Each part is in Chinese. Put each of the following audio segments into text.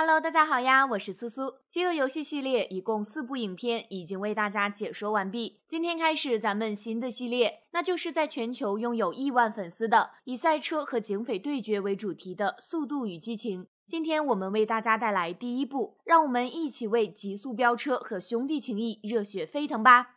Hello，大家好呀，我是苏苏。饥饿游戏系列一共四部影片已经为大家解说完毕。今天开始咱们新的系列，那就是在全球拥有亿万粉丝的以赛车和警匪对决为主题的《速度与激情》。今天我们为大家带来第一部，让我们一起为极速飙车和兄弟情谊热血沸腾吧！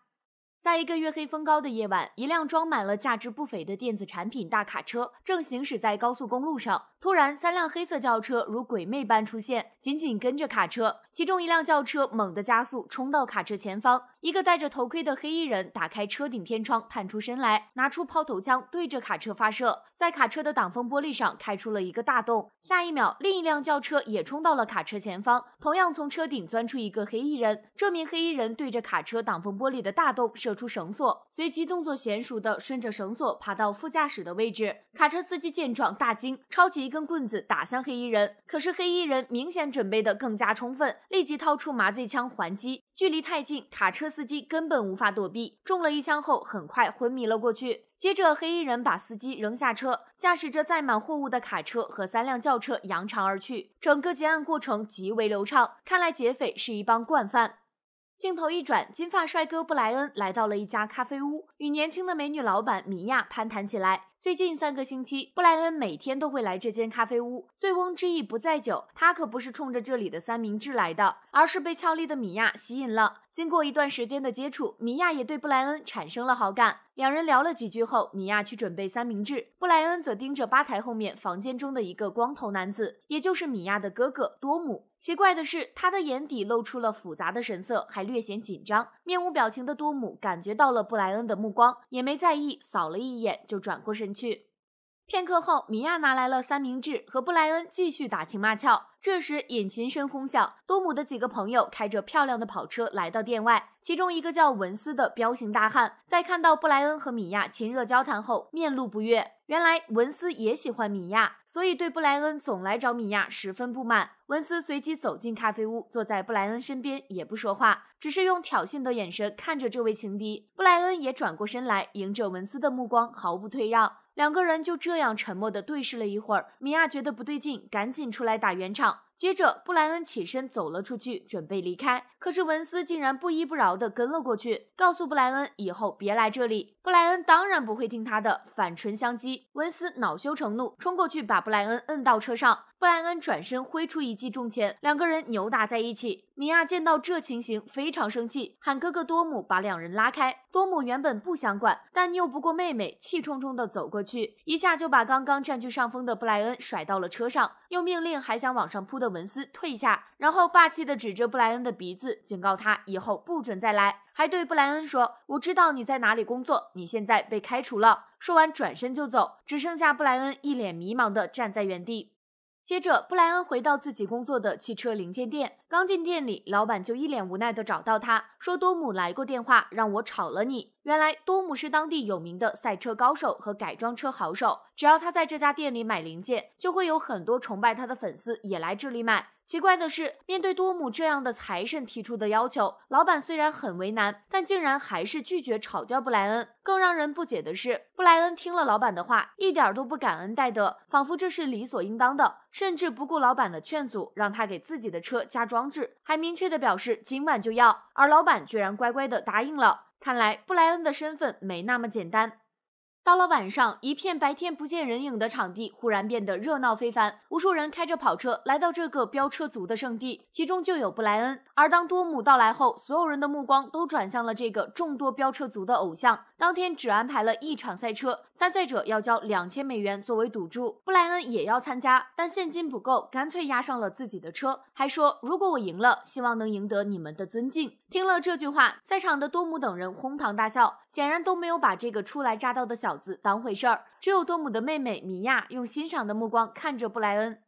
在一个月黑风高的夜晚，一辆装满了价值不菲的电子产品大卡车正行驶在高速公路上。突然，三辆黑色轿车如鬼魅般出现，紧紧跟着卡车。其中一辆轿车猛地加速，冲到卡车前方。一个戴着头盔的黑衣人打开车顶天窗，探出身来，拿出抛头枪对着卡车发射，在卡车的挡风玻璃上开出了一个大洞。下一秒，另一辆轿车也冲到了卡车前方，同样从车顶钻出一个黑衣人。这名黑衣人对着卡车挡风玻璃的大洞射出绳索，随即动作娴熟地顺着绳索爬到副驾驶的位置。卡车司机见状大惊，抄起。一根棍子打向黑衣人，可是黑衣人明显准备的更加充分，立即掏出麻醉枪还击。距离太近，卡车司机根本无法躲避，中了一枪后很快昏迷了过去。接着，黑衣人把司机扔下车，驾驶着载满货物的卡车和三辆轿车扬长而去。整个劫案过程极为流畅，看来劫匪是一帮惯犯。镜头一转，金发帅哥布莱恩来到了一家咖啡屋，与年轻的美女老板米娅攀谈起来。最近三个星期，布莱恩每天都会来这间咖啡屋。醉翁之意不在酒，他可不是冲着这里的三明治来的，而是被俏丽的米娅吸引了。经过一段时间的接触，米娅也对布莱恩产生了好感。两人聊了几句后，米娅去准备三明治，布莱恩则盯着吧台后面房间中的一个光头男子，也就是米娅的哥哥多姆。奇怪的是，他的眼底露出了复杂的神色，还略显紧张。面无表情的多姆感觉到了布莱恩的目光，也没在意，扫了一眼就转过身。去。片刻后，米娅拿来了三明治，和布莱恩继续打情骂俏。这时，引擎声轰响，多姆的几个朋友开着漂亮的跑车来到店外。其中一个叫文斯的彪形大汉，在看到布莱恩和米娅亲热交谈后，面露不悦。原来文斯也喜欢米娅，所以对布莱恩总来找米娅十分不满。文斯随即走进咖啡屋，坐在布莱恩身边，也不说话，只是用挑衅的眼神看着这位情敌。布莱恩也转过身来，迎着文斯的目光，毫不退让。两个人就这样沉默的对视了一会儿，米娅觉得不对劲，赶紧出来打圆场。接着，布莱恩起身走了出去，准备离开。可是文斯竟然不依不饶地跟了过去，告诉布莱恩以后别来这里。布莱恩当然不会听他的，反唇相讥。文斯恼羞成怒，冲过去把布莱恩摁到车上。布莱恩转身挥出一记重拳，两个人扭打在一起。米娅见到这情形非常生气，喊哥哥多姆把两人拉开。多姆原本不想管，但拗不过妹妹，气冲冲地走过去，一下就把刚刚占据上风的布莱恩甩到了车上，又命令还想往上扑的。文斯退下，然后霸气地指着布莱恩的鼻子，警告他以后不准再来，还对布莱恩说：“我知道你在哪里工作，你现在被开除了。”说完转身就走，只剩下布莱恩一脸迷茫地站在原地。接着，布莱恩回到自己工作的汽车零件店。刚进店里，老板就一脸无奈地找到他，说：“多姆来过电话，让我炒了你。”原来，多姆是当地有名的赛车高手和改装车好手，只要他在这家店里买零件，就会有很多崇拜他的粉丝也来这里买。奇怪的是，面对多姆这样的财神提出的要求，老板虽然很为难，但竟然还是拒绝炒掉布莱恩。更让人不解的是，布莱恩听了老板的话，一点都不感恩戴德，仿佛这是理所应当的，甚至不顾老板的劝阻，让他给自己的车加装置，还明确的表示今晚就要。而老板居然乖乖的答应了。看来布莱恩的身份没那么简单。到了晚上，一片白天不见人影的场地忽然变得热闹非凡，无数人开着跑车来到这个飙车族的圣地，其中就有布莱恩。而当多姆到来后，所有人的目光都转向了这个众多飙车族的偶像。当天只安排了一场赛车，参赛者要交两千美元作为赌注。布莱恩也要参加，但现金不够，干脆押上了自己的车，还说如果我赢了，希望能赢得你们的尊敬。听了这句话，在场的多姆等人哄堂大笑，显然都没有把这个初来乍到的小。子当回事儿，只有多姆的妹妹米娅用欣赏的目光看着布莱恩。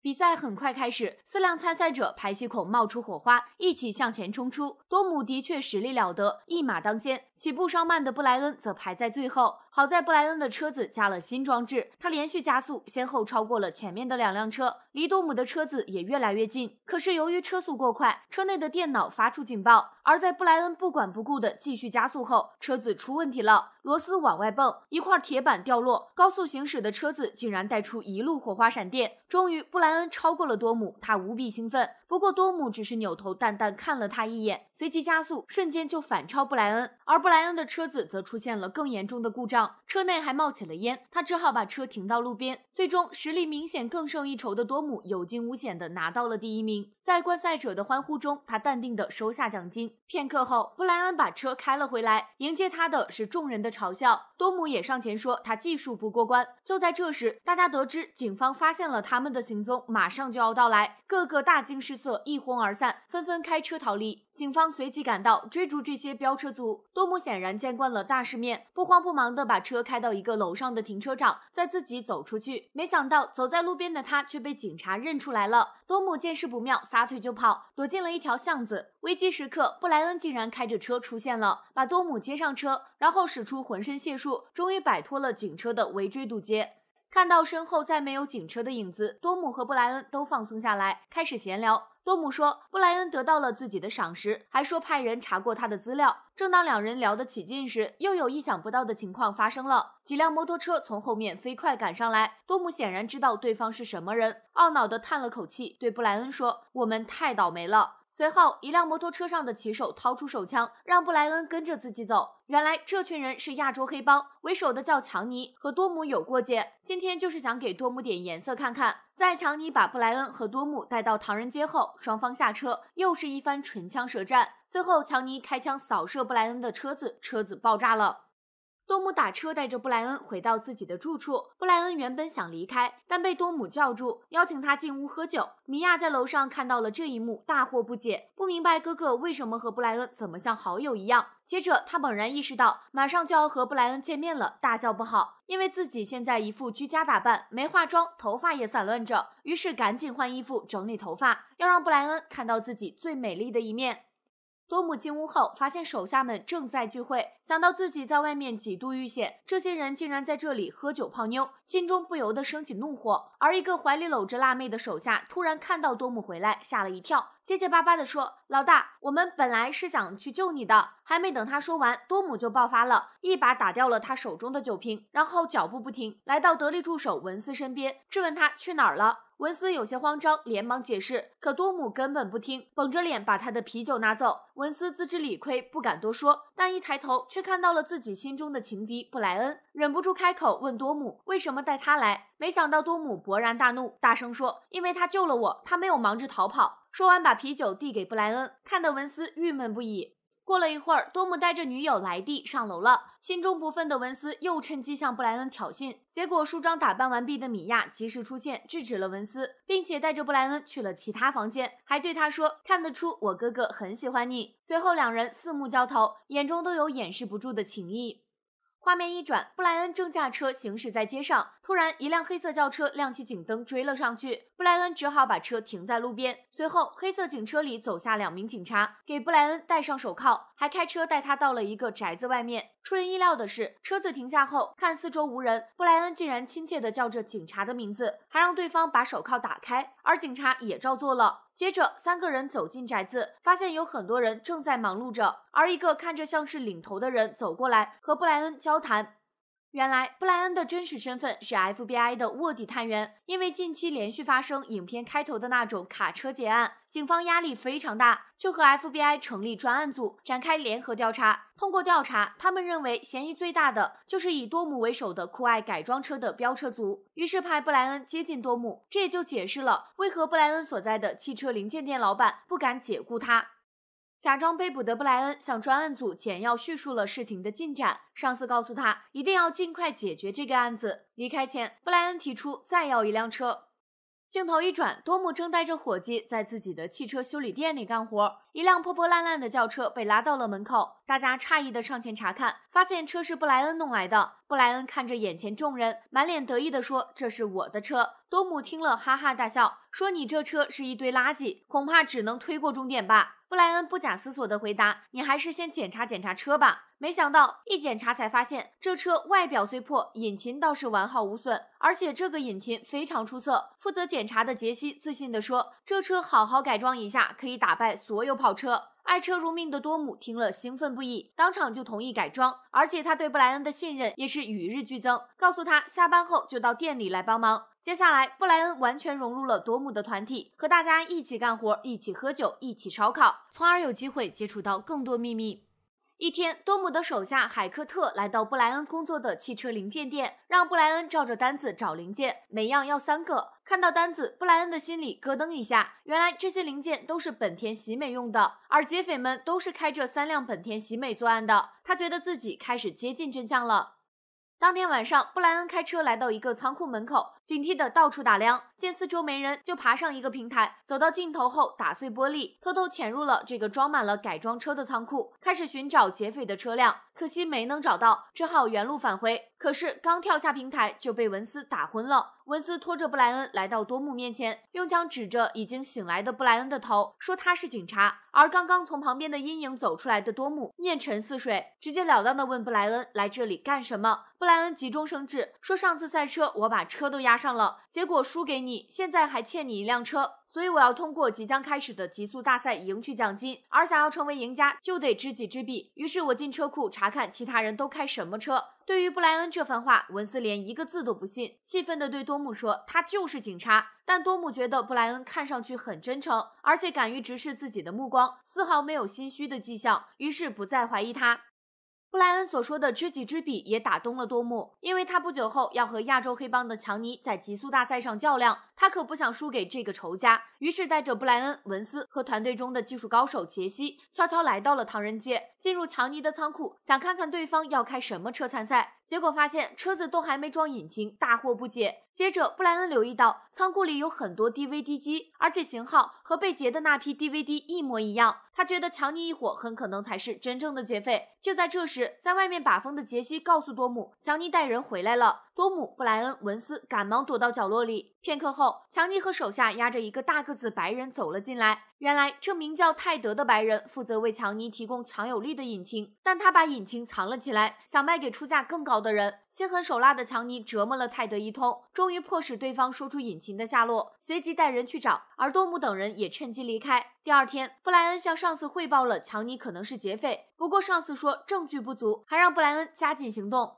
比赛很快开始，四辆参赛者排气孔冒出火花，一起向前冲出。多姆的确实力了得，一马当先；起步稍慢的布莱恩则排在最后。好在布莱恩的车子加了新装置，他连续加速，先后超过了前面的两辆车，离多姆的车子也越来越近。可是由于车速过快，车内的电脑发出警报。而在布莱恩不管不顾的继续加速后，车子出问题了，螺丝往外蹦，一块铁板掉落，高速行驶的车子竟然带出一路火花闪电。终于，布莱恩超过了多姆，他无比兴奋。不过多姆只是扭头淡淡看了他一眼，随即加速，瞬间就反超布莱恩。而布莱恩的车子则出现了更严重的故障。车内还冒起了烟，他只好把车停到路边。最终，实力明显更胜一筹的多姆有惊无险地拿到了第一名。在观赛者的欢呼中，他淡定地收下奖金。片刻后，布莱恩把车开了回来，迎接他的是众人的嘲笑。多姆也上前说他技术不过关。就在这时，大家得知警方发现了他们的行踪，马上就要到来，个个大惊失色，一哄而散，纷纷开车逃离。警方随即赶到，追逐这些飙车族。多姆显然见惯了大世面，不慌不忙地把车开到一个楼上的停车场，再自己走出去。没想到走在路边的他却被警察认出来了。多姆见势不妙，撒。撒腿就跑，躲进了一条巷子。危机时刻，布莱恩竟然开着车出现了，把多姆接上车，然后使出浑身解数，终于摆脱了警车的围追堵截。看到身后再没有警车的影子，多姆和布莱恩都放松下来，开始闲聊。多姆说：“布莱恩得到了自己的赏识，还说派人查过他的资料。”正当两人聊得起劲时，又有意想不到的情况发生了。几辆摩托车从后面飞快赶上来，多姆显然知道对方是什么人，懊恼地叹了口气，对布莱恩说：“我们太倒霉了。”随后，一辆摩托车上的骑手掏出手枪，让布莱恩跟着自己走。原来，这群人是亚洲黑帮，为首的叫强尼，和多姆有过节，今天就是想给多姆点颜色看看。在强尼把布莱恩和多姆带到唐人街后，双方下车，又是一番唇枪舌战。最后，强尼开枪扫射布莱恩的车子，车子爆炸了。多姆打车带着布莱恩回到自己的住处，布莱恩原本想离开，但被多姆叫住，邀请他进屋喝酒。米娅在楼上看到了这一幕，大惑不解，不明白哥哥为什么和布莱恩怎么像好友一样。接着，他猛然意识到，马上就要和布莱恩见面了，大叫不好，因为自己现在一副居家打扮，没化妆，头发也散乱着。于是，赶紧换衣服，整理头发，要让布莱恩看到自己最美丽的一面。多姆进屋后，发现手下们正在聚会。想到自己在外面几度遇险，这些人竟然在这里喝酒泡妞，心中不由得升起怒火。而一个怀里搂着辣妹的手下，突然看到多姆回来，吓了一跳。结结巴巴的说：“老大，我们本来是想去救你的。”还没等他说完，多姆就爆发了，一把打掉了他手中的酒瓶，然后脚步不停，来到得力助手文斯身边，质问他去哪儿了。文斯有些慌张，连忙解释，可多姆根本不听，绷着脸把他的啤酒拿走。文斯自知理亏，不敢多说，但一抬头却看到了自己心中的情敌布莱恩，忍不住开口问多姆为什么带他来。没想到多姆勃然大怒，大声说：“因为他救了我，他没有忙着逃跑。”说完，把啤酒递给布莱恩，看得文斯郁闷不已。过了一会儿，多姆带着女友莱蒂上楼了，心中不忿的文斯又趁机向布莱恩挑衅，结果梳妆打扮完毕的米娅及时出现，制止了文斯，并且带着布莱恩去了其他房间，还对他说：“看得出我哥哥很喜欢你。”随后两人四目交投，眼中都有掩饰不住的情意。画面一转，布莱恩正驾车行驶在街上，突然一辆黑色轿车亮起警灯，追了上去。布莱恩只好把车停在路边，随后黑色警车里走下两名警察，给布莱恩戴上手铐，还开车带他到了一个宅子外面。出人意料的是，车子停下后，看四周无人，布莱恩竟然亲切地叫着警察的名字，还让对方把手铐打开，而警察也照做了。接着，三个人走进宅子，发现有很多人正在忙碌着，而一个看着像是领头的人走过来，和布莱恩交谈。原来，布莱恩的真实身份是 FBI 的卧底探员。因为近期连续发生影片开头的那种卡车劫案，警方压力非常大，就和 FBI 成立专案组，展开联合调查。通过调查，他们认为嫌疑最大的就是以多姆为首的酷爱改装车的飙车族。于是派布莱恩接近多姆，这也就解释了为何布莱恩所在的汽车零件店老板不敢解雇他。假装被捕的布莱恩向专案组简要叙述了事情的进展。上司告诉他，一定要尽快解决这个案子。离开前，布莱恩提出再要一辆车。镜头一转，多姆正带着伙计在自己的汽车修理店里干活，一辆破破烂烂的轿车被拉到了门口，大家诧异的上前查看，发现车是布莱恩弄来的。布莱恩看着眼前众人，满脸得意的说：“这是我的车。”多姆听了哈哈大笑，说：“你这车是一堆垃圾，恐怕只能推过终点吧。”布莱恩不假思索地回答：“你还是先检查检查车吧。”没想到，一检查才发现，这车外表虽破，引擎倒是完好无损，而且这个引擎非常出色。负责检查的杰西自信地说：“这车好好改装一下，可以打败所有跑车。”爱车如命的多姆听了兴奋不已，当场就同意改装，而且他对布莱恩的信任也是与日俱增，告诉他下班后就到店里来帮忙。接下来，布莱恩完全融入了多姆的团体，和大家一起干活，一起喝酒，一起烧烤，从而有机会接触到更多秘密。一天，多姆的手下海克特来到布莱恩工作的汽车零件店，让布莱恩照着单子找零件，每样要三个。看到单子，布莱恩的心里咯噔一下，原来这些零件都是本田喜美用的，而劫匪们都是开着三辆本田喜美作案的。他觉得自己开始接近真相了。当天晚上，布莱恩开车来到一个仓库门口，警惕的到处打量。见四周没人，就爬上一个平台，走到尽头后打碎玻璃，偷偷潜入了这个装满了改装车的仓库，开始寻找劫匪的车辆，可惜没能找到，只好原路返回。可是刚跳下平台就被文斯打昏了。文斯拖着布莱恩来到多姆面前，用枪指着已经醒来的布莱恩的头，说他是警察。而刚刚从旁边的阴影走出来的多姆面沉似水，直截了当的问布莱恩来这里干什么。布莱恩急中生智，说上次赛车我把车都押上了，结果输给你。你，现在还欠你一辆车，所以我要通过即将开始的极速大赛赢取奖金。而想要成为赢家，就得知己知彼。于是，我进车库查看其他人都开什么车。对于布莱恩这番话，文斯连一个字都不信，气愤的对多姆说：“他就是警察。”但多姆觉得布莱恩看上去很真诚，而且敢于直视自己的目光，丝毫没有心虚的迹象，于是不再怀疑他。布莱恩所说的“知己知彼”也打动了多姆，因为他不久后要和亚洲黑帮的强尼在极速大赛上较量，他可不想输给这个仇家。于是，带着布莱恩、文斯和团队中的技术高手杰西，悄悄来到了唐人街，进入强尼的仓库，想看看对方要开什么车参赛。结果发现车子都还没装引擎，大惑不解。接着，布莱恩留意到仓库里有很多 DVD 机，而且型号和被劫的那批 DVD 一模一样。他觉得强尼一伙很可能才是真正的劫匪。就在这时，在外面把风的杰西告诉多姆，强尼带人回来了。多姆、布莱恩、文斯赶忙躲到角落里。片刻后，强尼和手下押着一个大个子白人走了进来。原来，这名叫泰德的白人负责为强尼提供强有力的引擎，但他把引擎藏了起来，想卖给出价更高的人。心狠手辣的强尼折磨了泰德一通，终于迫使对方说出引擎的下落，随即带人去找。而多姆等人也趁机离开。第二天，布莱恩向上司汇报了强尼可能是劫匪，不过上司说证据不足，还让布莱恩加紧行动。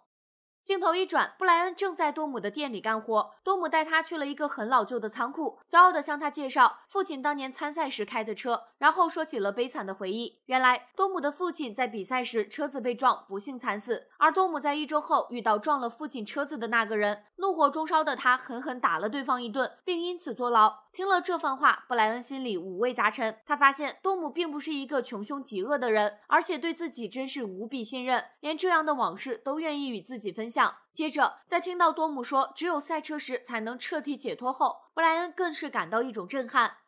镜头一转，布莱恩正在多姆的店里干活。多姆带他去了一个很老旧的仓库，骄傲地向他介绍父亲当年参赛时开的车，然后说起了悲惨的回忆。原来多姆的父亲在比赛时车子被撞，不幸惨死。而多姆在一周后遇到撞了父亲车子的那个人，怒火中烧的他狠狠打了对方一顿，并因此坐牢。听了这番话，布莱恩心里五味杂陈。他发现多姆并不是一个穷凶极恶的人，而且对自己真是无比信任，连这样的往事都愿意与自己分。接着，在听到多姆说只有赛车时才能彻底解脱后，布莱恩更是感到一种震撼。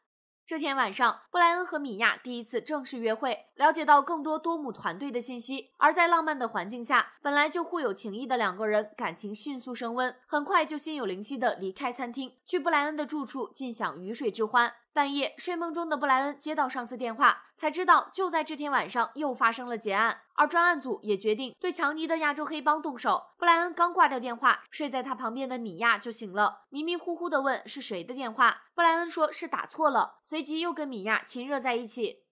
这天晚上，布莱恩和米娅第一次正式约会，了解到更多多姆团队的信息。而在浪漫的环境下，本来就互有情谊的两个人感情迅速升温，很快就心有灵犀地离开餐厅，去布莱恩的住处尽享鱼水之欢。半夜睡梦中的布莱恩接到上司电话，才知道就在这天晚上又发生了劫案，而专案组也决定对强尼的亚洲黑帮动手。布莱恩刚挂掉电话，睡在他旁边的米娅就醒了，迷迷糊糊地问是谁的电话。布莱恩说是打错了，随即又跟米娅亲热在一起。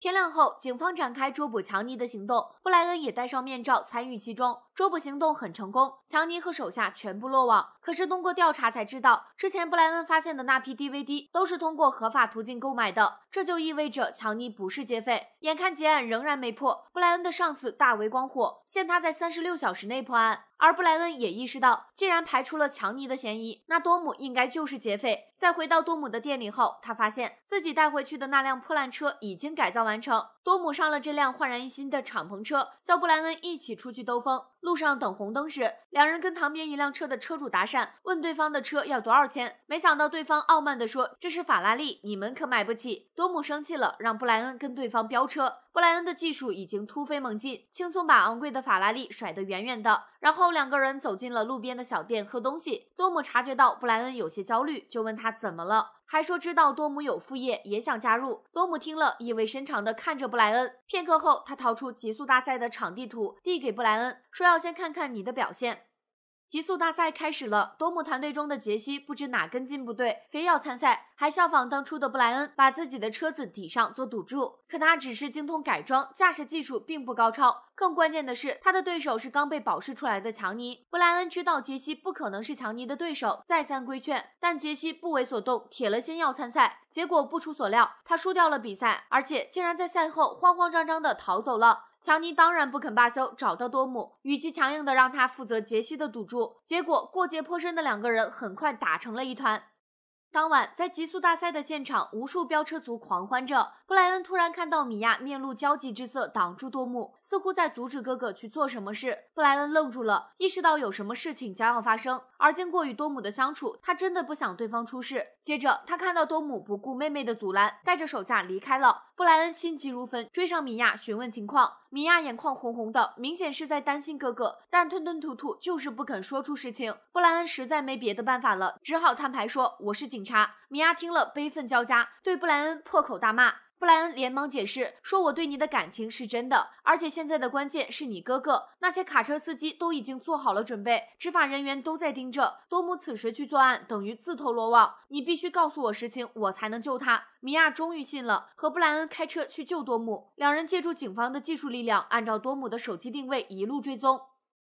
天亮后，警方展开捉捕强尼的行动，布莱恩也戴上面罩参与其中。捉捕行动很成功，强尼和手下全部落网。可是通过调查才知道，之前布莱恩发现的那批 DVD 都是通过合法途径购买的，这就意味着强尼不是劫匪。眼看结案仍然没破，布莱恩的上司大为光火，限他在三十六小时内破案。而布莱恩也意识到，既然排除了强尼的嫌疑，那多姆应该就是劫匪。在回到多姆的店里后，他发现自己带回去的那辆破烂车已经改造完成。多姆上了这辆焕然一新的敞篷车，叫布莱恩一起出去兜风。路上等红灯时，两人跟旁边一辆车的车主搭讪，问对方的车要多少钱。没想到对方傲慢的说：“这是法拉利，你们可买不起。”多姆生气了，让布莱恩跟对方飙车。布莱恩的技术已经突飞猛进，轻松把昂贵的法拉利甩得远远的。然后两个人走进了路边的小店喝东西。多姆察觉到布莱恩有些焦虑，就问他怎么了。还说知道多姆有副业，也想加入。多姆听了，意味深长地看着布莱恩。片刻后，他掏出极速大赛的场地图，递给布莱恩，说：“要先看看你的表现。”极速大赛开始了，多姆团队中的杰西不知哪根筋不对，非要参赛，还效仿当初的布莱恩，把自己的车子抵上做赌注。可他只是精通改装，驾驶技术并不高超。更关键的是，他的对手是刚被保释出来的强尼。布莱恩知道杰西不可能是强尼的对手，再三规劝，但杰西不为所动，铁了心要参赛。结果不出所料，他输掉了比赛，而且竟然在赛后慌慌张张地逃走了。强尼当然不肯罢休，找到多姆，语气强硬的让他负责杰西的赌注。结果过节颇深的两个人很快打成了一团。当晚，在极速大赛的现场，无数飙车族狂欢着。布莱恩突然看到米娅面露焦急之色，挡住多姆，似乎在阻止哥哥去做什么事。布莱恩愣住了，意识到有什么事情将要发生。而经过与多姆的相处，他真的不想对方出事。接着，他看到多姆不顾妹妹的阻拦，带着手下离开了。布莱恩心急如焚，追上米娅询问情况。米娅眼眶红红的，明显是在担心哥哥，但吞吞吐吐就是不肯说出事情。布莱恩实在没别的办法了，只好摊牌说：“我是警察。”米娅听了，悲愤交加，对布莱恩破口大骂。布莱恩连忙解释说：“我对你的感情是真的，而且现在的关键是你哥哥。那些卡车司机都已经做好了准备，执法人员都在盯着。多姆此时去作案，等于自投罗网。你必须告诉我实情，我才能救他。”米娅终于信了，和布莱恩开车去救多姆。两人借助警方的技术力量，按照多姆的手机定位，一路追踪。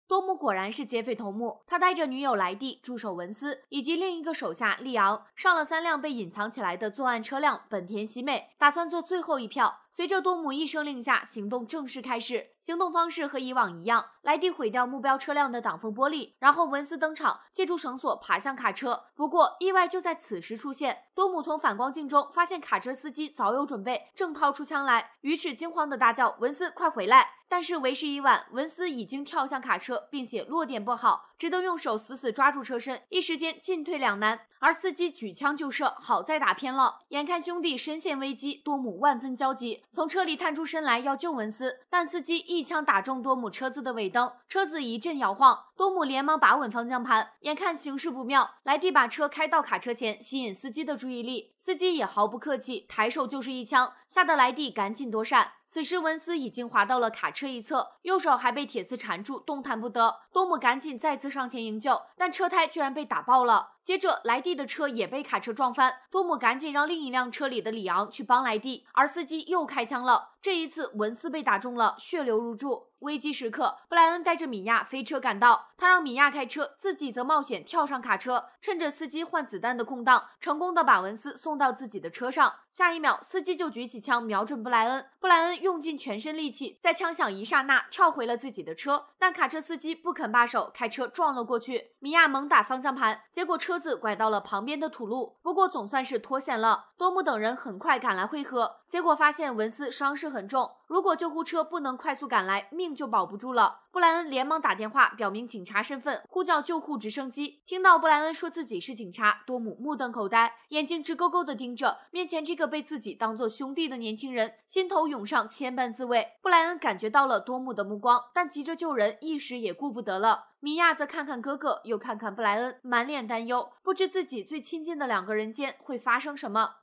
多姆果然是劫匪头目，他带着女友莱蒂、助手文斯以及另一个手下利昂上了三辆被隐藏起来的作案车辆——本田希美，打算做最后一票。随着多姆一声令下，行动正式开始。行动方式和以往一样，莱蒂毁掉目标车辆的挡风玻璃，然后文斯登场，借助绳索爬向卡车。不过意外就在此时出现，多姆从反光镜中发现卡车司机早有准备，正掏出枪来，于是惊慌的大叫：“文斯，快回来！”但是为时已晚，文斯已经跳向卡车，并且落点不好，只得用手死死抓住车身，一时间进退两难。而司机举枪就射，好在打偏了。眼看兄弟深陷危机，多姆万分焦急，从车里探出身来要救文斯，但司机。一枪打中多姆车子的尾灯，车子一阵摇晃。多姆连忙把稳方向盘，眼看形势不妙，莱蒂把车开到卡车前，吸引司机的注意力。司机也毫不客气，抬手就是一枪，吓得莱蒂赶紧躲闪。此时文斯已经滑到了卡车一侧，右手还被铁丝缠住，动弹不得。多姆赶紧再次上前营救，但车胎居然被打爆了。接着莱蒂的车也被卡车撞翻，多姆赶紧让另一辆车里的里昂去帮莱蒂，而司机又开枪了。这一次文斯被打中了，血流如注。危机时刻，布莱恩带着米娅飞车赶到，他让米娅开车，自己则冒险跳上卡车，趁着司机换子弹的空档，成功的把文斯送到自己的车上。下一秒，司机就举起枪瞄准布莱恩，布莱恩用尽全身力气，在枪响一刹那跳回了自己的车，但卡车司机不肯罢手，开车撞了过去。米娅猛打方向盘，结果车子拐到了旁边的土路，不过总算是脱险了。多姆等人很快赶来汇合。结果发现文斯伤势很重，如果救护车不能快速赶来，命就保不住了。布莱恩连忙打电话，表明警察身份，呼叫救护直升机。听到布莱恩说自己是警察，多姆目瞪口呆，眼睛直勾勾的盯着面前这个被自己当做兄弟的年轻人，心头涌上千般滋味。布莱恩感觉到了多姆的目光，但急着救人，一时也顾不得了。米娅则看看哥哥，又看看布莱恩，满脸担忧，不知自己最亲近的两个人间会发生什么。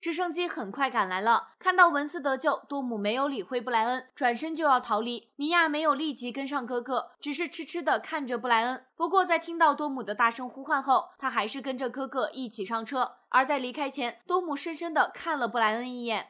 直升机很快赶来了，看到文斯得救，多姆没有理会布莱恩，转身就要逃离。米娅没有立即跟上哥哥，只是痴痴的看着布莱恩。不过在听到多姆的大声呼唤后，她还是跟着哥哥一起上车。而在离开前，多姆深深的看了布莱恩一眼。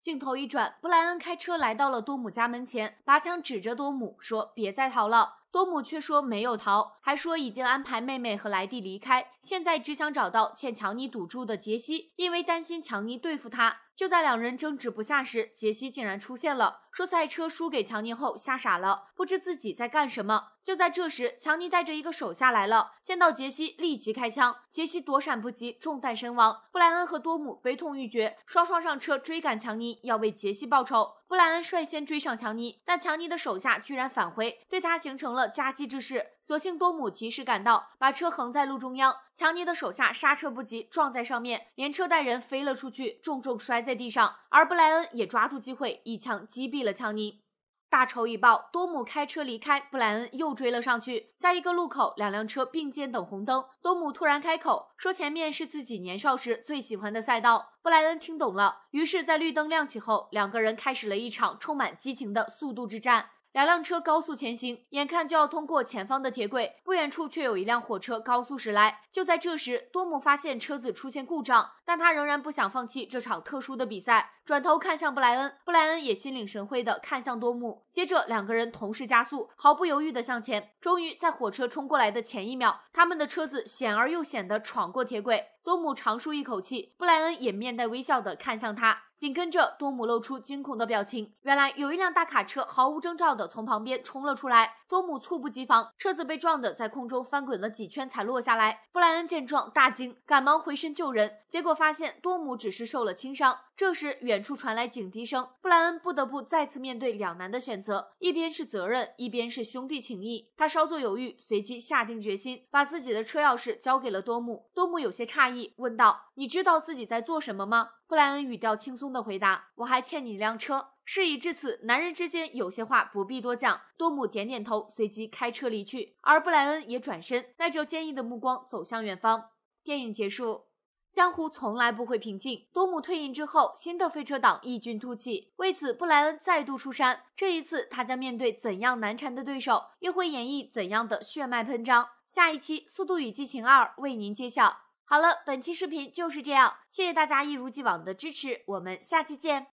镜头一转，布莱恩开车来到了多姆家门前，拔枪指着多姆说：“别再逃了。”多姆却说没有逃，还说已经安排妹妹和莱蒂离开，现在只想找到欠强尼赌注的杰西，因为担心强尼对付他。就在两人争执不下时，杰西竟然出现了，说赛车输给强尼后吓傻了，不知自己在干什么。就在这时，强尼带着一个手下来了，见到杰西立即开枪，杰西躲闪不及，中弹身亡。布莱恩和多姆悲痛欲绝，双双上车追赶强尼，要为杰西报仇。布莱恩率先追上强尼，但强尼的手下居然返回，对他形成了夹击之势。所幸多姆及时赶到，把车横在路中央，强尼的手下刹车不及，撞在上面，连车带人飞了出去，重重摔。在地上，而布莱恩也抓住机会，一枪击毙了强尼。大仇已报，多姆开车离开，布莱恩又追了上去。在一个路口，两辆车并肩等红灯，多姆突然开口说：“前面是自己年少时最喜欢的赛道。”布莱恩听懂了，于是，在绿灯亮起后，两个人开始了一场充满激情的速度之战。两辆车高速前行，眼看就要通过前方的铁轨，不远处却有一辆火车高速驶来。就在这时，多姆发现车子出现故障，但他仍然不想放弃这场特殊的比赛，转头看向布莱恩。布莱恩也心领神会地看向多姆，接着两个人同时加速，毫不犹豫地向前。终于在火车冲过来的前一秒，他们的车子险而又险地闯过铁轨。多姆长舒一口气，布莱恩也面带微笑地看向他。紧跟着，多姆露出惊恐的表情。原来有一辆大卡车毫无征兆地从旁边冲了出来，多姆猝不及防，车子被撞得在空中翻滚了几圈才落下来。布莱恩见状大惊，赶忙回身救人，结果发现多姆只是受了轻伤。这时，远处传来警笛声，布莱恩不得不再次面对两难的选择：一边是责任，一边是兄弟情谊。他稍作犹豫，随即下定决心，把自己的车钥匙交给了多姆。多姆有些诧异，问道：“你知道自己在做什么吗？”布莱恩语调轻松地回答：“我还欠你一辆车。”事已至此，男人之间有些话不必多讲。多姆点点头，随即开车离去，而布莱恩也转身，带着坚毅的目光走向远方。电影结束。江湖从来不会平静。多姆退隐之后，新的飞车党异军突起。为此，布莱恩再度出山。这一次，他将面对怎样难缠的对手？又会演绎怎样的血脉喷张？下一期《速度与激情二》为您揭晓。好了，本期视频就是这样。谢谢大家一如既往的支持，我们下期见。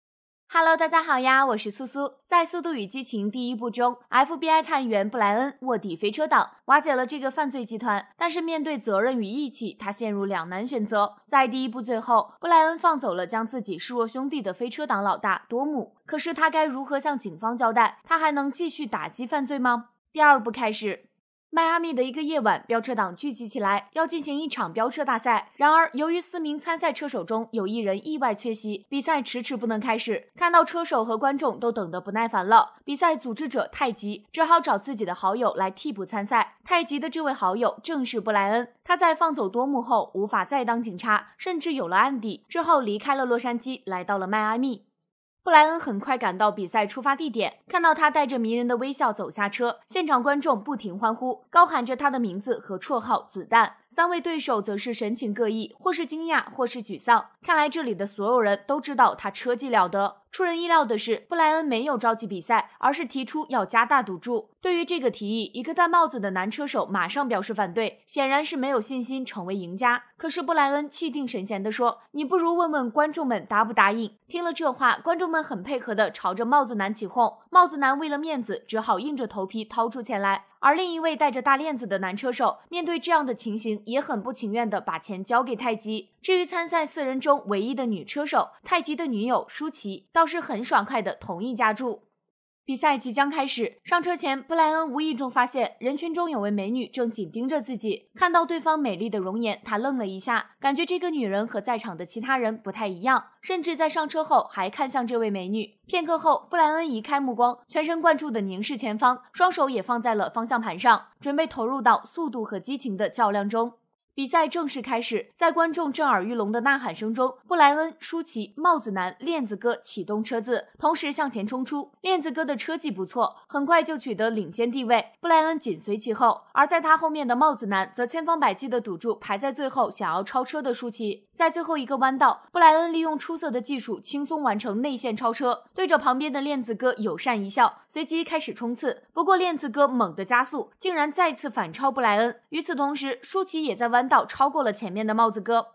Hello，大家好呀，我是苏苏。在《速度与激情》第一部中，FBI 探员布莱恩卧底飞车党，瓦解了这个犯罪集团。但是面对责任与义气，他陷入两难选择。在第一部最后，布莱恩放走了将自己视若兄弟的飞车党老大多姆，可是他该如何向警方交代？他还能继续打击犯罪吗？第二部开始。迈阿密的一个夜晚，飙车党聚集起来，要进行一场飙车大赛。然而，由于四名参赛车手中有一人意外缺席，比赛迟迟不能开始。看到车手和观众都等得不耐烦了，比赛组织者泰吉只好找自己的好友来替补参赛。泰吉的这位好友正是布莱恩。他在放走多姆后，无法再当警察，甚至有了案底，之后离开了洛杉矶，来到了迈阿密。布莱恩很快赶到比赛出发地点，看到他带着迷人的微笑走下车，现场观众不停欢呼，高喊着他的名字和绰号“子弹”。三位对手则是神情各异，或是惊讶，或是沮丧。看来这里的所有人都知道他车技了得。出人意料的是，布莱恩没有着急比赛，而是提出要加大赌注。对于这个提议，一个戴帽子的男车手马上表示反对，显然是没有信心成为赢家。可是布莱恩气定神闲的说：“你不如问问观众们答不答应。”听了这话，观众们很配合的朝着帽子男起哄。帽子男为了面子，只好硬着头皮掏出钱来。而另一位戴着大链子的男车手，面对这样的情形，也很不情愿的把钱交给泰极。至于参赛四人中唯一的女车手太极的女友舒淇，倒是很爽快地同意加注。比赛即将开始，上车前，布莱恩无意中发现人群中有位美女正紧盯着自己，看到对方美丽的容颜，他愣了一下，感觉这个女人和在场的其他人不太一样，甚至在上车后还看向这位美女。片刻后，布莱恩移开目光，全神贯注地凝视前方，双手也放在了方向盘上，准备投入到速度和激情的较量中。比赛正式开始，在观众震耳欲聋的呐喊声中，布莱恩、舒淇、帽子男、链子哥启动车子，同时向前冲出。链子哥的车技不错，很快就取得领先地位。布莱恩紧随其后，而在他后面的帽子男则千方百计地堵住排在最后、想要超车的舒淇。在最后一个弯道，布莱恩利用出色的技术轻松完成内线超车，对着旁边的链子哥友善一笑，随即开始冲刺。不过链子哥猛地加速，竟然再次反超布莱恩。与此同时，舒淇也在弯。道超过了前面的帽子哥，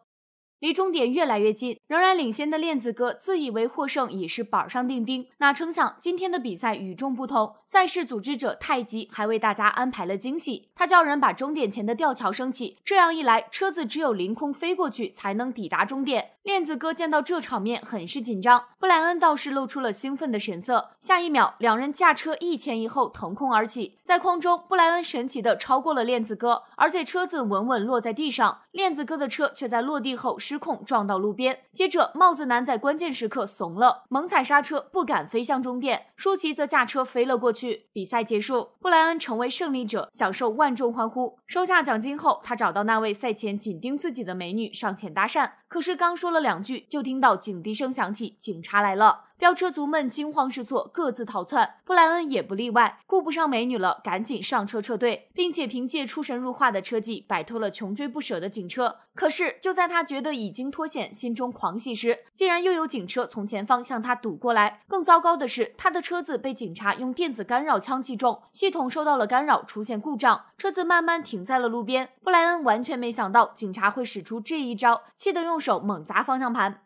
离终点越来越近，仍然领先的链子哥自以为获胜已是板上钉钉，哪成想今天的比赛与众不同，赛事组织者太极还为大家安排了惊喜，他叫人把终点前的吊桥升起，这样一来，车子只有凌空飞过去才能抵达终点。链子哥见到这场面很是紧张，布莱恩倒是露出了兴奋的神色。下一秒，两人驾车一前一后腾空而起，在空中，布莱恩神奇的超过了链子哥，而且车子稳稳落在地上。链子哥的车却在落地后失控，撞到路边。接着，帽子男在关键时刻怂了，猛踩刹车，不敢飞向终点。舒淇则驾车飞了过去。比赛结束，布莱恩成为胜利者，享受万众欢呼。收下奖金后，他找到那位赛前紧盯自己的美女上前搭讪，可是刚说了。两句，就听到警笛声响起，警察来了。飙车族们惊慌失措，各自逃窜，布莱恩也不例外，顾不上美女了，赶紧上车撤退，并且凭借出神入化的车技摆脱了穷追不舍的警车。可是就在他觉得已经脱险，心中狂喜时，竟然又有警车从前方向他堵过来。更糟糕的是，他的车子被警察用电子干扰枪击中，系统受到了干扰，出现故障，车子慢慢停在了路边。布莱恩完全没想到警察会使出这一招，气得用手猛砸方向盘。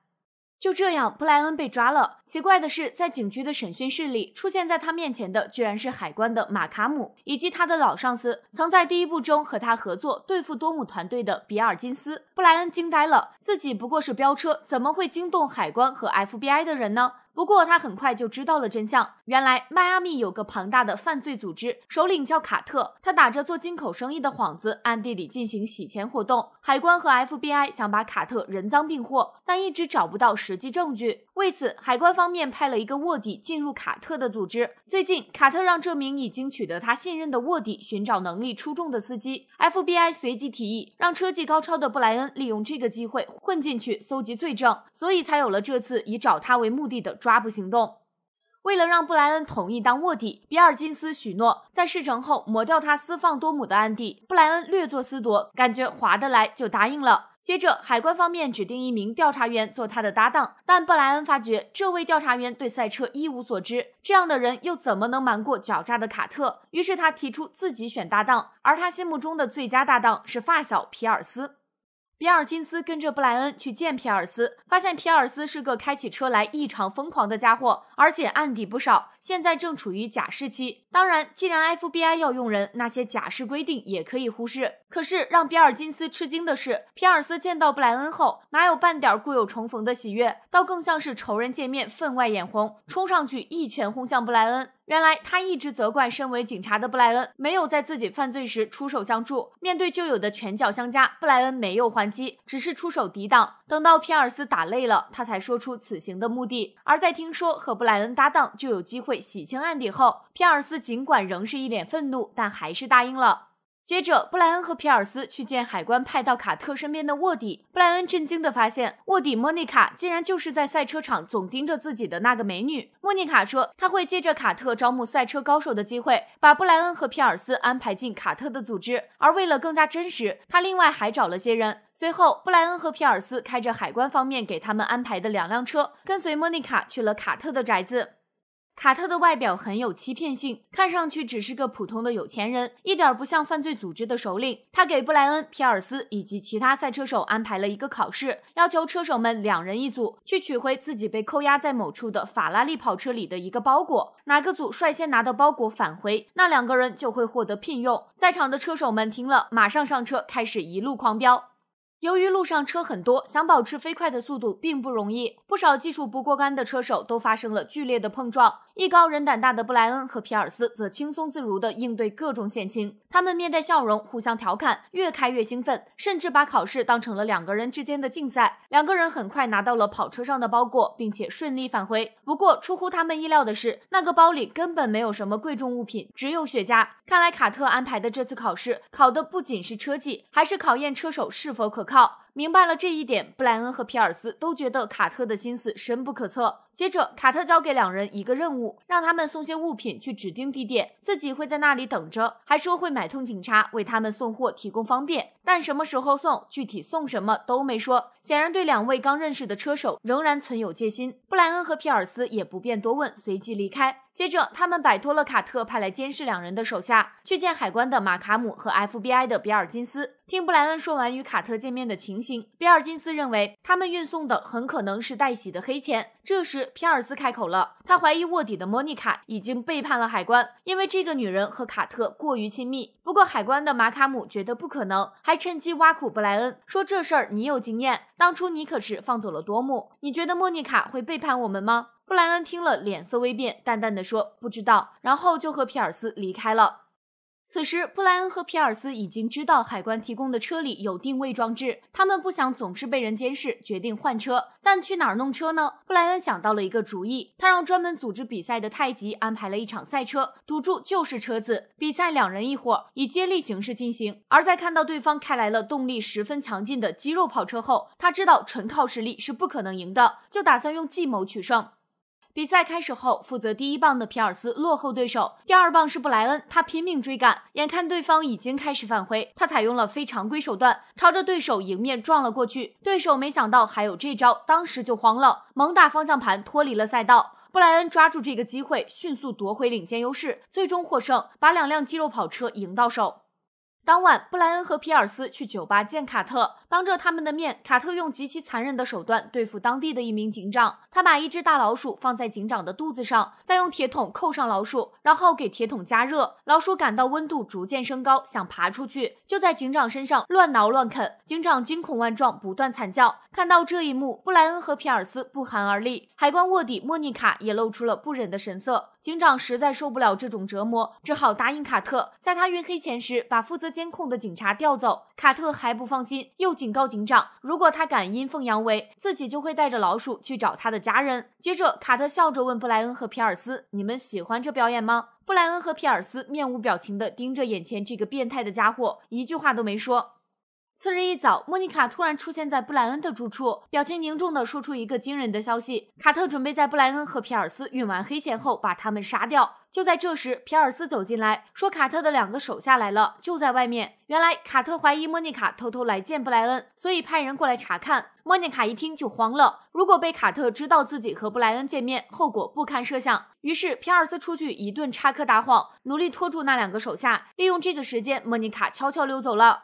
就这样，布莱恩被抓了。奇怪的是，在警局的审讯室里，出现在他面前的居然是海关的马卡姆，以及他的老上司，曾在第一部中和他合作对付多姆团队的比尔金斯。布莱恩惊呆了，自己不过是飙车，怎么会惊动海关和 FBI 的人呢？不过他很快就知道了真相。原来，迈阿密有个庞大的犯罪组织，首领叫卡特，他打着做进口生意的幌子，暗地里进行洗钱活动。海关和 FBI 想把卡特人赃并获。但一直找不到实际证据，为此海关方面派了一个卧底进入卡特的组织。最近卡特让这名已经取得他信任的卧底寻找能力出众的司机，FBI 随即提议让车技高超的布莱恩利用这个机会混进去搜集罪证，所以才有了这次以找他为目的的抓捕行动。为了让布莱恩同意当卧底，比尔金斯许诺在事成后抹掉他私放多姆的案底，布莱恩略作思夺，感觉划得来就答应了。接着，海关方面指定一名调查员做他的搭档，但布莱恩发觉这位调查员对赛车一无所知，这样的人又怎么能瞒过狡诈的卡特？于是他提出自己选搭档，而他心目中的最佳搭档是发小皮尔斯。比尔金斯跟着布莱恩去见皮尔斯，发现皮尔斯是个开起车来异常疯狂的家伙，而且案底不少，现在正处于假释期。当然，既然 FBI 要用人，那些假释规定也可以忽视。可是让比尔金斯吃惊的是，皮尔斯见到布莱恩后，哪有半点故友重逢的喜悦，倒更像是仇人见面，分外眼红，冲上去一拳轰向布莱恩。原来他一直责怪身为警察的布莱恩没有在自己犯罪时出手相助。面对旧友的拳脚相加，布莱恩没有还击，只是出手抵挡。等到皮尔斯打累了，他才说出此行的目的。而在听说和布莱恩搭档就有机会洗清案底后，皮尔斯尽管仍是一脸愤怒，但还是答应了。接着，布莱恩和皮尔斯去见海关派到卡特身边的卧底。布莱恩震惊地发现，卧底莫妮卡竟然就是在赛车场总盯着自己的那个美女。莫妮卡说，他会借着卡特招募赛车高手的机会，把布莱恩和皮尔斯安排进卡特的组织。而为了更加真实，他另外还找了些人。随后，布莱恩和皮尔斯开着海关方面给他们安排的两辆车，跟随莫妮卡去了卡特的宅子。卡特的外表很有欺骗性，看上去只是个普通的有钱人，一点不像犯罪组织的首领。他给布莱恩、皮尔斯以及其他赛车手安排了一个考试，要求车手们两人一组去取回自己被扣押在某处的法拉利跑车里的一个包裹。哪个组率先拿到包裹返回，那两个人就会获得聘用。在场的车手们听了，马上上车，开始一路狂飙。由于路上车很多，想保持飞快的速度并不容易。不少技术不过关的车手都发生了剧烈的碰撞。艺高人胆大的布莱恩和皮尔斯则轻松自如地应对各种险情。他们面带笑容，互相调侃，越开越兴奋，甚至把考试当成了两个人之间的竞赛。两个人很快拿到了跑车上的包裹，并且顺利返回。不过出乎他们意料的是，那个包里根本没有什么贵重物品，只有雪茄。看来卡特安排的这次考试考的不仅是车技，还是考验车手是否可靠。好。明白了这一点，布莱恩和皮尔斯都觉得卡特的心思深不可测。接着，卡特交给两人一个任务，让他们送些物品去指定地点，自己会在那里等着，还说会买通警察为他们送货提供方便，但什么时候送、具体送什么都没说，显然对两位刚认识的车手仍然存有戒心。布莱恩和皮尔斯也不便多问，随即离开。接着，他们摆脱了卡特派来监视两人的手下，去见海关的马卡姆和 FBI 的比尔金斯。听布莱恩说完与卡特见面的情。比尔金斯认为，他们运送的很可能是黛西的黑钱。这时，皮尔斯开口了，他怀疑卧底的莫妮卡已经背叛了海关，因为这个女人和卡特过于亲密。不过，海关的马卡姆觉得不可能，还趁机挖苦布莱恩说：“这事儿你有经验，当初你可是放走了多姆，你觉得莫妮卡会背叛我们吗？”布莱恩听了，脸色微变，淡淡的说：“不知道。”然后就和皮尔斯离开了。此时，布莱恩和皮尔斯已经知道海关提供的车里有定位装置，他们不想总是被人监视，决定换车。但去哪儿弄车呢？布莱恩想到了一个主意，他让专门组织比赛的太极安排了一场赛车，赌注就是车子。比赛两人一伙，以接力形式进行。而在看到对方开来了动力十分强劲的肌肉跑车后，他知道纯靠实力是不可能赢的，就打算用计谋取胜。比赛开始后，负责第一棒的皮尔斯落后对手。第二棒是布莱恩，他拼命追赶。眼看对方已经开始犯规，他采用了非常规手段，朝着对手迎面撞了过去。对手没想到还有这招，当时就慌了，猛打方向盘脱离了赛道。布莱恩抓住这个机会，迅速夺回领先优势，最终获胜，把两辆肌肉跑车赢到手。当晚，布莱恩和皮尔斯去酒吧见卡特。当着他们的面，卡特用极其残忍的手段对付当地的一名警长。他把一只大老鼠放在警长的肚子上，再用铁桶扣上老鼠，然后给铁桶加热。老鼠感到温度逐渐升高，想爬出去，就在警长身上乱挠乱啃。警长惊恐万状，不断惨叫。看到这一幕，布莱恩和皮尔斯不寒而栗，海关卧底莫妮卡也露出了不忍的神色。警长实在受不了这种折磨，只好答应卡特，在他运黑钱时把负责监控的警察调走。卡特还不放心，又。警告警长，如果他敢阴奉阳违，自己就会带着老鼠去找他的家人。接着，卡特笑着问布莱恩和皮尔斯：“你们喜欢这表演吗？”布莱恩和皮尔斯面无表情地盯着眼前这个变态的家伙，一句话都没说。次日一早，莫妮卡突然出现在布莱恩的住处，表情凝重地说出一个惊人的消息：卡特准备在布莱恩和皮尔斯运完黑线后把他们杀掉。就在这时，皮尔斯走进来说：“卡特的两个手下来了，就在外面。”原来卡特怀疑莫妮卡偷偷来见布莱恩，所以派人过来查看。莫妮卡一听就慌了，如果被卡特知道自己和布莱恩见面，后果不堪设想。于是皮尔斯出去一顿插科打诨，努力拖住那两个手下。利用这个时间，莫妮卡悄悄溜走了。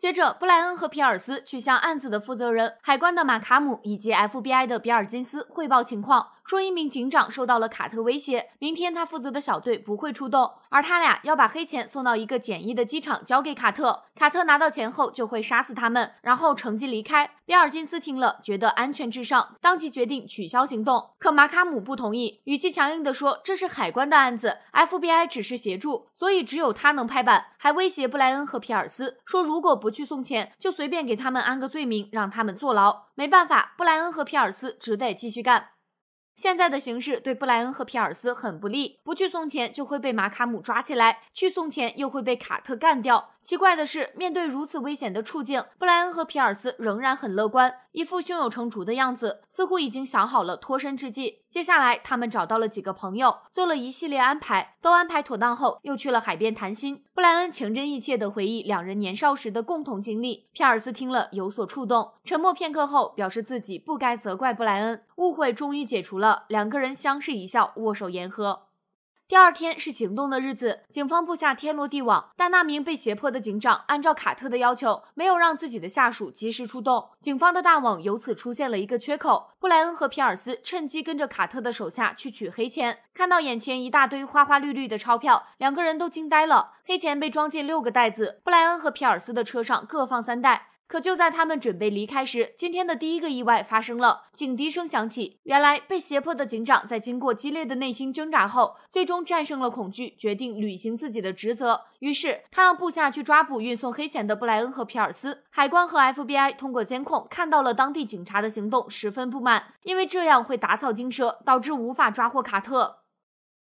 接着，布莱恩和皮尔斯去向案子的负责人、海关的马卡姆以及 FBI 的比尔金斯汇报情况。说一名警长受到了卡特威胁，明天他负责的小队不会出动，而他俩要把黑钱送到一个简易的机场交给卡特。卡特拿到钱后就会杀死他们，然后乘机离开。比尔金斯听了觉得安全至上，当即决定取消行动。可马卡姆不同意，语气强硬的说这是海关的案子，FBI 只是协助，所以只有他能拍板，还威胁布莱恩和皮尔斯说如果不去送钱，就随便给他们安个罪名，让他们坐牢。没办法，布莱恩和皮尔斯只得继续干。现在的形势对布莱恩和皮尔斯很不利，不去送钱就会被马卡姆抓起来，去送钱又会被卡特干掉。奇怪的是，面对如此危险的处境，布莱恩和皮尔斯仍然很乐观，一副胸有成竹的样子，似乎已经想好了脱身之计。接下来，他们找到了几个朋友，做了一系列安排，都安排妥当后，又去了海边谈心。布莱恩情真意切地回忆两人年少时的共同经历，皮尔斯听了有所触动，沉默片刻后表示自己不该责怪布莱恩，误会终于解除了，两个人相视一笑，握手言和。第二天是行动的日子，警方布下天罗地网，但那名被胁迫的警长按照卡特的要求，没有让自己的下属及时出动，警方的大网由此出现了一个缺口。布莱恩和皮尔斯趁机跟着卡特的手下去取黑钱，看到眼前一大堆花花绿绿的钞票，两个人都惊呆了。黑钱被装进六个袋子，布莱恩和皮尔斯的车上各放三袋。可就在他们准备离开时，今天的第一个意外发生了。警笛声响起，原来被胁迫的警长在经过激烈的内心挣扎后，最终战胜了恐惧，决定履行自己的职责。于是他让部下去抓捕运送黑钱的布莱恩和皮尔斯。海关和 FBI 通过监控看到了当地警察的行动，十分不满，因为这样会打草惊蛇，导致无法抓获卡特。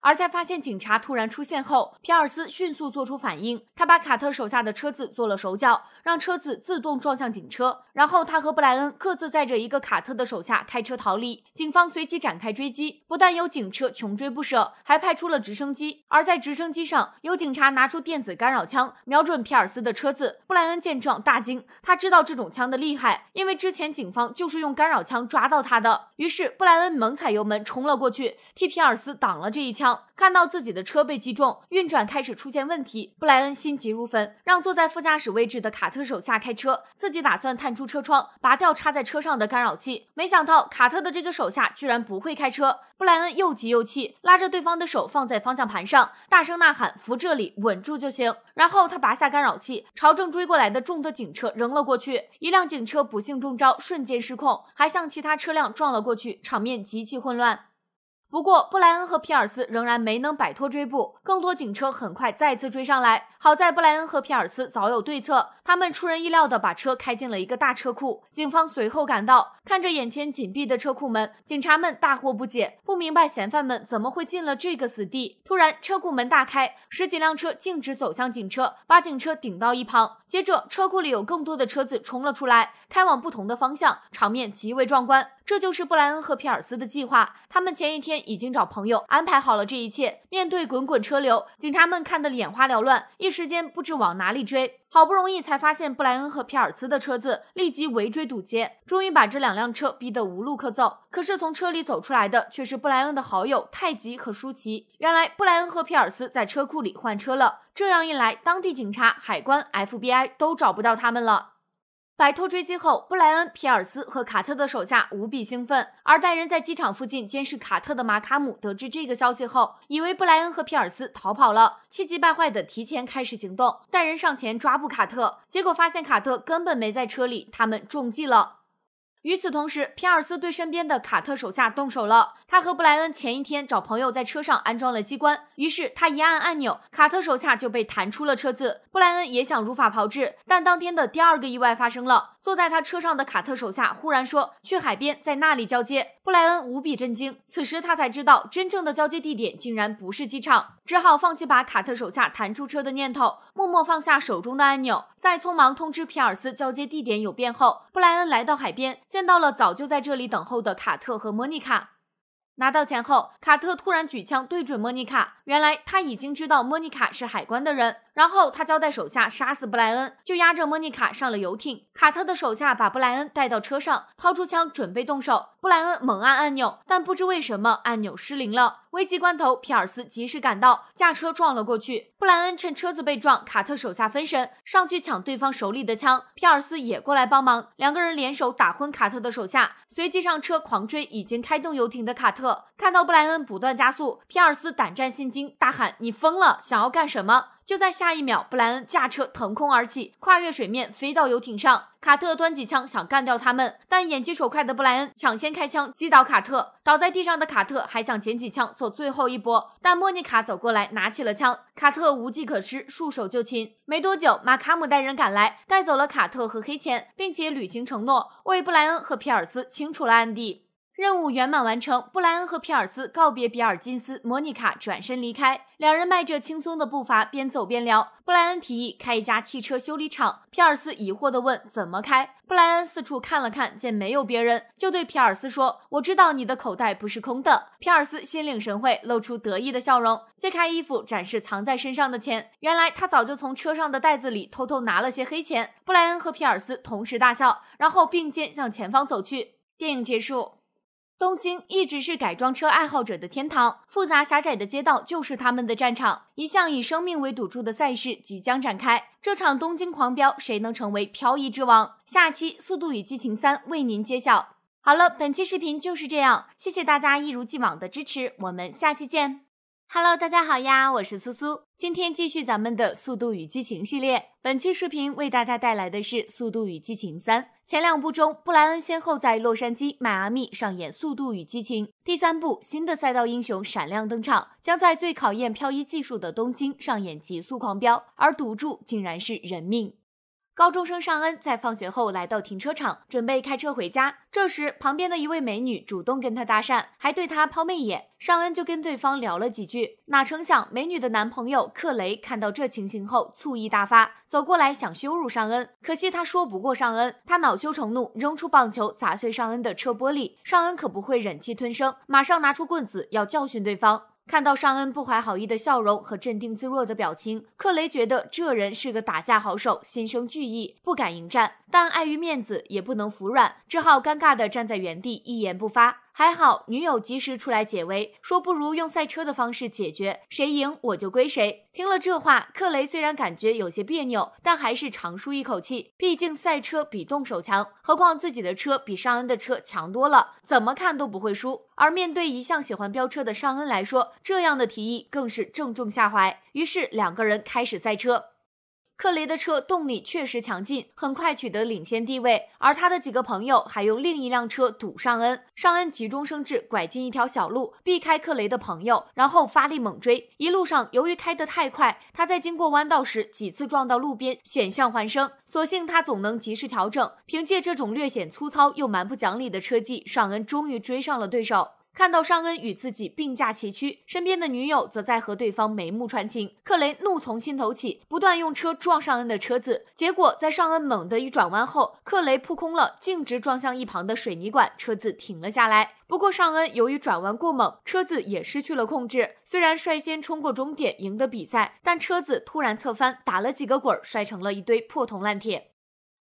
而在发现警察突然出现后，皮尔斯迅速做出反应，他把卡特手下的车子做了手脚，让车子自动撞向警车。然后他和布莱恩各自载着一个卡特的手下开车逃离。警方随即展开追击，不但有警车穷追不舍，还派出了直升机。而在直升机上有警察拿出电子干扰枪，瞄准皮尔斯的车子。布莱恩见状大惊，他知道这种枪的厉害，因为之前警方就是用干扰枪抓到他的。于是布莱恩猛踩油门冲了过去，替皮尔斯挡了这一枪。看到自己的车被击中，运转开始出现问题，布莱恩心急如焚，让坐在副驾驶位置的卡特手下开车，自己打算探出车窗，拔掉插在车上的干扰器。没想到卡特的这个手下居然不会开车，布莱恩又急又气，拉着对方的手放在方向盘上，大声呐喊：“扶这里，稳住就行。”然后他拔下干扰器，朝正追过来的众多警车扔了过去。一辆警车不幸中招，瞬间失控，还向其他车辆撞了过去，场面极其混乱。不过，布莱恩和皮尔斯仍然没能摆脱追捕，更多警车很快再次追上来。好在布莱恩和皮尔斯早有对策。他们出人意料的把车开进了一个大车库，警方随后赶到，看着眼前紧闭的车库门，警察们大惑不解，不明白嫌犯们怎么会进了这个死地。突然，车库门大开，十几辆车径直走向警车，把警车顶到一旁。接着，车库里有更多的车子冲了出来，开往不同的方向，场面极为壮观。这就是布莱恩和皮尔斯的计划，他们前一天已经找朋友安排好了这一切。面对滚滚车流，警察们看得眼花缭乱，一时间不知往哪里追。好不容易才发现布莱恩和皮尔斯的车子，立即围追堵截，终于把这两辆车逼得无路可走。可是从车里走出来的却是布莱恩的好友泰吉和舒淇。原来布莱恩和皮尔斯在车库里换车了，这样一来，当地警察、海关、FBI 都找不到他们了。摆脱追击后，布莱恩、皮尔斯和卡特的手下无比兴奋。而带人在机场附近监视卡特的马卡姆得知这个消息后，以为布莱恩和皮尔斯逃跑了，气急败坏地提前开始行动，带人上前抓捕卡特，结果发现卡特根本没在车里，他们中计了。与此同时，皮尔斯对身边的卡特手下动手了。他和布莱恩前一天找朋友在车上安装了机关，于是他一按按钮，卡特手下就被弹出了车子。布莱恩也想如法炮制，但当天的第二个意外发生了：坐在他车上的卡特手下忽然说去海边，在那里交接。布莱恩无比震惊，此时他才知道真正的交接地点竟然不是机场，只好放弃把卡特手下弹出车的念头，默默放下手中的按钮。在匆忙通知皮尔斯交接地点有变后，布莱恩来到海边，见到了早就在这里等候的卡特和莫妮卡。拿到钱后，卡特突然举枪对准莫妮卡，原来他已经知道莫妮卡是海关的人。然后他交代手下杀死布莱恩，就押着莫妮卡上了游艇。卡特的手下把布莱恩带到车上，掏出枪准备动手。布莱恩猛按按钮，但不知为什么按钮失灵了。危急关头，皮尔斯及时赶到，驾车撞了过去。布莱恩趁车子被撞，卡特手下分神，上去抢对方手里的枪。皮尔斯也过来帮忙，两个人联手打昏卡特的手下，随即上车狂追已经开动游艇的卡特。看到布莱恩不断加速，皮尔斯胆战心惊，大喊：“你疯了，想要干什么？”就在下一秒，布莱恩驾车腾空而起，跨越水面飞到游艇上。卡特端起枪想干掉他们，但眼疾手快的布莱恩抢先开枪击倒卡特。倒在地上的卡特还想捡起枪做最后一搏，但莫妮卡走过来拿起了枪。卡特无计可施，束手就擒。没多久，马卡姆带人赶来，带走了卡特和黑钱，并且履行承诺，为布莱恩和皮尔斯清除了案底。任务圆满完成。布莱恩和皮尔斯告别比尔金斯，莫妮卡转身离开。两人迈着轻松的步伐，边走边聊。布莱恩提议开一家汽车修理厂。皮尔斯疑惑地问：“怎么开？”布莱恩四处看了看，见没有别人，就对皮尔斯说：“我知道你的口袋不是空的。”皮尔斯心领神会，露出得意的笑容，揭开衣服展示藏在身上的钱。原来他早就从车上的袋子里偷偷拿了些黑钱。布莱恩和皮尔斯同时大笑，然后并肩向前方走去。电影结束。东京一直是改装车爱好者的天堂，复杂狭窄的街道就是他们的战场。一项以生命为赌注的赛事即将展开，这场东京狂飙，谁能成为漂移之王？下期《速度与激情三》为您揭晓。好了，本期视频就是这样，谢谢大家一如既往的支持，我们下期见。Hello，大家好呀，我是苏苏，今天继续咱们的速度与激情系列。本期视频为大家带来的是《速度与激情三》。前两部中，布莱恩先后在洛杉矶、迈阿密上演速度与激情。第三部新的赛道英雄闪亮登场，将在最考验漂移技术的东京上演极速狂飙，而赌注竟然是人命。高中生尚恩在放学后来到停车场，准备开车回家。这时，旁边的一位美女主动跟他搭讪，还对他抛媚眼。尚恩就跟对方聊了几句，哪成想美女的男朋友克雷看到这情形后，醋意大发，走过来想羞辱尚恩。可惜他说不过尚恩，他恼羞成怒，扔出棒球砸碎尚恩的车玻璃。尚恩可不会忍气吞声，马上拿出棍子要教训对方。看到尚恩不怀好意的笑容和镇定自若的表情，克雷觉得这人是个打架好手，心生惧意，不敢迎战，但碍于面子也不能服软，只好尴尬地站在原地一言不发。还好女友及时出来解围，说不如用赛车的方式解决，谁赢我就归谁。听了这话，克雷虽然感觉有些别扭，但还是长舒一口气。毕竟赛车比动手强，何况自己的车比尚恩的车强多了，怎么看都不会输。而面对一向喜欢飙车的尚恩来说，这样的提议更是正中下怀。于是两个人开始赛车。克雷的车动力确实强劲，很快取得领先地位。而他的几个朋友还用另一辆车堵上恩。上恩急中生智，拐进一条小路，避开克雷的朋友，然后发力猛追。一路上，由于开得太快，他在经过弯道时几次撞到路边，险象环生。所幸他总能及时调整，凭借这种略显粗糙又蛮不讲理的车技，上恩终于追上了对手。看到尚恩与自己并驾齐驱，身边的女友则在和对方眉目传情，克雷怒从心头起，不断用车撞尚恩的车子。结果在尚恩猛地一转弯后，克雷扑空了，径直撞向一旁的水泥管，车子停了下来。不过尚恩由于转弯过猛，车子也失去了控制。虽然率先冲过终点赢得比赛，但车子突然侧翻，打了几个滚，摔成了一堆破铜烂铁。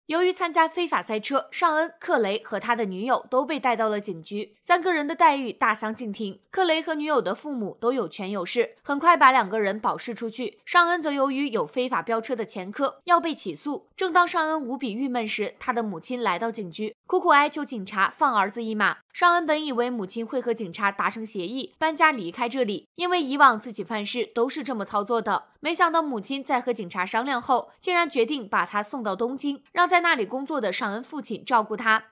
由于参加非法赛车，尚恩·克雷和他的女友都被带到了警局。三个人的待遇大相径庭。克雷和女友的父母都有权有势，很快把两个人保释出去。尚恩则由于有非法飙车的前科，要被起诉。正当尚恩无比郁闷时，他的母亲来到警局，苦苦哀求警察放儿子一马。尚恩本以为母亲会和警察达成协议，搬家离开这里，因为以往自己犯事都是这么操作的。没想到母亲在和警察商量后，竟然决定把他送到东京，让在那里工作的尚恩父亲照顾他。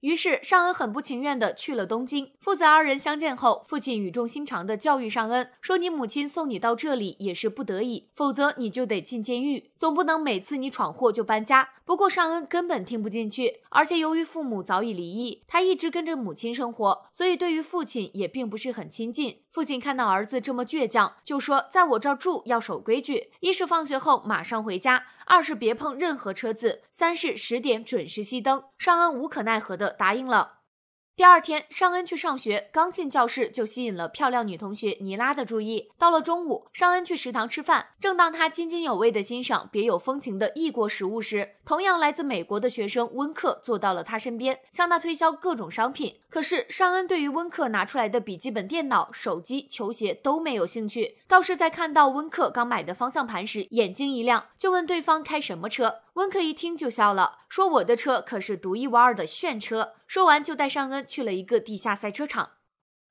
于是尚恩很不情愿地去了东京。父子二人相见后，父亲语重心长地教育尚恩说：“你母亲送你到这里也是不得已，否则你就得进监狱。总不能每次你闯祸就搬家。”不过尚恩根本听不进去，而且由于父母早已离异，他一直跟着母亲生活，所以对于父亲也并不是很亲近。父亲看到儿子这么倔强，就说：“在我这儿住要守规矩，一是放学后马上回家，二是别碰任何车子，三是十点准时熄灯。”尚恩无可奈何地答应了。第二天，尚恩去上学，刚进教室就吸引了漂亮女同学尼拉的注意。到了中午，尚恩去食堂吃饭，正当他津津有味的欣赏别有风情的异国食物时，同样来自美国的学生温克坐到了他身边，向他推销各种商品。可是尚恩对于温克拿出来的笔记本电脑、手机、球鞋都没有兴趣，倒是在看到温克刚买的方向盘时，眼睛一亮，就问对方开什么车。温克一听就笑了，说：“我的车可是独一无二的炫车。”说完就带尚恩去了一个地下赛车场。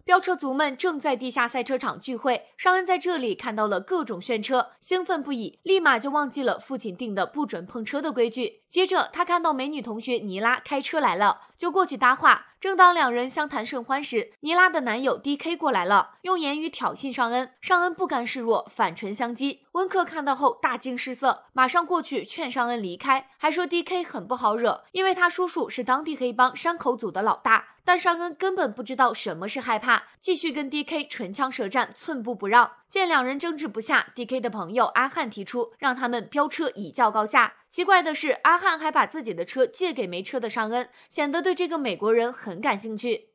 飙车族们正在地下赛车场聚会，尚恩在这里看到了各种炫车，兴奋不已，立马就忘记了父亲定的不准碰车的规矩。接着，他看到美女同学尼拉开车来了。就过去搭话，正当两人相谈甚欢时，尼拉的男友 D.K 过来了，用言语挑衅尚恩，尚恩不甘示弱，反唇相讥。温克看到后大惊失色，马上过去劝尚恩离开，还说 D.K 很不好惹，因为他叔叔是当地黑帮山口组的老大。但尚恩根本不知道什么是害怕，继续跟 D.K 唇枪舌战，寸步不让。见两人争执不下，D.K 的朋友阿汉提出让他们飙车一较高下。奇怪的是，阿汉还把自己的车借给没车的尚恩，显得对这个美国人很感兴趣。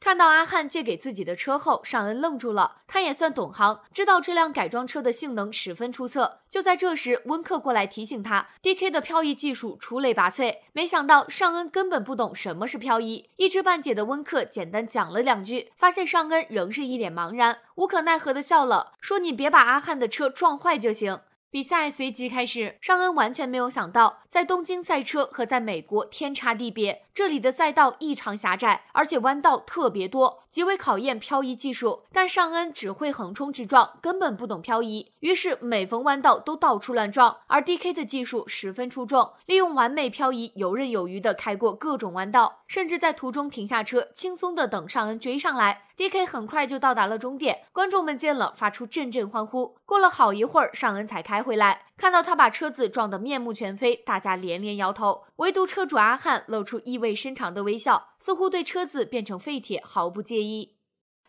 看到阿汉借给自己的车后，尚恩愣住了。他也算懂行，知道这辆改装车的性能十分出色。就在这时，温克过来提醒他，D K 的漂移技术出类拔萃。没想到尚恩根本不懂什么是漂移，一知半解的温克简单讲了两句，发现尚恩仍是一脸茫然，无可奈何的笑了，说：“你别把阿汉的车撞坏就行。”比赛随即开始，尚恩完全没有想到，在东京赛车和在美国天差地别。这里的赛道异常狭窄，而且弯道特别多，极为考验漂移技术。但尚恩只会横冲直撞，根本不懂漂移。于是每逢弯道都到处乱撞。而 D.K 的技术十分出众，利用完美漂移游刃有余地开过各种弯道，甚至在途中停下车，轻松地等尚恩追上来。D.K. 很快就到达了终点，观众们见了，发出阵阵欢呼。过了好一会儿，尚恩才开回来，看到他把车子撞得面目全非，大家连连摇头，唯独车主阿汉露出意味深长的微笑，似乎对车子变成废铁毫不介意。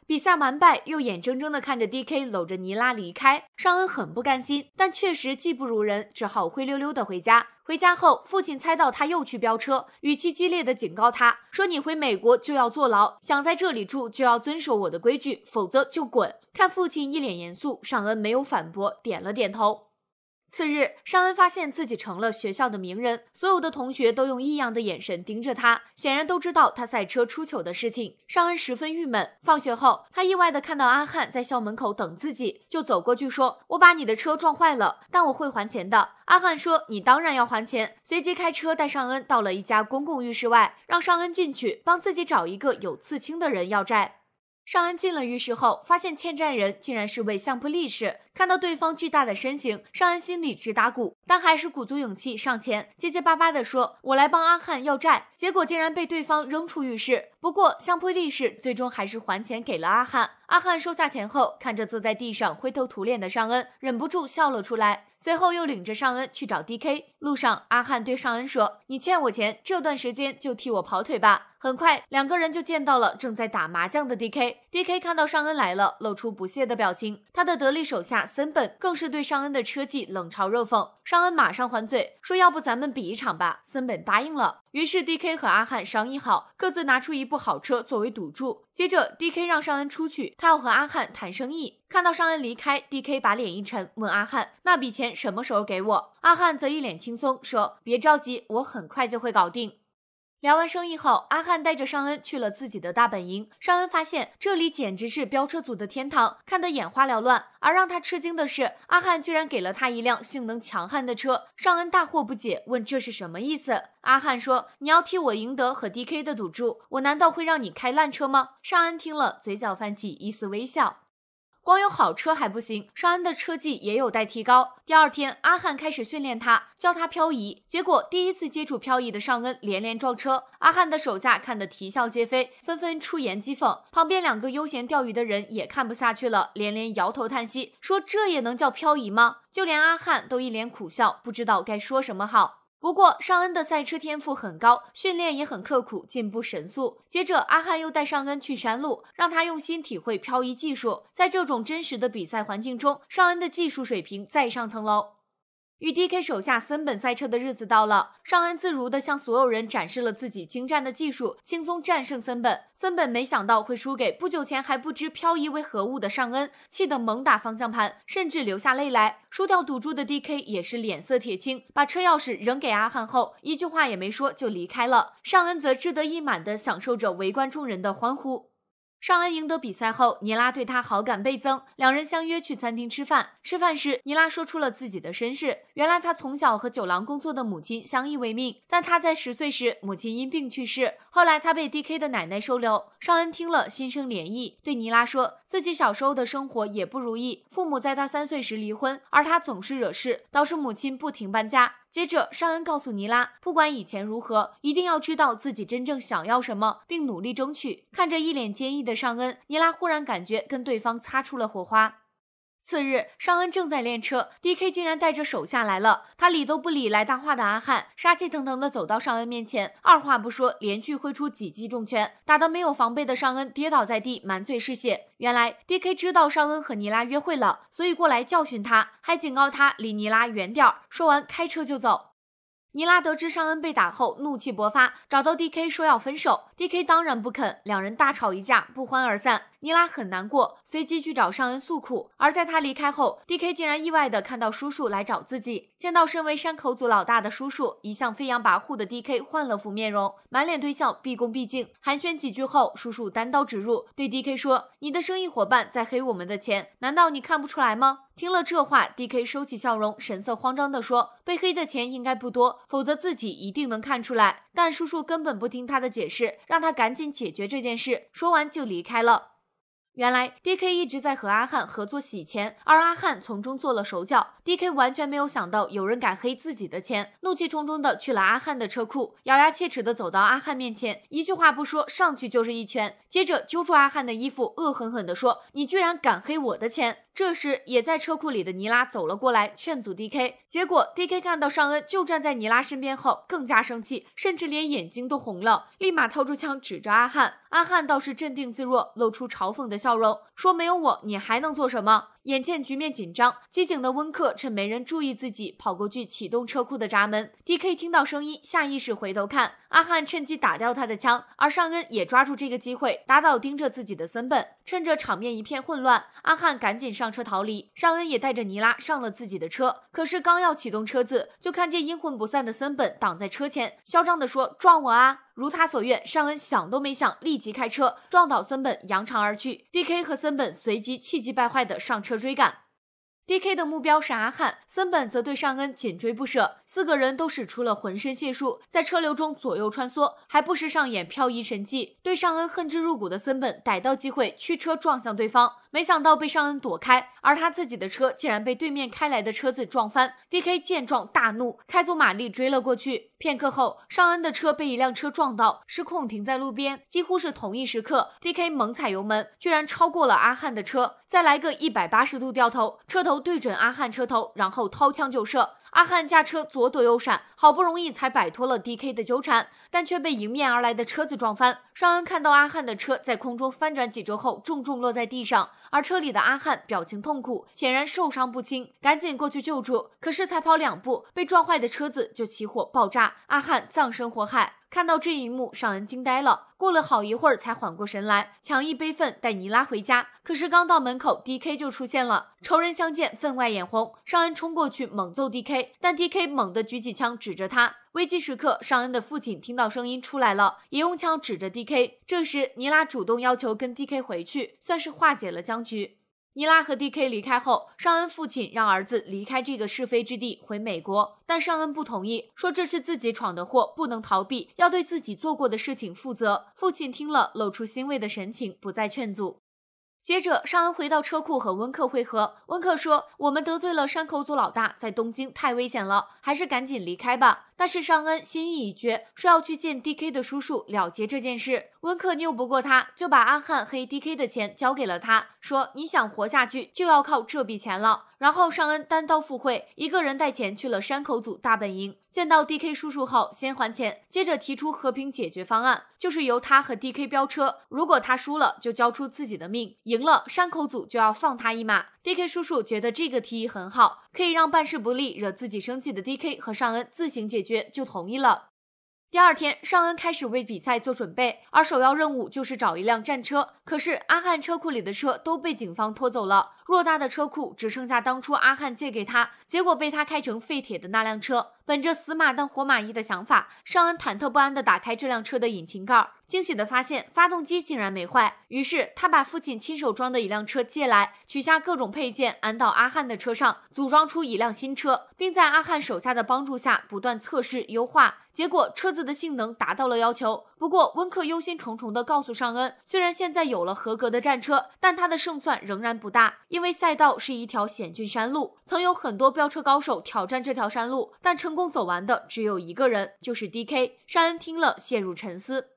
比赛完败，又眼睁睁的看着 DK 搂着尼拉离开，尚恩很不甘心，但确实技不如人，只好灰溜溜的回家。回家后，父亲猜到他又去飙车，语气激烈的警告他说：“你回美国就要坐牢，想在这里住就要遵守我的规矩，否则就滚。”看父亲一脸严肃，尚恩没有反驳，点了点头。次日，尚恩发现自己成了学校的名人，所有的同学都用异样的眼神盯着他，显然都知道他赛车出糗的事情。尚恩十分郁闷。放学后，他意外的看到阿汉在校门口等自己，就走过去说：“我把你的车撞坏了，但我会还钱的。”阿汉说：“你当然要还钱。”随即开车带尚恩到了一家公共浴室外，让尚恩进去帮自己找一个有刺青的人要债。尚恩进了浴室后，发现欠债人竟然是位相扑力士。看到对方巨大的身形，尚恩心里直打鼓，但还是鼓足勇气上前，结结巴巴地说：“我来帮阿汉要债。”结果竟然被对方扔出浴室。不过，相扑力士最终还是还钱给了阿汉。阿汉收下钱后，看着坐在地上灰头土脸的尚恩，忍不住笑了出来。随后，又领着尚恩去找 D.K。路上，阿汉对尚恩说：“你欠我钱，这段时间就替我跑腿吧。”很快，两个人就见到了正在打麻将的 D.K。D.K 看到尚恩来了，露出不屑的表情。他的得力手下森本更是对尚恩的车技冷嘲热讽。尚恩马上还嘴说：“要不咱们比一场吧？”森本答应了。于是，D.K. 和阿汉商议好，各自拿出一部好车作为赌注。接着，D.K. 让尚恩出去，他要和阿汉谈生意。看到尚恩离开，D.K. 把脸一沉，问阿汉：“那笔钱什么时候给我？”阿汉则一脸轻松，说：“别着急，我很快就会搞定。”聊完生意后，阿汉带着尚恩去了自己的大本营。尚恩发现这里简直是飙车族的天堂，看得眼花缭乱。而让他吃惊的是，阿汉居然给了他一辆性能强悍的车。尚恩大惑不解，问这是什么意思？阿汉说：“你要替我赢得和 D.K 的赌注，我难道会让你开烂车吗？”尚恩听了，嘴角泛起一丝微笑。光有好车还不行，尚恩的车技也有待提高。第二天，阿汉开始训练他，教他漂移。结果第一次接触漂移的尚恩连连撞车，阿汉的手下看得啼笑皆非，纷纷出言讥讽。旁边两个悠闲钓鱼的人也看不下去了，连连摇头叹息，说这也能叫漂移吗？就连阿汉都一脸苦笑，不知道该说什么好。不过尚恩的赛车天赋很高，训练也很刻苦，进步神速。接着阿汉又带尚恩去山路，让他用心体会漂移技术。在这种真实的比赛环境中，尚恩的技术水平再上层楼。与 D.K. 手下森本赛车的日子到了，尚恩自如地向所有人展示了自己精湛的技术，轻松战胜森本。森本没想到会输给不久前还不知漂移为何物的尚恩，气得猛打方向盘，甚至流下泪来。输掉赌注的 D.K. 也是脸色铁青，把车钥匙扔给阿汉后，一句话也没说就离开了。尚恩则志得意满地享受着围观众人的欢呼。尚恩赢得比赛后，尼拉对他好感倍增，两人相约去餐厅吃饭。吃饭时，尼拉说出了自己的身世。原来他从小和酒廊工作的母亲相依为命，但他在十岁时，母亲因病去世。后来他被 D.K 的奶奶收留。尚恩听了心生怜意，对尼拉说自己小时候的生活也不如意，父母在他三岁时离婚，而他总是惹事，导致母亲不停搬家。接着，尚恩告诉尼拉，不管以前如何，一定要知道自己真正想要什么，并努力争取。看着一脸坚毅的尚恩，尼拉忽然感觉跟对方擦出了火花。次日，尚恩正在练车，D.K. 竟然带着手下来了。他理都不理来搭话的阿汉，杀气腾腾的走到尚恩面前，二话不说，连续挥出几记重拳，打得没有防备的尚恩跌倒在地，满嘴是血。原来 D.K. 知道尚恩和尼拉约会了，所以过来教训他，还警告他离尼拉远点儿。说完，开车就走。尼拉得知尚恩被打后，怒气勃发，找到 D.K 说要分手，D.K 当然不肯，两人大吵一架，不欢而散。尼拉很难过，随即去找尚恩诉苦。而在他离开后，D.K 竟然意外的看到叔叔来找自己。见到身为山口组老大的叔叔，一向飞扬跋扈的 D K 换了副面容，满脸堆笑，毕恭毕敬。寒暄几句后，叔叔单刀直入，对 D K 说：“你的生意伙伴在黑我们的钱，难道你看不出来吗？”听了这话，D K 收起笑容，神色慌张地说：“被黑的钱应该不多，否则自己一定能看出来。”但叔叔根本不听他的解释，让他赶紧解决这件事。说完就离开了。原来 D.K 一直在和阿汉合作洗钱，而阿汉从中做了手脚。D.K 完全没有想到有人敢黑自己的钱，怒气冲冲的去了阿汉的车库，咬牙切齿的走到阿汉面前，一句话不说，上去就是一拳，接着揪住阿汉的衣服，恶狠狠的说：“你居然敢黑我的钱！”这时，也在车库里的尼拉走了过来，劝阻 D.K。结果，D.K 看到尚恩就站在尼拉身边后，更加生气，甚至连眼睛都红了，立马掏出枪指着阿汉。阿汉倒是镇定自若，露出嘲讽的笑容，说：“没有我，你还能做什么？”眼见局面紧张，机警的温克趁没人注意自己，跑过去启动车库的闸门。D.K. 听到声音，下意识回头看，阿汉趁机打掉他的枪，而尚恩也抓住这个机会打倒盯着自己的森本。趁着场面一片混乱，阿汉赶紧上车逃离，尚恩也带着尼拉上了自己的车。可是刚要启动车子，就看见阴魂不散的森本挡在车前，嚣张的说：“撞我啊！”如他所愿，尚恩想都没想，立即开车撞倒森本，扬长而去。D.K. 和森本随即气急败坏地上车追赶。D.K. 的目标是阿汉，森本则对尚恩紧追不舍。四个人都使出了浑身解数，在车流中左右穿梭，还不时上演漂移神技。对尚恩恨之入骨的森本逮到机会，驱车撞向对方。没想到被尚恩躲开，而他自己的车竟然被对面开来的车子撞翻。D.K 见状大怒，开足马力追了过去。片刻后，尚恩的车被一辆车撞到，失控停在路边。几乎是同一时刻，D.K 猛踩油门，居然超过了阿汉的车，再来个一百八十度掉头，车头对准阿汉车头，然后掏枪就射。阿汉驾车左躲右闪，好不容易才摆脱了 D.K 的纠缠，但却被迎面而来的车子撞翻。尚恩看到阿汉的车在空中翻转几周后，重重落在地上，而车里的阿汉表情痛苦，显然受伤不轻，赶紧过去救助。可是才跑两步，被撞坏的车子就起火爆炸，阿汉葬身火海。看到这一幕，尚恩惊呆了。过了好一会儿，才缓过神来。强毅悲愤，带尼拉回家。可是刚到门口，D.K. 就出现了。仇人相见，分外眼红。尚恩冲过去猛揍 D.K.，但 D.K. 猛地举起枪指着他。危机时刻，尚恩的父亲听到声音出来了，也用枪指着 D.K. 这时，尼拉主动要求跟 D.K. 回去，算是化解了僵局。尼拉和 D.K 离开后，尚恩父亲让儿子离开这个是非之地，回美国。但尚恩不同意，说这是自己闯的祸，不能逃避，要对自己做过的事情负责。父亲听了，露出欣慰的神情，不再劝阻。接着，尚恩回到车库和温克会合。温克说：“我们得罪了山口组老大，在东京太危险了，还是赶紧离开吧。”但是尚恩心意已决，说要去见 D.K 的叔叔，了结这件事。温克拗不过他，就把阿汉黑 D.K 的钱交给了他，说：“你想活下去，就要靠这笔钱了。”然后尚恩单刀赴会，一个人带钱去了山口组大本营，见到 D.K 叔叔后，先还钱，接着提出和平解决方案，就是由他和 D.K 飙车，如果他输了，就交出自己的命；赢了，山口组就要放他一马。D.K 叔叔觉得这个提议很好，可以让办事不利惹自己生气的 D.K 和尚恩自行解决，就同意了。第二天，尚恩开始为比赛做准备，而首要任务就是找一辆战车。可是，阿汉车库里的车都被警方拖走了。偌大的车库只剩下当初阿汉借给他，结果被他开成废铁的那辆车。本着死马当活马医的想法，尚恩忐忑不安地打开这辆车的引擎盖，惊喜地发现发动机竟然没坏。于是他把父亲亲手装的一辆车借来，取下各种配件安到阿汉的车上，组装出一辆新车，并在阿汉手下的帮助下不断测试优化，结果车子的性能达到了要求。不过，温克忧心忡忡地告诉尚恩：“虽然现在有了合格的战车，但他的胜算仍然不大，因为赛道是一条险峻山路，曾有很多飙车高手挑战这条山路，但成功走完的只有一个人，就是 D.K。”尚恩听了，陷入沉思。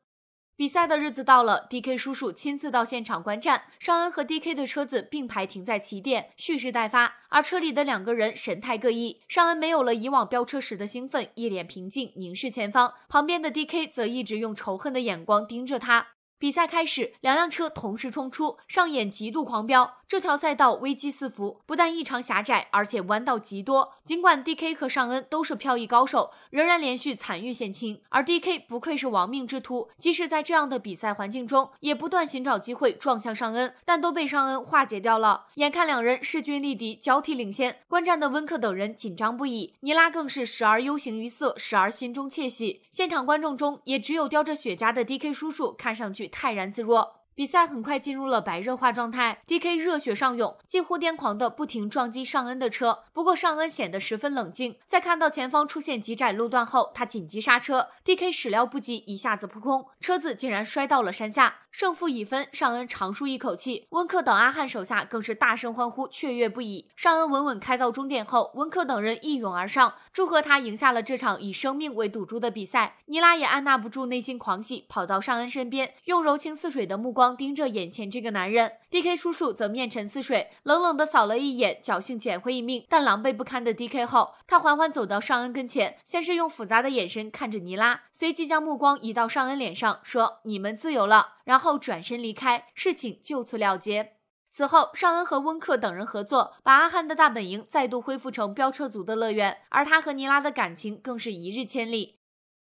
比赛的日子到了，D.K 叔叔亲自到现场观战。尚恩和 D.K 的车子并排停在起点，蓄势待发。而车里的两个人神态各异，尚恩没有了以往飙车时的兴奋，一脸平静，凝视前方。旁边的 D.K 则一直用仇恨的眼光盯着他。比赛开始，两辆车同时冲出，上演极度狂飙。这条赛道危机四伏，不但异常狭窄，而且弯道极多。尽管 D K 和尚恩都是漂移高手，仍然连续惨遇险情。而 D K 不愧是亡命之徒，即使在这样的比赛环境中，也不断寻找机会撞向尚恩，但都被尚恩化解掉了。眼看两人势均力敌，交替领先，观战的温克等人紧张不已，尼拉更是时而忧形于色，时而心中窃喜。现场观众中也只有叼着雪茄的 D K 叔叔看上去。泰然自若，比赛很快进入了白热化状态。D.K. 热血上涌，近乎癫狂的不停撞击尚恩的车。不过尚恩显得十分冷静，在看到前方出现极窄路段后，他紧急刹车。D.K. 始料不及，一下子扑空，车子竟然摔到了山下。胜负已分，尚恩长舒一口气，温克等阿汉手下更是大声欢呼，雀跃不已。尚恩稳稳开到终点后，温克等人一拥而上，祝贺他赢下了这场以生命为赌注的比赛。尼拉也按捺不住内心狂喜，跑到尚恩身边，用柔情似水的目光盯着眼前这个男人。D.K. 叔叔则面沉似水，冷冷地扫了一眼侥幸捡回一命但狼狈不堪的 D.K. 后，他缓缓走到尚恩跟前，先是用复杂的眼神看着尼拉，随即将目光移到尚恩脸上，说：“你们自由了。”然后转身离开，事情就此了结。此后，尚恩和温克等人合作，把阿汉的大本营再度恢复成飙车族的乐园，而他和尼拉的感情更是一日千里。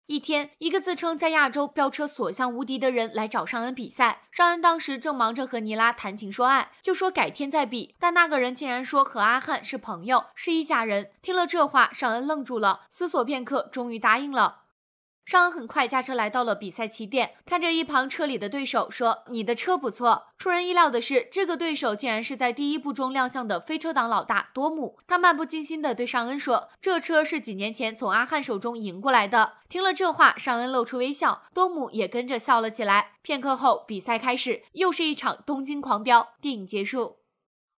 一天，一个自称在亚洲飙车所向无敌的人来找尚恩比赛。尚恩当时正忙着和尼拉谈情说爱，就说改天再比。但那个人竟然说和阿汉是朋友，是一家人。听了这话，尚恩愣住了，思索片刻，终于答应了。尚恩很快驾车来到了比赛起点，看着一旁车里的对手说：“你的车不错。”出人意料的是，这个对手竟然是在第一部中亮相的飞车党老大多姆。他漫不经心的对尚恩说：“这车是几年前从阿汉手中赢过来的。”听了这话，尚恩露出微笑，多姆也跟着笑了起来。片刻后，比赛开始，又是一场东京狂飙。电影结束。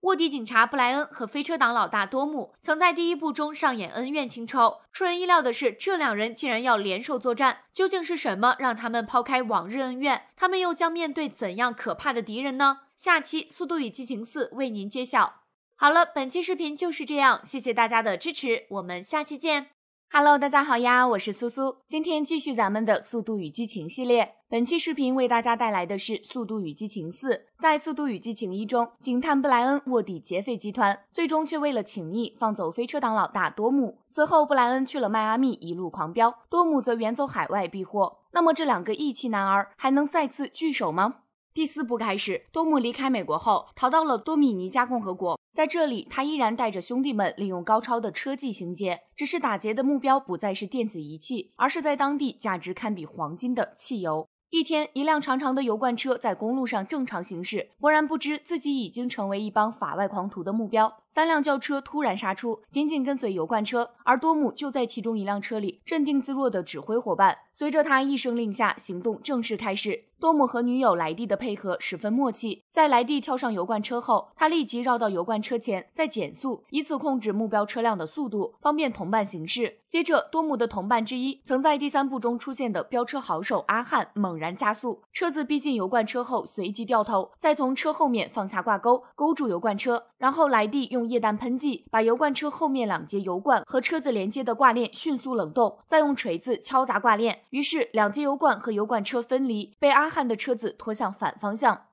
卧底警察布莱恩和飞车党老大多姆曾在第一部中上演恩怨情仇。出人意料的是，这两人竟然要联手作战。究竟是什么让他们抛开往日恩怨？他们又将面对怎样可怕的敌人呢？下期《速度与激情四》为您揭晓。好了，本期视频就是这样，谢谢大家的支持，我们下期见。Hello，大家好呀，我是苏苏，今天继续咱们的《速度与激情》系列。本期视频为大家带来的是《速度与激情四》。在《速度与激情一》中，警探布莱恩卧底劫匪集团，最终却为了情谊放走飞车党老大多姆。此后，布莱恩去了迈阿密，一路狂飙；多姆则远走海外避祸。那么，这两个义气男儿还能再次聚首吗？第四部开始，多姆离开美国后，逃到了多米尼加共和国，在这里，他依然带着兄弟们利用高超的车技行劫，只是打劫的目标不再是电子仪器，而是在当地价值堪比黄金的汽油。一天，一辆长长的油罐车在公路上正常行驶，浑然不知自己已经成为一帮法外狂徒的目标。三辆轿车突然杀出，紧紧跟随油罐车，而多姆就在其中一辆车里，镇定自若地指挥伙伴。随着他一声令下，行动正式开始。多姆和女友莱蒂的配合十分默契。在莱蒂跳上油罐车后，他立即绕到油罐车前，再减速，以此控制目标车辆的速度，方便同伴行事。接着，多姆的同伴之一，曾在第三部中出现的飙车好手阿汉猛然加速，车子逼近油罐车后，随即掉头，再从车后面放下挂钩，勾住油罐车，然后莱蒂用。液氮喷剂把油罐车后面两节油罐和车子连接的挂链迅速冷冻，再用锤子敲砸挂链，于是两节油罐和油罐车分离，被阿汉的车子拖向反方向。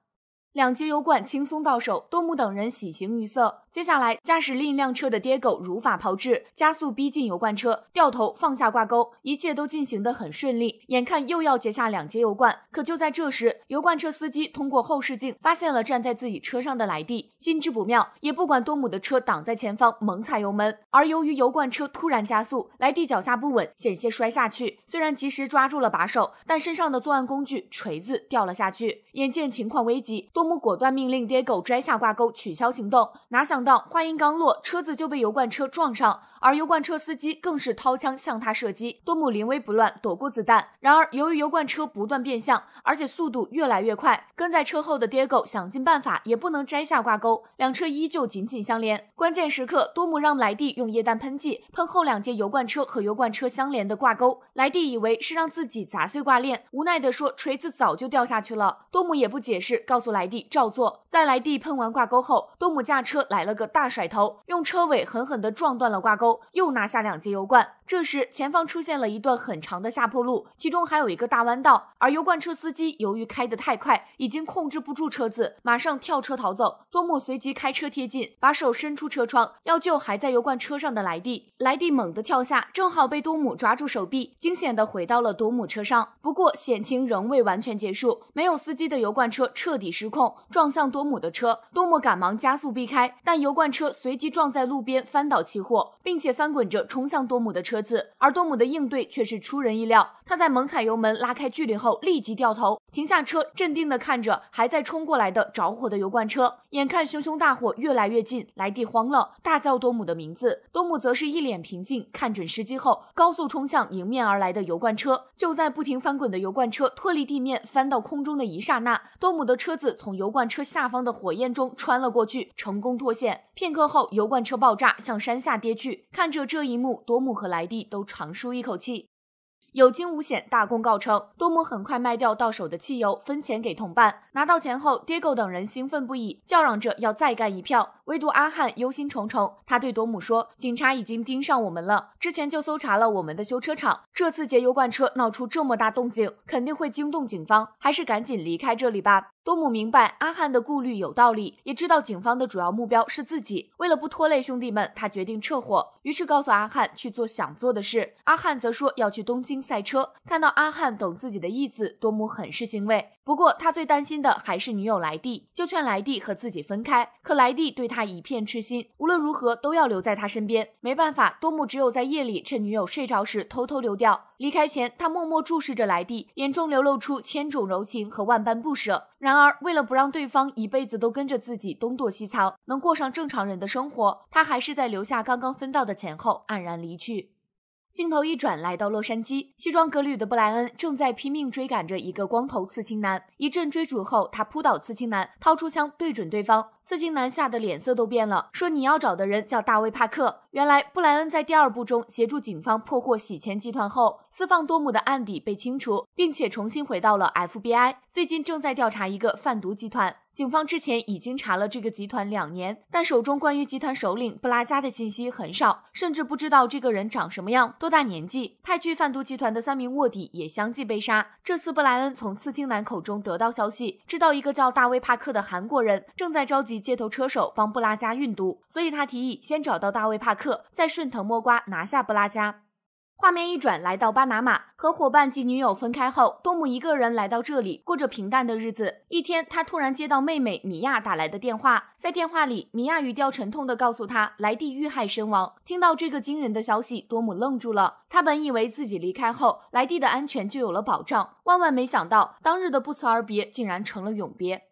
两节油罐轻松到手，多姆等人喜形于色。接下来，驾驶另一辆车的爹狗如法炮制，加速逼近油罐车，掉头放下挂钩，一切都进行得很顺利。眼看又要截下两节油罐，可就在这时，油罐车司机通过后视镜发现了站在自己车上的莱蒂，心知不妙，也不管多姆的车挡在前方，猛踩油门。而由于油罐车突然加速，莱蒂脚下不稳，险些摔下去。虽然及时抓住了把手，但身上的作案工具锤子掉了下去。眼见情况危急，多姆果断命令爹狗摘下挂钩，取消行动。哪想。话音刚落，车子就被油罐车撞上，而油罐车司机更是掏枪向他射击。多姆临危不乱，躲过子弹。然而，由于油罐车不断变向，而且速度越来越快，跟在车后的 Diego 想尽办法也不能摘下挂钩，两车依旧紧紧相连。关键时刻，多姆让莱蒂用液氮喷剂喷后两节油罐车和油罐车相连的挂钩。莱蒂以为是让自己砸碎挂链，无奈地说：“锤子早就掉下去了。”多姆也不解释，告诉莱蒂照做。在莱蒂喷完挂钩后，多姆驾车来了。了个大甩头，用车尾狠狠地撞断了挂钩，又拿下两节油罐。这时，前方出现了一段很长的下坡路，其中还有一个大弯道。而油罐车司机由于开得太快，已经控制不住车子，马上跳车逃走。多姆随即开车贴近，把手伸出车窗，要救还在油罐车上的莱蒂。莱蒂猛地跳下，正好被多姆抓住手臂，惊险地回到了多姆车上。不过险情仍未完全结束，没有司机的油罐车彻底失控，撞向多姆的车。多姆赶忙加速避开，但。油罐车随即撞在路边翻倒起火，并且翻滚着冲向多姆的车子，而多姆的应对却是出人意料。他在猛踩油门拉开距离后，立即掉头停下车，镇定地看着还在冲过来的着火的油罐车。眼看熊熊大火越来越近，莱蒂慌了，大叫多姆的名字。多姆则是一脸平静，看准时机后，高速冲向迎面而来的油罐车。就在不停翻滚的油罐车脱离地面翻到空中的一刹那，多姆的车子从油罐车下方的火焰中穿了过去，成功脱险。片刻后，油罐车爆炸，向山下跌去。看着这一幕，多姆和莱蒂都长舒一口气，有惊无险，大功告成。多姆很快卖掉到手的汽油，分钱给同伴。拿到钱后，爹狗等人兴奋不已，叫嚷着要再干一票。唯独阿汉忧心忡忡，他对多姆说：“警察已经盯上我们了，之前就搜查了我们的修车厂，这次节油罐车闹出这么大动静，肯定会惊动警方，还是赶紧离开这里吧。”多姆明白阿汉的顾虑有道理，也知道警方的主要目标是自己，为了不拖累兄弟们，他决定撤火，于是告诉阿汉去做想做的事。阿汉则说要去东京赛车，看到阿汉等自己的义子，多姆很是欣慰。不过，他最担心的还是女友莱蒂，就劝莱蒂和自己分开。可莱蒂对他一片痴心，无论如何都要留在他身边。没办法，多姆只有在夜里趁女友睡着时偷偷溜掉。离开前，他默默注视着莱蒂，眼中流露出千种柔情和万般不舍。然而，为了不让对方一辈子都跟着自己东躲西藏，能过上正常人的生活，他还是在留下刚刚分到的钱后黯然离去。镜头一转，来到洛杉矶，西装革履的布莱恩正在拼命追赶着一个光头刺青男。一阵追逐后，他扑倒刺青男，掏出枪对准对方。刺青男吓得脸色都变了，说：“你要找的人叫大卫·帕克。”原来，布莱恩在第二部中协助警方破获洗钱集团后，私放多姆的案底被清除，并且重新回到了 FBI，最近正在调查一个贩毒集团。警方之前已经查了这个集团两年，但手中关于集团首领布拉加的信息很少，甚至不知道这个人长什么样、多大年纪。派去贩毒集团的三名卧底也相继被杀。这次布莱恩从刺青男口中得到消息，知道一个叫大卫·帕克的韩国人正在召集街头车手帮布拉加运毒，所以他提议先找到大卫·帕克，再顺藤摸瓜拿下布拉加。画面一转，来到巴拿马，和伙伴及女友分开后，多姆一个人来到这里，过着平淡的日子。一天，他突然接到妹妹米娅打来的电话，在电话里，米娅语调沉痛地告诉他，莱蒂遇害身亡。听到这个惊人的消息，多姆愣住了。他本以为自己离开后，莱蒂的安全就有了保障，万万没想到，当日的不辞而别竟然成了永别。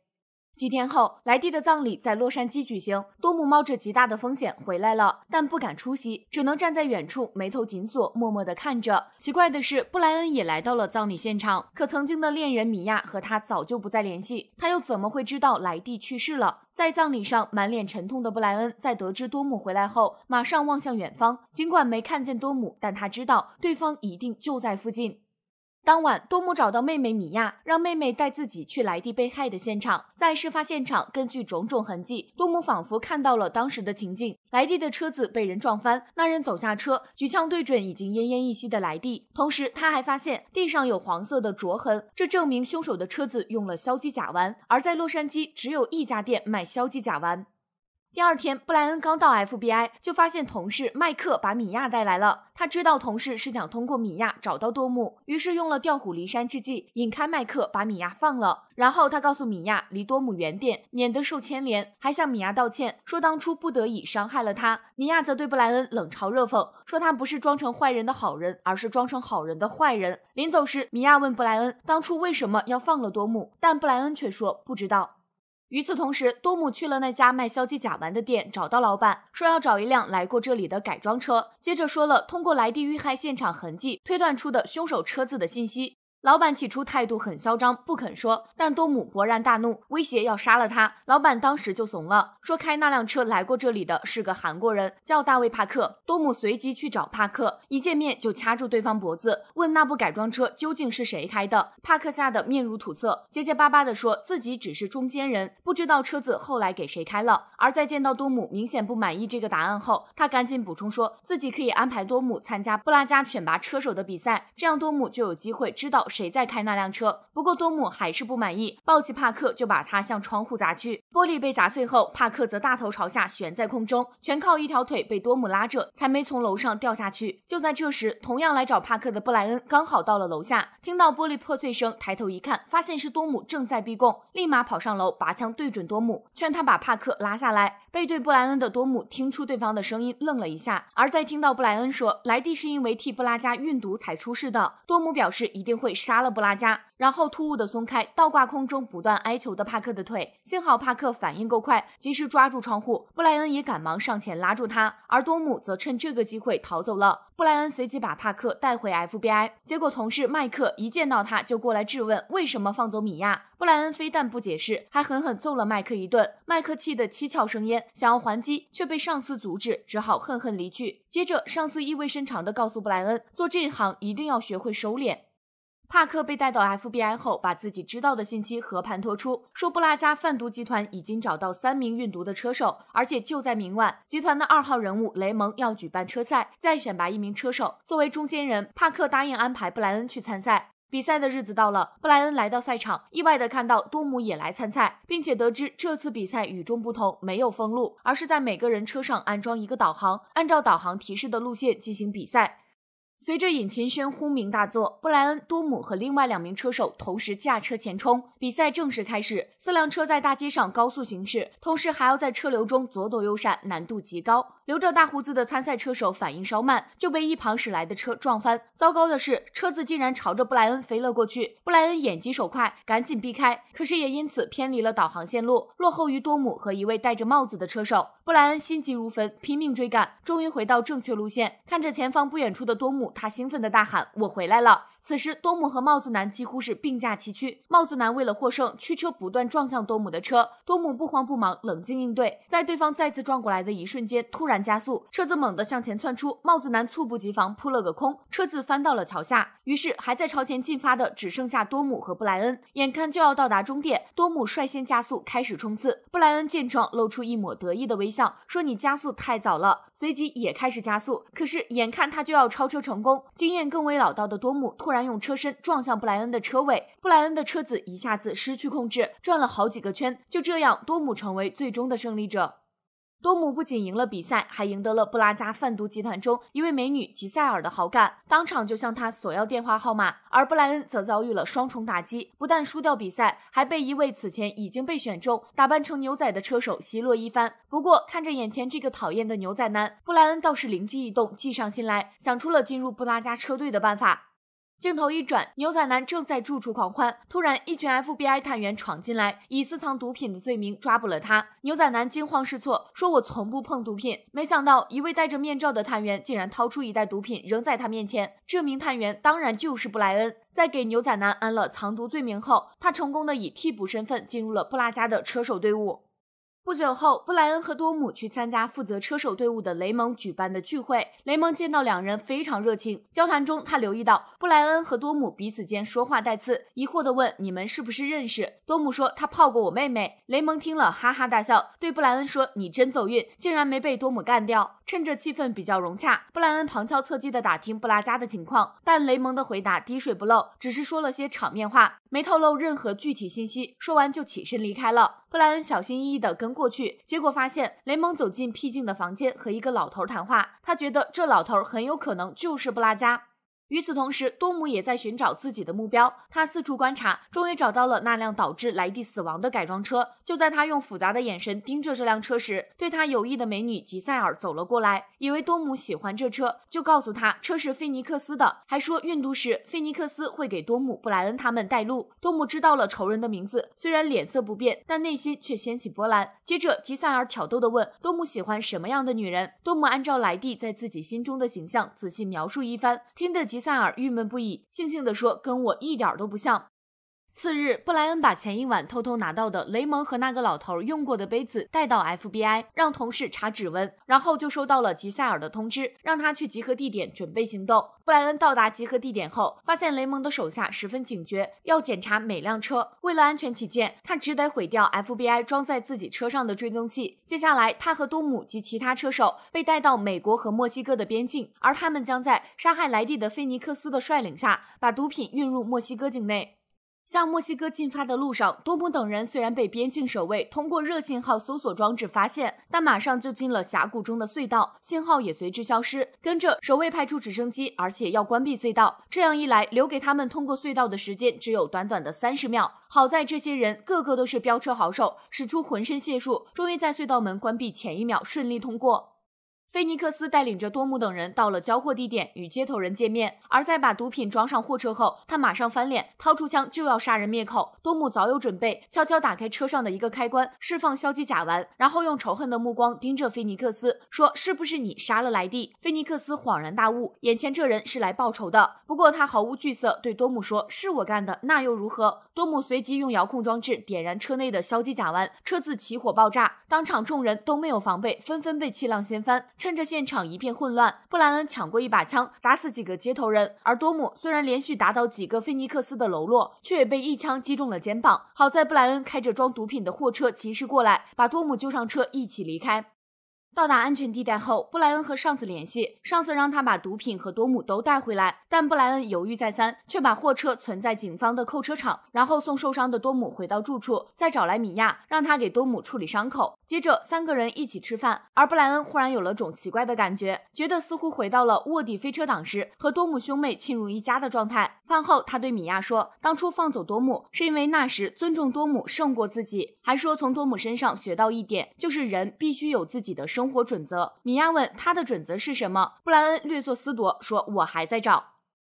几天后，莱蒂的葬礼在洛杉矶举行。多姆冒着极大的风险回来了，但不敢出席，只能站在远处，眉头紧锁，默默地看着。奇怪的是，布莱恩也来到了葬礼现场。可曾经的恋人米娅和他早就不再联系，他又怎么会知道莱蒂去世了？在葬礼上，满脸沉痛的布莱恩在得知多姆回来后，马上望向远方。尽管没看见多姆，但他知道对方一定就在附近。当晚，多姆找到妹妹米娅，让妹妹带自己去莱蒂被害的现场。在事发现场，根据种种痕迹，多姆仿佛看到了当时的情景：莱蒂的车子被人撞翻，那人走下车，举枪对准已经奄奄一息的莱蒂。同时，他还发现地上有黄色的灼痕，这证明凶手的车子用了硝基甲烷。而在洛杉矶，只有一家店卖硝基甲烷。第二天，布莱恩刚到 FBI，就发现同事麦克把米亚带来了。他知道同事是想通过米亚找到多姆，于是用了调虎离山之计，引开麦克，把米亚放了。然后他告诉米亚离多姆远点，免得受牵连，还向米亚道歉，说当初不得已伤害了他。米亚则对布莱恩冷嘲热讽，说他不是装成坏人的好人，而是装成好人的坏人。临走时，米亚问布莱恩当初为什么要放了多姆，但布莱恩却说不知道。与此同时，多姆去了那家卖硝基甲烷的店，找到老板，说要找一辆来过这里的改装车，接着说了通过莱蒂遇害现场痕迹推断出的凶手车子的信息。老板起初态度很嚣张，不肯说，但多姆勃然大怒，威胁要杀了他。老板当时就怂了，说开那辆车来过这里的是个韩国人，叫大卫·帕克。多姆随即去找帕克，一见面就掐住对方脖子，问那部改装车究竟是谁开的。帕克吓得面如土色，结结巴巴地说自己只是中间人，不知道车子后来给谁开了。而在见到多姆明显不满意这个答案后，他赶紧补充说自己可以安排多姆参加布拉加选拔车手的比赛，这样多姆就有机会知道。谁在开那辆车？不过多姆还是不满意，抱起帕克就把他向窗户砸去。玻璃被砸碎后，帕克则大头朝下悬在空中，全靠一条腿被多姆拉着才没从楼上掉下去。就在这时，同样来找帕克的布莱恩刚好到了楼下，听到玻璃破碎声，抬头一看，发现是多姆正在逼供，立马跑上楼，拔枪对准多姆，劝他把帕克拉下来。背对布莱恩的多姆听出对方的声音，愣了一下。而在听到布莱恩说莱蒂是因为替布拉加运毒才出事的，多姆表示一定会杀了布拉加。然后突兀的松开，倒挂空中不断哀求的帕克的腿，幸好帕克反应够快，及时抓住窗户。布莱恩也赶忙上前拉住他，而多姆则趁这个机会逃走了。布莱恩随即把帕克带回 FBI，结果同事麦克一见到他就过来质问为什么放走米娅。布莱恩非但不解释，还狠狠揍了麦克一顿。麦克气得七窍生烟，想要还击却被上司阻止，只好恨恨离去。接着，上司意味深长的告诉布莱恩，做这一行一定要学会收敛。帕克被带到 FBI 后，把自己知道的信息和盘托出，说布拉加贩毒集团已经找到三名运毒的车手，而且就在明晚，集团的二号人物雷蒙要举办车赛，再选拔一名车手。作为中间人，帕克答应安排布莱恩去参赛。比赛的日子到了，布莱恩来到赛场，意外的看到多姆也来参赛，并且得知这次比赛与众不同，没有封路，而是在每个人车上安装一个导航，按照导航提示的路线进行比赛。随着引擎声轰鸣大作，布莱恩·多姆和另外两名车手同时驾车前冲，比赛正式开始。四辆车在大街上高速行驶，同时还要在车流中左躲右闪，难度极高。留着大胡子的参赛车手反应稍慢，就被一旁驶来的车撞翻。糟糕的是，车子竟然朝着布莱恩飞了过去。布莱恩眼疾手快，赶紧避开，可是也因此偏离了导航线路，落后于多姆和一位戴着帽子的车手。布莱恩心急如焚，拼命追赶，终于回到正确路线。看着前方不远处的多姆。他兴奋的大喊：“我回来了！”此时，多姆和帽子男几乎是并驾齐驱。帽子男为了获胜，驱车不断撞向多姆的车。多姆不慌不忙，冷静应对。在对方再次撞过来的一瞬间，突然加速，车子猛地向前窜出，帽子男猝不及防，扑了个空，车子翻到了桥下。于是，还在朝前进发的只剩下多姆和布莱恩。眼看就要到达终点，多姆率先加速，开始冲刺。布莱恩见状，露出一抹得意的微笑，说：“你加速太早了。”随即也开始加速。可是，眼看他就要超车成功，经验更为老道的多姆。突然用车身撞向布莱恩的车尾，布莱恩的车子一下子失去控制，转了好几个圈。就这样，多姆成为最终的胜利者。多姆不仅赢了比赛，还赢得了布拉加贩毒集团中一位美女吉塞尔的好感，当场就向她索要电话号码。而布莱恩则遭遇了双重打击，不但输掉比赛，还被一位此前已经被选中、打扮成牛仔的车手奚落一番。不过，看着眼前这个讨厌的牛仔男，布莱恩倒是灵机一动，计上心来，想出了进入布拉加车队的办法。镜头一转，牛仔男正在住处狂欢，突然一群 FBI 探员闯进来，以私藏毒品的罪名抓捕了他。牛仔男惊慌失措，说：“我从不碰毒品。”没想到，一位戴着面罩的探员竟然掏出一袋毒品扔在他面前。这名探员当然就是布莱恩。在给牛仔男安了藏毒罪名后，他成功的以替补身份进入了布拉加的车手队伍。不久后，布莱恩和多姆去参加负责车手队伍的雷蒙举办的聚会。雷蒙见到两人非常热情，交谈中他留意到布莱恩和多姆彼此间说话带刺，疑惑地问：“你们是不是认识？”多姆说：“他泡过我妹妹。”雷蒙听了哈哈大笑，对布莱恩说：“你真走运，竟然没被多姆干掉。”趁着气氛比较融洽，布莱恩旁敲侧击地打听布拉加的情况，但雷蒙的回答滴水不漏，只是说了些场面话，没透露任何具体信息。说完就起身离开了。布莱恩小心翼翼地跟。过去，结果发现雷蒙走进僻静的房间，和一个老头谈话。他觉得这老头很有可能就是布拉加。与此同时，多姆也在寻找自己的目标。他四处观察，终于找到了那辆导致莱蒂死亡的改装车。就在他用复杂的眼神盯着这辆车时，对他有意的美女吉塞尔走了过来，以为多姆喜欢这车，就告诉他车是菲尼克斯的，还说运毒时菲尼克斯会给多姆、布莱恩他们带路。多姆知道了仇人的名字，虽然脸色不变，但内心却掀起波澜。接着，吉塞尔挑逗的问多姆喜欢什么样的女人。多姆按照莱蒂在自己心中的形象仔细描述一番，听得吉。吉塞尔郁闷不已，悻悻地说：“跟我一点都不像。”次日，布莱恩把前一晚偷偷拿到的雷蒙和那个老头用过的杯子带到 FBI，让同事查指纹，然后就收到了吉塞尔的通知，让他去集合地点准备行动。布莱恩到达集合地点后，发现雷蒙的手下十分警觉，要检查每辆车。为了安全起见，他只得毁掉 FBI 装在自己车上的追踪器。接下来，他和多姆及其他车手被带到美国和墨西哥的边境，而他们将在杀害莱蒂的菲尼克斯的率领下，把毒品运入墨西哥境内。向墨西哥进发的路上，多姆等人虽然被边境守卫通过热信号搜索装置发现，但马上就进了峡谷中的隧道，信号也随之消失。跟着守卫派出直升机，而且要关闭隧道，这样一来，留给他们通过隧道的时间只有短短的三十秒。好在这些人个个都是飙车好手，使出浑身解数，终于在隧道门关闭前一秒顺利通过。菲尼克斯带领着多姆等人到了交货地点，与接头人见面。而在把毒品装上货车后，他马上翻脸，掏出枪就要杀人灭口。多姆早有准备，悄悄打开车上的一个开关，释放硝基甲烷，然后用仇恨的目光盯着菲尼克斯，说：“是不是你杀了莱蒂？”菲尼克斯恍然大悟，眼前这人是来报仇的。不过他毫无惧色，对多姆说：“是我干的，那又如何？”多姆随即用遥控装置点燃车内的硝基甲烷，车子起火爆炸，当场众人都没有防备，纷纷被气浪掀翻。趁着现场一片混乱，布莱恩抢过一把枪，打死几个接头人。而多姆虽然连续打倒几个菲尼克斯的喽啰，却也被一枪击中了肩膀。好在布莱恩开着装毒品的货车及时过来，把多姆救上车，一起离开。到达安全地带后，布莱恩和上司联系，上司让他把毒品和多姆都带回来。但布莱恩犹豫再三，却把货车存在警方的扣车场，然后送受伤的多姆回到住处，再找来米亚，让他给多姆处理伤口。接着三个人一起吃饭，而布莱恩忽然有了种奇怪的感觉，觉得似乎回到了卧底飞车党时和多姆兄妹亲如一家的状态。饭后，他对米亚说，当初放走多姆是因为那时尊重多姆胜过自己，还说从多姆身上学到一点，就是人必须有自己的生。生活准则。米娅问他的准则是什么？布莱恩略作思躲，说：“我还在找。”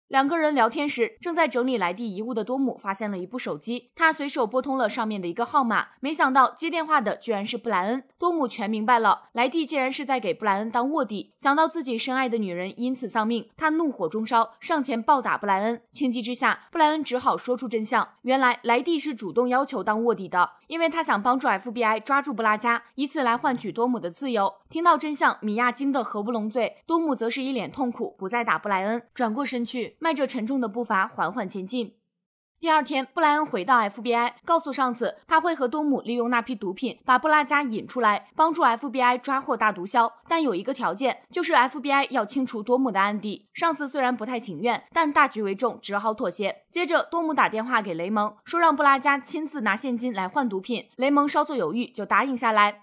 两个人聊天时，正在整理莱蒂遗物的多姆发现了一部手机，他随手拨通了上面的一个号码，没想到接电话的居然是布莱恩。多姆全明白了，莱蒂竟然是在给布莱恩当卧底。想到自己深爱的女人因此丧命，他怒火中烧，上前暴打布莱恩。情急之下，布莱恩只好说出真相：原来莱蒂是主动要求当卧底的，因为他想帮助 FBI 抓住布拉加，以此来换取多姆的自由。听到真相，米娅惊得合不拢嘴，多姆则是一脸痛苦，不再打布莱恩，转过身去，迈着沉重的步伐缓缓前进。第二天，布莱恩回到 FBI，告诉上司，他会和多姆利用那批毒品把布拉加引出来，帮助 FBI 抓获大毒枭。但有一个条件，就是 FBI 要清除多姆的案底。上司虽然不太情愿，但大局为重，只好妥协。接着，多姆打电话给雷蒙，说让布拉加亲自拿现金来换毒品。雷蒙稍作犹豫，就答应下来。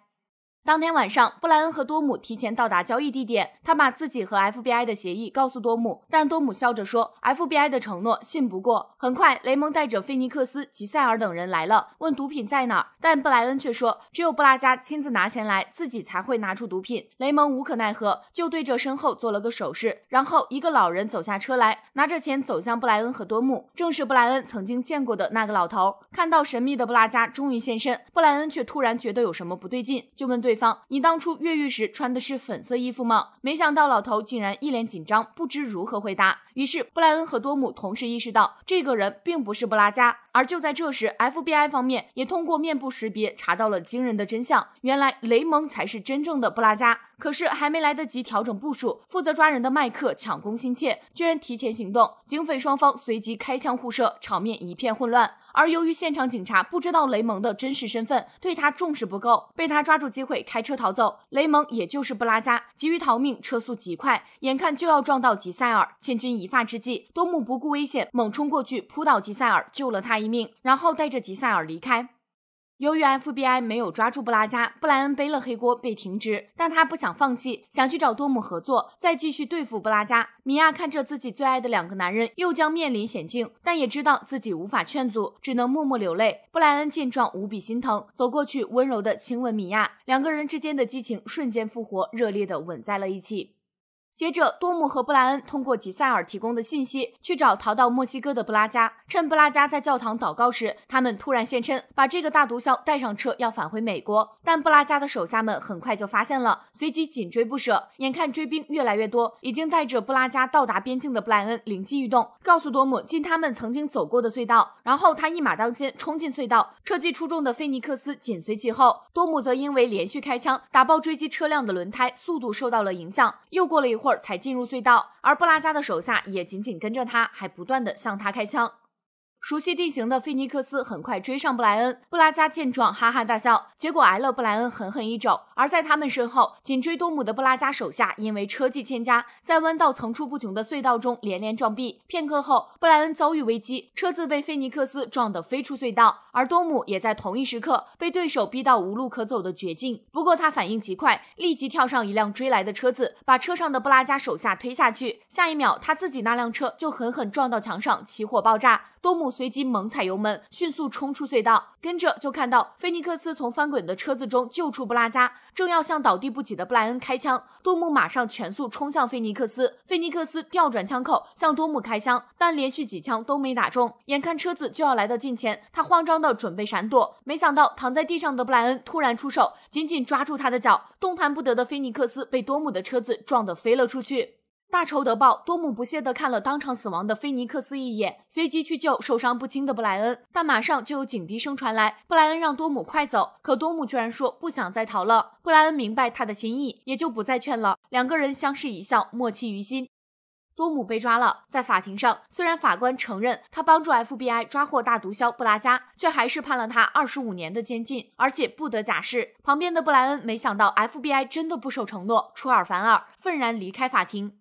当天晚上，布莱恩和多姆提前到达交易地点。他把自己和 FBI 的协议告诉多姆，但多姆笑着说：“FBI 的承诺信不过。”很快，雷蒙带着菲尼克斯、吉塞尔等人来了，问毒品在哪儿，但布莱恩却说：“只有布拉加亲自拿钱来，自己才会拿出毒品。”雷蒙无可奈何，就对着身后做了个手势。然后，一个老人走下车来，拿着钱走向布莱恩和多姆，正是布莱恩曾经见过的那个老头。看到神秘的布拉加终于现身，布莱恩却突然觉得有什么不对劲，就问对。对方，你当初越狱时穿的是粉色衣服吗？没想到老头竟然一脸紧张，不知如何回答。于是，布莱恩和多姆同时意识到，这个人并不是布拉加。而就在这时，FBI 方面也通过面部识别查到了惊人的真相：原来雷蒙才是真正的布拉加。可是还没来得及调整部署，负责抓人的麦克抢功心切，居然提前行动。警匪双方随即开枪互射，场面一片混乱。而由于现场警察不知道雷蒙的真实身份，对他重视不够，被他抓住机会开车逃走。雷蒙也就是布拉加，急于逃命，车速极快，眼看就要撞到吉塞尔，千钧一。一发之际，多姆不顾危险猛冲过去，扑倒吉塞尔，救了他一命，然后带着吉塞尔离开。由于 FBI 没有抓住布拉加，布莱恩背了黑锅被停职，但他不想放弃，想去找多姆合作，再继续对付布拉加。米娅看着自己最爱的两个男人又将面临险境，但也知道自己无法劝阻，只能默默流泪。布莱恩见状无比心疼，走过去温柔地亲吻米娅，两个人之间的激情瞬间复活，热烈地吻在了一起。接着，多姆和布莱恩通过吉塞尔提供的信息去找逃到墨西哥的布拉加。趁布拉加在教堂祷告时，他们突然现身，把这个大毒枭带上车要返回美国。但布拉加的手下们很快就发现了，随即紧追不舍。眼看追兵越来越多，已经带着布拉加到达边境的布莱恩灵机一动，告诉多姆进他们曾经走过的隧道。然后他一马当先冲进隧道，车技出众的菲尼克斯紧随其后。多姆则因为连续开枪打爆追击车辆的轮胎，速度受到了影响。又过了一会儿。才进入隧道，而布拉加的手下也紧紧跟着他，还不断的向他开枪。熟悉地形的菲尼克斯很快追上布莱恩，布拉加见状哈哈大笑，结果挨了布莱恩狠狠一肘。而在他们身后紧追多姆的布拉加手下，因为车技欠佳，在弯道层出不穷的隧道中连连撞壁。片刻后，布莱恩遭遇危机，车子被菲尼克斯撞得飞出隧道，而多姆也在同一时刻被对手逼到无路可走的绝境。不过他反应极快，立即跳上一辆追来的车子，把车上的布拉加手下推下去。下一秒，他自己那辆车就狠狠撞到墙上起火爆炸，多姆。随即猛踩油门，迅速冲出隧道。跟着就看到菲尼克斯从翻滚的车子中救出布拉加，正要向倒地不起的布莱恩开枪，多姆马上全速冲向菲尼克斯。菲尼克斯调转枪口向多姆开枪，但连续几枪都没打中。眼看车子就要来到近前，他慌张的准备闪躲，没想到躺在地上的布莱恩突然出手，紧紧抓住他的脚，动弹不得的菲尼克斯被多姆的车子撞得飞了出去。大仇得报，多姆不屑地看了当场死亡的菲尼克斯一眼，随即去救受伤不轻的布莱恩，但马上就有警笛声传来。布莱恩让多姆快走，可多姆居然说不想再逃了。布莱恩明白他的心意，也就不再劝了。两个人相视一笑，默契于心。多姆被抓了，在法庭上，虽然法官承认他帮助 FBI 抓获大毒枭布拉加，却还是判了他二十五年的监禁，而且不得假释。旁边的布莱恩没想到 FBI 真的不守承诺，出尔反尔，愤然离开法庭。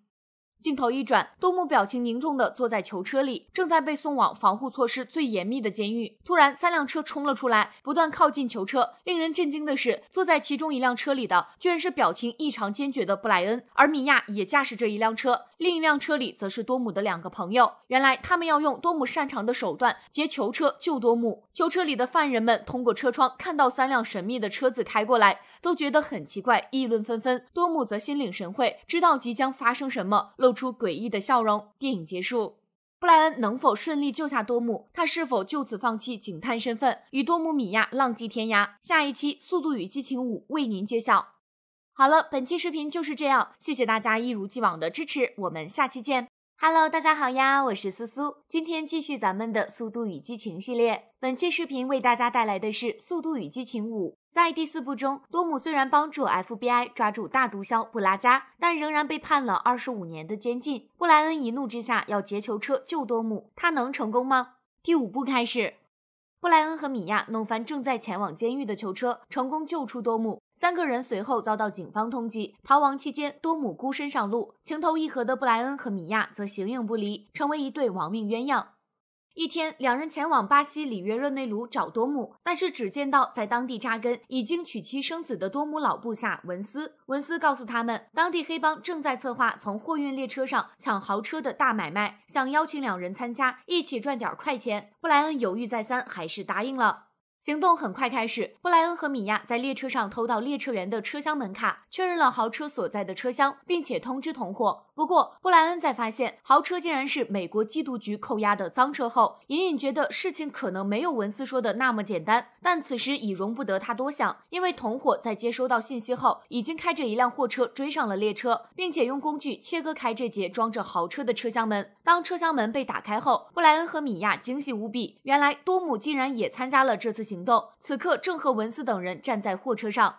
镜头一转，多姆表情凝重地坐在囚车里，正在被送往防护措施最严密的监狱。突然，三辆车冲了出来，不断靠近囚车。令人震惊的是，坐在其中一辆车里的居然是表情异常坚决的布莱恩，而米娅也驾驶着一辆车。另一辆车里则是多姆的两个朋友。原来他们要用多姆擅长的手段劫囚车救多姆。囚车里的犯人们通过车窗看到三辆神秘的车子开过来，都觉得很奇怪，议论纷纷。多姆则心领神会，知道即将发生什么，露出诡异的笑容。电影结束，布莱恩能否顺利救下多姆？他是否就此放弃警探身份，与多姆米亚浪迹天涯？下一期《速度与激情五》为您揭晓。好了，本期视频就是这样，谢谢大家一如既往的支持，我们下期见。Hello，大家好呀，我是苏苏，今天继续咱们的《速度与激情》系列，本期视频为大家带来的是《速度与激情5》。在第四部中，多姆虽然帮助 FBI 抓住大毒枭布拉加，但仍然被判了二十五年的监禁。布莱恩一怒之下要劫囚车救多姆，他能成功吗？第五部开始。布莱恩和米娅弄翻正在前往监狱的囚车，成功救出多姆。三个人随后遭到警方通缉，逃亡期间，多姆孤身上路，情投意合的布莱恩和米娅则形影不离，成为一对亡命鸳鸯。一天，两人前往巴西里约热内卢找多姆，但是只见到在当地扎根、已经娶妻生子的多姆老部下文斯。文斯告诉他们，当地黑帮正在策划从货运列车上抢豪车的大买卖，想邀请两人参加，一起赚点快钱。布莱恩犹豫再三，还是答应了。行动很快开始，布莱恩和米娅在列车上偷到列车员的车厢门卡，确认了豪车所在的车厢，并且通知同伙。不过，布莱恩在发现豪车竟然是美国缉毒局扣押的赃车后，隐隐觉得事情可能没有文斯说的那么简单。但此时已容不得他多想，因为同伙在接收到信息后，已经开着一辆货车追上了列车，并且用工具切割开这节装着豪车的车厢门。当车厢门被打开后，布莱恩和米娅惊喜无比，原来多姆竟然也参加了这次行动，此刻正和文斯等人站在货车上。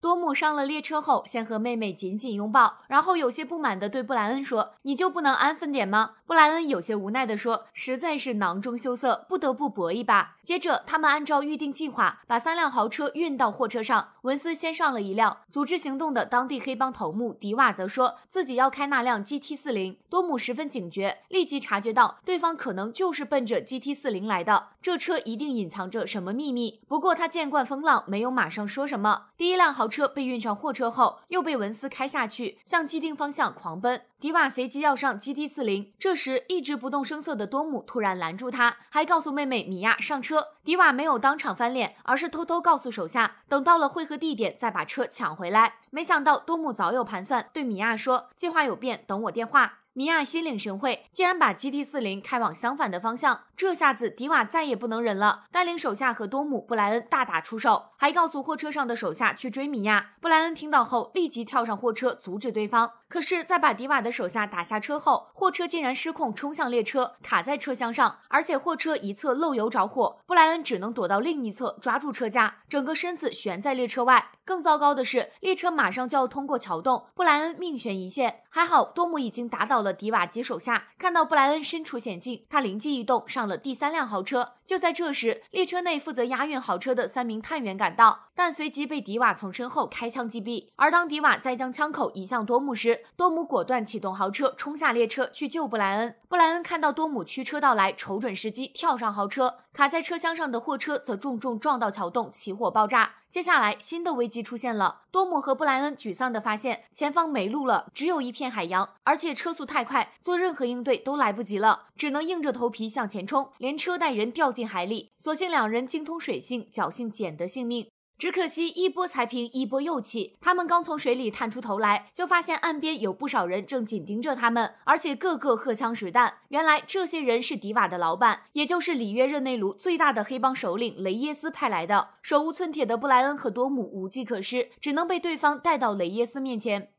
多姆上了列车后，先和妹妹紧紧拥抱，然后有些不满的对布莱恩说：“你就不能安分点吗？”布莱恩有些无奈的说：“实在是囊中羞涩，不得不搏一把。”接着，他们按照预定计划，把三辆豪车运到货车上。文斯先上了一辆，组织行动的当地黑帮头目迪瓦则说自己要开那辆 GT 四零。多姆十分警觉，立即察觉到对方可能就是奔着 GT 四零来的，这车一定隐藏着什么秘密。不过他见惯风浪，没有马上说什么。第一辆豪车被运上货车后，又被文斯开下去，向既定方向狂奔。迪瓦随即要上 GT 四零，这时一直不动声色的多姆突然拦住他，还告诉妹妹米娅上车。迪瓦没有当场翻脸，而是偷偷告诉手下，等到了汇合地点再把车抢回来。没想到多姆早有盘算，对米娅说计划有变，等我电话。米娅心领神会，竟然把 GT 四零开往相反的方向。这下子迪瓦再也不能忍了，带领手下和多姆、布莱恩大打出手，还告诉货车上的手下去追米娅。布莱恩听到后立即跳上货车阻止对方。可是，在把迪瓦的手下打下车后，货车竟然失控冲向列车，卡在车厢上，而且货车一侧漏油着火，布莱恩只能躲到另一侧，抓住车架，整个身子悬在列车外。更糟糕的是，列车马上就要通过桥洞，布莱恩命悬一线。还好，多姆已经打倒了迪瓦及手下。看到布莱恩身处险境，他灵机一动，上了第三辆豪车。就在这时，列车内负责押运豪车的三名探员赶到，但随即被迪瓦从身后开枪击毙。而当迪瓦再将枪口移向多姆时，多姆果断启动豪车，冲下列车去救布莱恩。布莱恩看到多姆驱车到来，瞅准时机跳上豪车。卡在车厢上的货车则重重撞到桥洞，起火爆炸。接下来，新的危机出现了。多姆和布莱恩沮丧地发现前方没路了，只有一片海洋，而且车速太快，做任何应对都来不及了，只能硬着头皮向前冲，连车带人掉进海里。所幸两人精通水性，侥幸捡得性命。只可惜一波才平，一波又起。他们刚从水里探出头来，就发现岸边有不少人正紧盯着他们，而且个个荷枪实弹。原来这些人是迪瓦的老板，也就是里约热内卢最大的黑帮首领雷耶斯派来的。手无寸铁的布莱恩和多姆无计可施，只能被对方带到雷耶斯面前。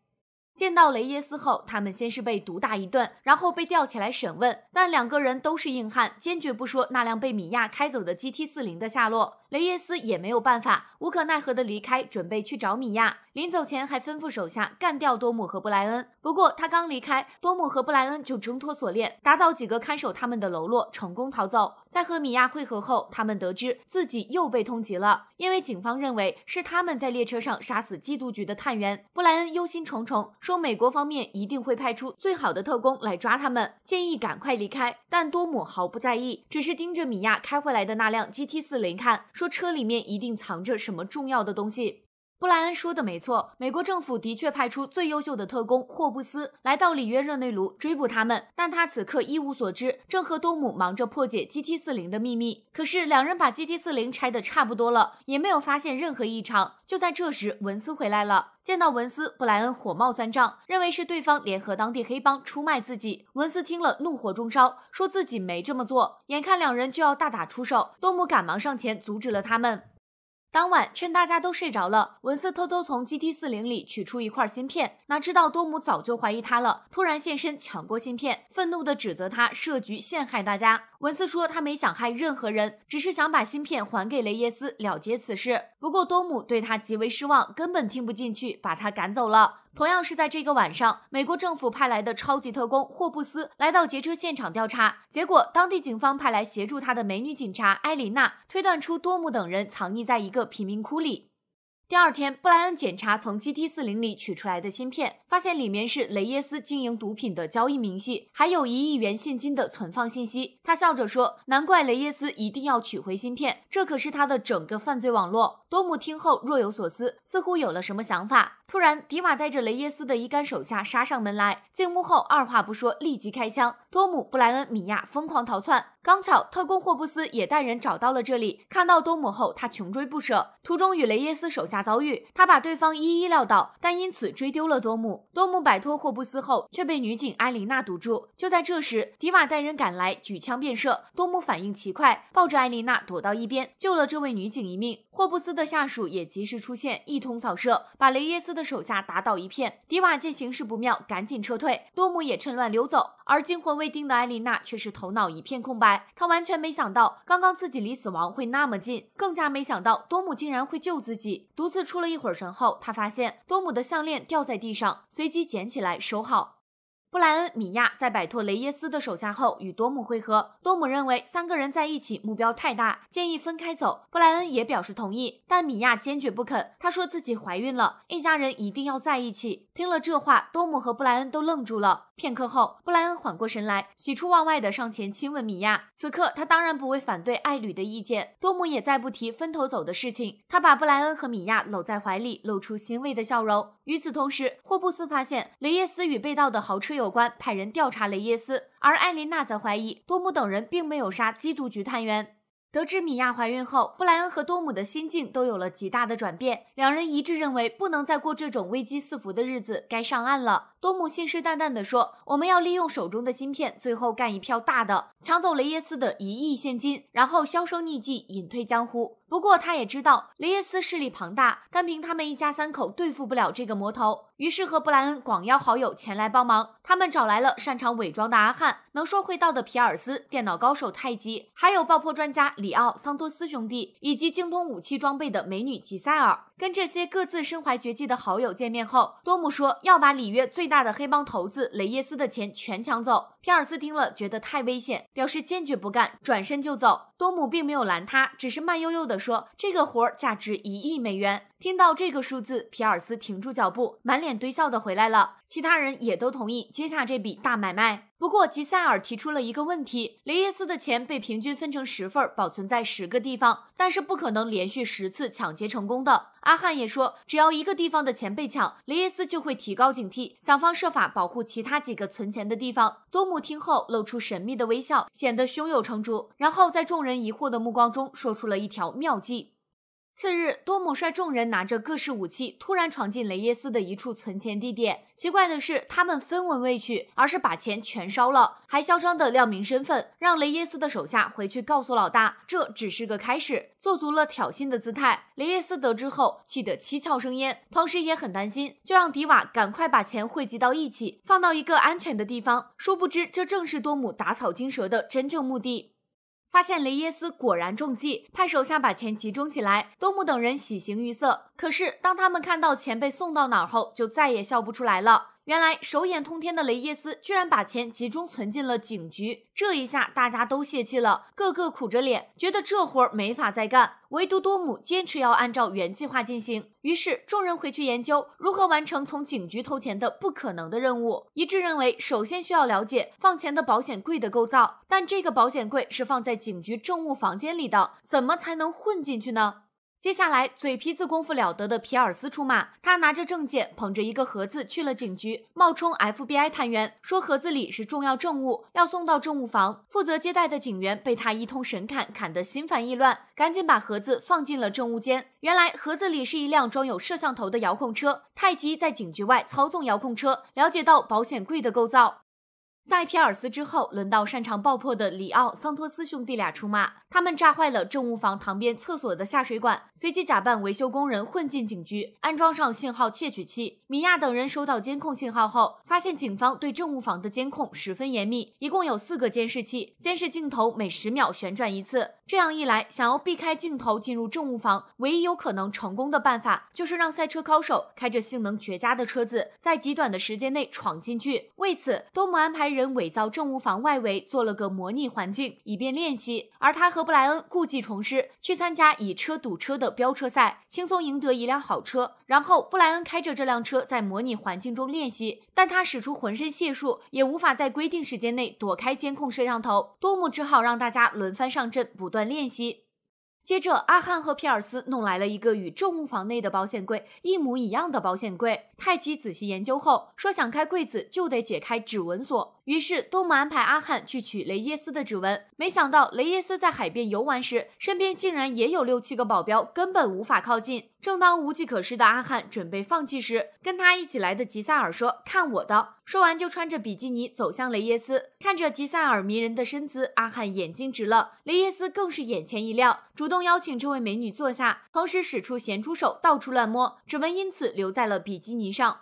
见到雷耶斯后，他们先是被毒打一顿，然后被吊起来审问。但两个人都是硬汉，坚决不说那辆被米亚开走的 GT 四零的下落。雷耶斯也没有办法，无可奈何的离开，准备去找米亚。临走前还吩咐手下干掉多姆和布莱恩。不过，他刚离开，多姆和布莱恩就挣脱锁链，打倒几个看守他们的喽啰，成功逃走。在和米娅会合后，他们得知自己又被通缉了，因为警方认为是他们在列车上杀死缉毒局的探员。布莱恩忧心忡忡，说美国方面一定会派出最好的特工来抓他们，建议赶快离开。但多姆毫不在意，只是盯着米娅开回来的那辆 GT 四零看，说车里面一定藏着什么重要的东西。布莱恩说的没错，美国政府的确派出最优秀的特工霍布斯来到里约热内卢追捕他们，但他此刻一无所知，正和多姆忙着破解 GT 四零的秘密。可是两人把 GT 四零拆得差不多了，也没有发现任何异常。就在这时，文斯回来了，见到文斯，布莱恩火冒三丈，认为是对方联合当地黑帮出卖自己。文斯听了，怒火中烧，说自己没这么做。眼看两人就要大打出手，多姆赶忙上前阻止了他们。当晚，趁大家都睡着了，文斯偷偷从 GT 四零里取出一块芯片，哪知道多姆早就怀疑他了，突然现身抢过芯片，愤怒地指责他设局陷害大家。文斯说他没想害任何人，只是想把芯片还给雷耶斯了结此事。不过多姆对他极为失望，根本听不进去，把他赶走了。同样是在这个晚上，美国政府派来的超级特工霍布斯来到劫车现场调查，结果当地警方派来协助他的美女警察艾琳娜推断出多姆等人藏匿在一个贫民窟里。第二天，布莱恩检查从 GT 四零里取出来的芯片，发现里面是雷耶斯经营毒品的交易明细，还有一亿元现金的存放信息。他笑着说：“难怪雷耶斯一定要取回芯片，这可是他的整个犯罪网络。”多姆听后若有所思，似乎有了什么想法。突然，迪瓦带着雷耶斯的一干手下杀上门来，进屋后二话不说立即开枪，多姆、布莱恩、米亚疯狂逃窜。刚巧特工霍布斯也带人找到了这里，看到多姆后，他穷追不舍，途中与雷耶斯手下遭遇，他把对方一一撂倒，但因此追丢了多姆。多姆摆脱霍布斯后，却被女警艾琳娜堵住。就在这时，迪瓦带人赶来，举枪便射。多姆反应奇快，抱着艾琳娜躲到一边，救了这位女警一命。霍布斯的下属也及时出现，一通扫射，把雷耶斯的手下打倒一片。迪瓦见形势不妙，赶紧撤退。多姆也趁乱溜走，而惊魂未定的艾琳娜却是头脑一片空白。他完全没想到，刚刚自己离死亡会那么近，更加没想到多姆竟然会救自己。独自出了一会儿神后，他发现多姆的项链掉在地上，随即捡起来收好。布莱恩、米娅在摆脱雷耶斯的手下后，与多姆会合。多姆认为三个人在一起目标太大，建议分开走。布莱恩也表示同意，但米娅坚决不肯。她说自己怀孕了，一家人一定要在一起。听了这话，多姆和布莱恩都愣住了。片刻后，布莱恩缓过神来，喜出望外地上前亲吻米娅。此刻他当然不会反对爱侣的意见。多姆也再不提分头走的事情，他把布莱恩和米娅搂在怀里，露出欣慰的笑容。与此同时，霍布斯发现雷耶斯与被盗的豪车有关，派人调查雷耶斯。而艾琳娜则怀疑多姆等人并没有杀缉毒局探员。得知米娅怀孕后，布莱恩和多姆的心境都有了极大的转变。两人一致认为，不能再过这种危机四伏的日子，该上岸了。多姆信誓旦旦地说：“我们要利用手中的芯片，最后干一票大的，抢走雷耶斯的一亿现金，然后销声匿迹，隐退江湖。”不过他也知道雷耶斯势力庞大，单凭他们一家三口对付不了这个魔头，于是和布莱恩广邀好友前来帮忙。他们找来了擅长伪装的阿汉，能说会道的皮尔斯，电脑高手泰基，还有爆破专家里奥、桑托斯兄弟，以及精通武器装备的美女吉塞尔。跟这些各自身怀绝技的好友见面后，多姆说要把里约最大的黑帮头子雷耶斯的钱全抢走。皮尔斯听了觉得太危险，表示坚决不干，转身就走。多姆并没有拦他，只是慢悠悠的。说这个活儿价值一亿美元。听到这个数字，皮尔斯停住脚步，满脸堆笑的回来了。其他人也都同意接下这笔大买卖。不过吉塞尔提出了一个问题：雷耶斯的钱被平均分成十份，保存在十个地方，但是不可能连续十次抢劫成功的。阿汉也说，只要一个地方的钱被抢，雷耶斯就会提高警惕，想方设法保护其他几个存钱的地方。多姆听后露出神秘的微笑，显得胸有成竹，然后在众人疑惑的目光中说出了一条妙计。次日，多姆率众人拿着各式武器，突然闯进雷耶斯的一处存钱地点。奇怪的是，他们分文未取，而是把钱全烧了，还嚣张的亮明身份，让雷耶斯的手下回去告诉老大，这只是个开始，做足了挑衅的姿态。雷耶斯得知后，气得七窍生烟，同时也很担心，就让迪瓦赶快把钱汇集到一起，放到一个安全的地方。殊不知，这正是多姆打草惊蛇的真正目的。发现雷耶斯果然中计，派手下把钱集中起来。多姆等人喜形于色，可是当他们看到钱被送到哪儿后，就再也笑不出来了。原来手眼通天的雷耶斯居然把钱集中存进了警局，这一下大家都泄气了，个个苦着脸，觉得这活儿没法再干。唯独多姆坚持要按照原计划进行，于是众人回去研究如何完成从警局偷钱的不可能的任务。一致认为，首先需要了解放钱的保险柜的构造，但这个保险柜是放在警局政务房间里的，怎么才能混进去呢？接下来，嘴皮子功夫了得的皮尔斯出马，他拿着证件，捧着一个盒子去了警局，冒充 FBI 探员，说盒子里是重要证物，要送到证物房。负责接待的警员被他一通神砍，砍得心烦意乱，赶紧把盒子放进了证物间。原来盒子里是一辆装有摄像头的遥控车，泰吉在警局外操纵遥控车，了解到保险柜的构造。在皮尔斯之后，轮到擅长爆破的里奥·桑托斯兄弟俩出马。他们炸坏了政务房旁边厕所的下水管，随即假扮维修工人混进警局，安装上信号窃取器。米娅等人收到监控信号后，发现警方对政务房的监控十分严密，一共有四个监视器，监视镜头每十秒旋转一次。这样一来，想要避开镜头进入政务房，唯一有可能成功的办法就是让赛车高手开着性能绝佳的车子，在极短的时间内闯进去。为此，多姆安排人。人伪造政务房外围做了个模拟环境，以便练习。而他和布莱恩故技重施，去参加以车堵车的飙车赛，轻松赢得一辆好车。然后布莱恩开着这辆车在模拟环境中练习，但他使出浑身解数，也无法在规定时间内躲开监控摄像头。多姆只好让大家轮番上阵，不断练习。接着，阿汉和皮尔斯弄来了一个与众木房内的保险柜一模一样的保险柜。泰基仔细研究后说：“想开柜子就得解开指纹锁。”于是，多姆安排阿汉去取雷耶斯的指纹。没想到，雷耶斯在海边游玩时，身边竟然也有六七个保镖，根本无法靠近。正当无计可施的阿汉准备放弃时，跟他一起来的吉塞尔说：“看我的！”说完就穿着比基尼走向雷耶斯。看着吉塞尔迷人的身姿，阿汉眼睛直了，雷耶斯更是眼前一亮，主动邀请这位美女坐下，同时使出咸猪手到处乱摸，指纹因此留在了比基尼上。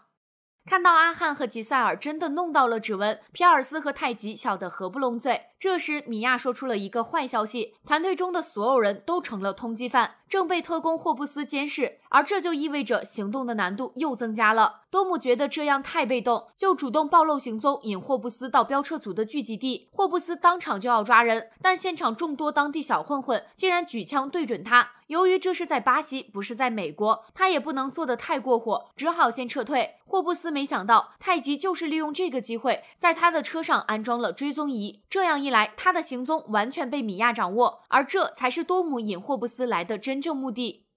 看到阿汉和吉塞尔真的弄到了指纹，皮尔斯和泰吉笑得合不拢嘴。这时，米娅说出了一个坏消息：团队中的所有人都成了通缉犯。正被特工霍布斯监视，而这就意味着行动的难度又增加了。多姆觉得这样太被动，就主动暴露行踪，引霍布斯到飙车组的聚集地。霍布斯当场就要抓人，但现场众多当地小混混竟然举枪对准他。由于这是在巴西，不是在美国，他也不能做得太过火，只好先撤退。霍布斯没想到，泰吉就是利用这个机会，在他的车上安装了追踪仪。这样一来，他的行踪完全被米娅掌握，而这才是多姆引霍布斯来的真。真正目的，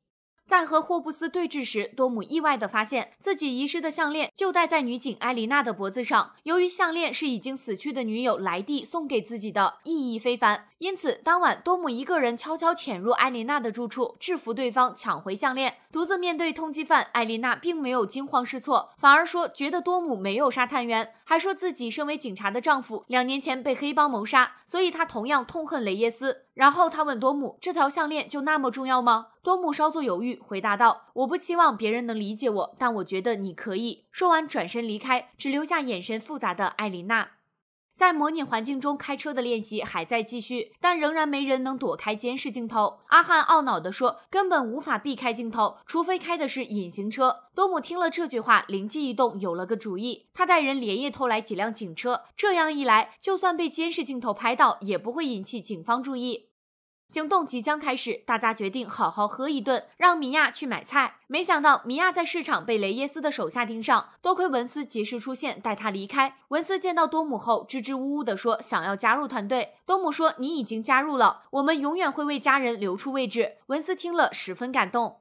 在和霍布斯对峙时，多姆意外地发现自己遗失的项链就戴在女警艾琳娜的脖子上。由于项链是已经死去的女友莱蒂送给自己的，意义非凡。因此，当晚多姆一个人悄悄潜入艾琳娜的住处，制服对方，抢回项链，独自面对通缉犯。艾琳娜并没有惊慌失措，反而说觉得多姆没有杀探员，还说自己身为警察的丈夫，两年前被黑帮谋杀，所以她同样痛恨雷耶斯。然后她问多姆：“这条项链就那么重要吗？”多姆稍作犹豫，回答道：“我不期望别人能理解我，但我觉得你可以说完，转身离开，只留下眼神复杂的艾琳娜。”在模拟环境中开车的练习还在继续，但仍然没人能躲开监视镜头。阿汉懊恼地说：“根本无法避开镜头，除非开的是隐形车。”多姆听了这句话，灵机一动，有了个主意。他带人连夜偷来几辆警车，这样一来，就算被监视镜头拍到，也不会引起警方注意。行动即将开始，大家决定好好喝一顿，让米娅去买菜。没想到米娅在市场被雷耶斯的手下盯上，多亏文斯及时出现，带他离开。文斯见到多姆后，支支吾吾的说想要加入团队。多姆说你已经加入了，我们永远会为家人留出位置。文斯听了十分感动。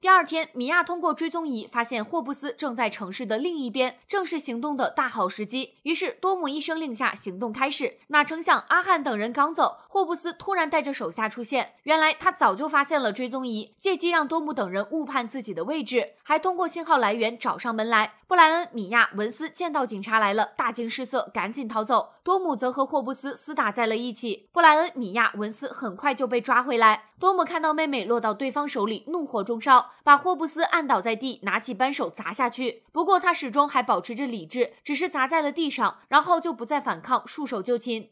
第二天，米娅通过追踪仪发现霍布斯正在城市的另一边，正是行动的大好时机。于是多姆一声令下，行动开始。哪成想，阿汉等人刚走，霍布斯突然带着手下出现。原来他早就发现了追踪仪，借机让多姆等人误判自己的位置，还通过信号来源找上门来。布莱恩、米娅、文斯见到警察来了，大惊失色，赶紧逃走。多姆则和霍布斯厮打在了一起。布莱恩、米娅、文斯很快就被抓回来。多姆看到妹妹落到对方手里，怒火中烧。把霍布斯按倒在地，拿起扳手砸下去。不过他始终还保持着理智，只是砸在了地上，然后就不再反抗，束手就擒。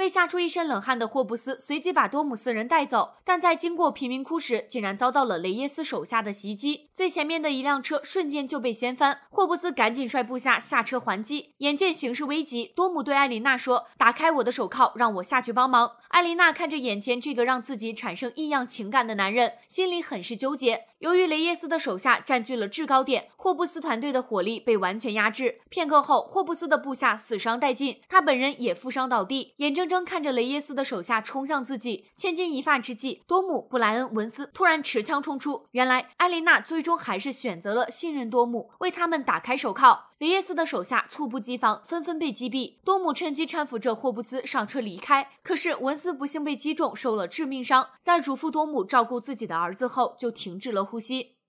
被吓出一身冷汗的霍布斯随即把多姆斯人带走，但在经过贫民窟时，竟然遭到了雷耶斯手下的袭击。最前面的一辆车瞬间就被掀翻，霍布斯赶紧率部下下车还击。眼见形势危急，多姆对艾琳娜说：“打开我的手铐，让我下去帮忙。”艾琳娜看着眼前这个让自己产生异样情感的男人，心里很是纠结。由于雷耶斯的手下占据了制高点，霍布斯团队的火力被完全压制。片刻后，霍布斯的部下死伤殆尽，他本人也负伤倒地，眼睁。正看着雷耶斯的手下冲向自己，千钧一发之际，多姆、布莱恩、文斯突然持枪冲出。原来，艾琳娜最终还是选择了信任多姆，为他们打开手铐。雷耶斯的手下猝不及防，纷纷被击毙。多姆趁机搀扶着霍布斯上车离开。可是文斯不幸被击中，受了致命伤，在嘱咐多姆照顾自己的儿子后，就停止了呼吸。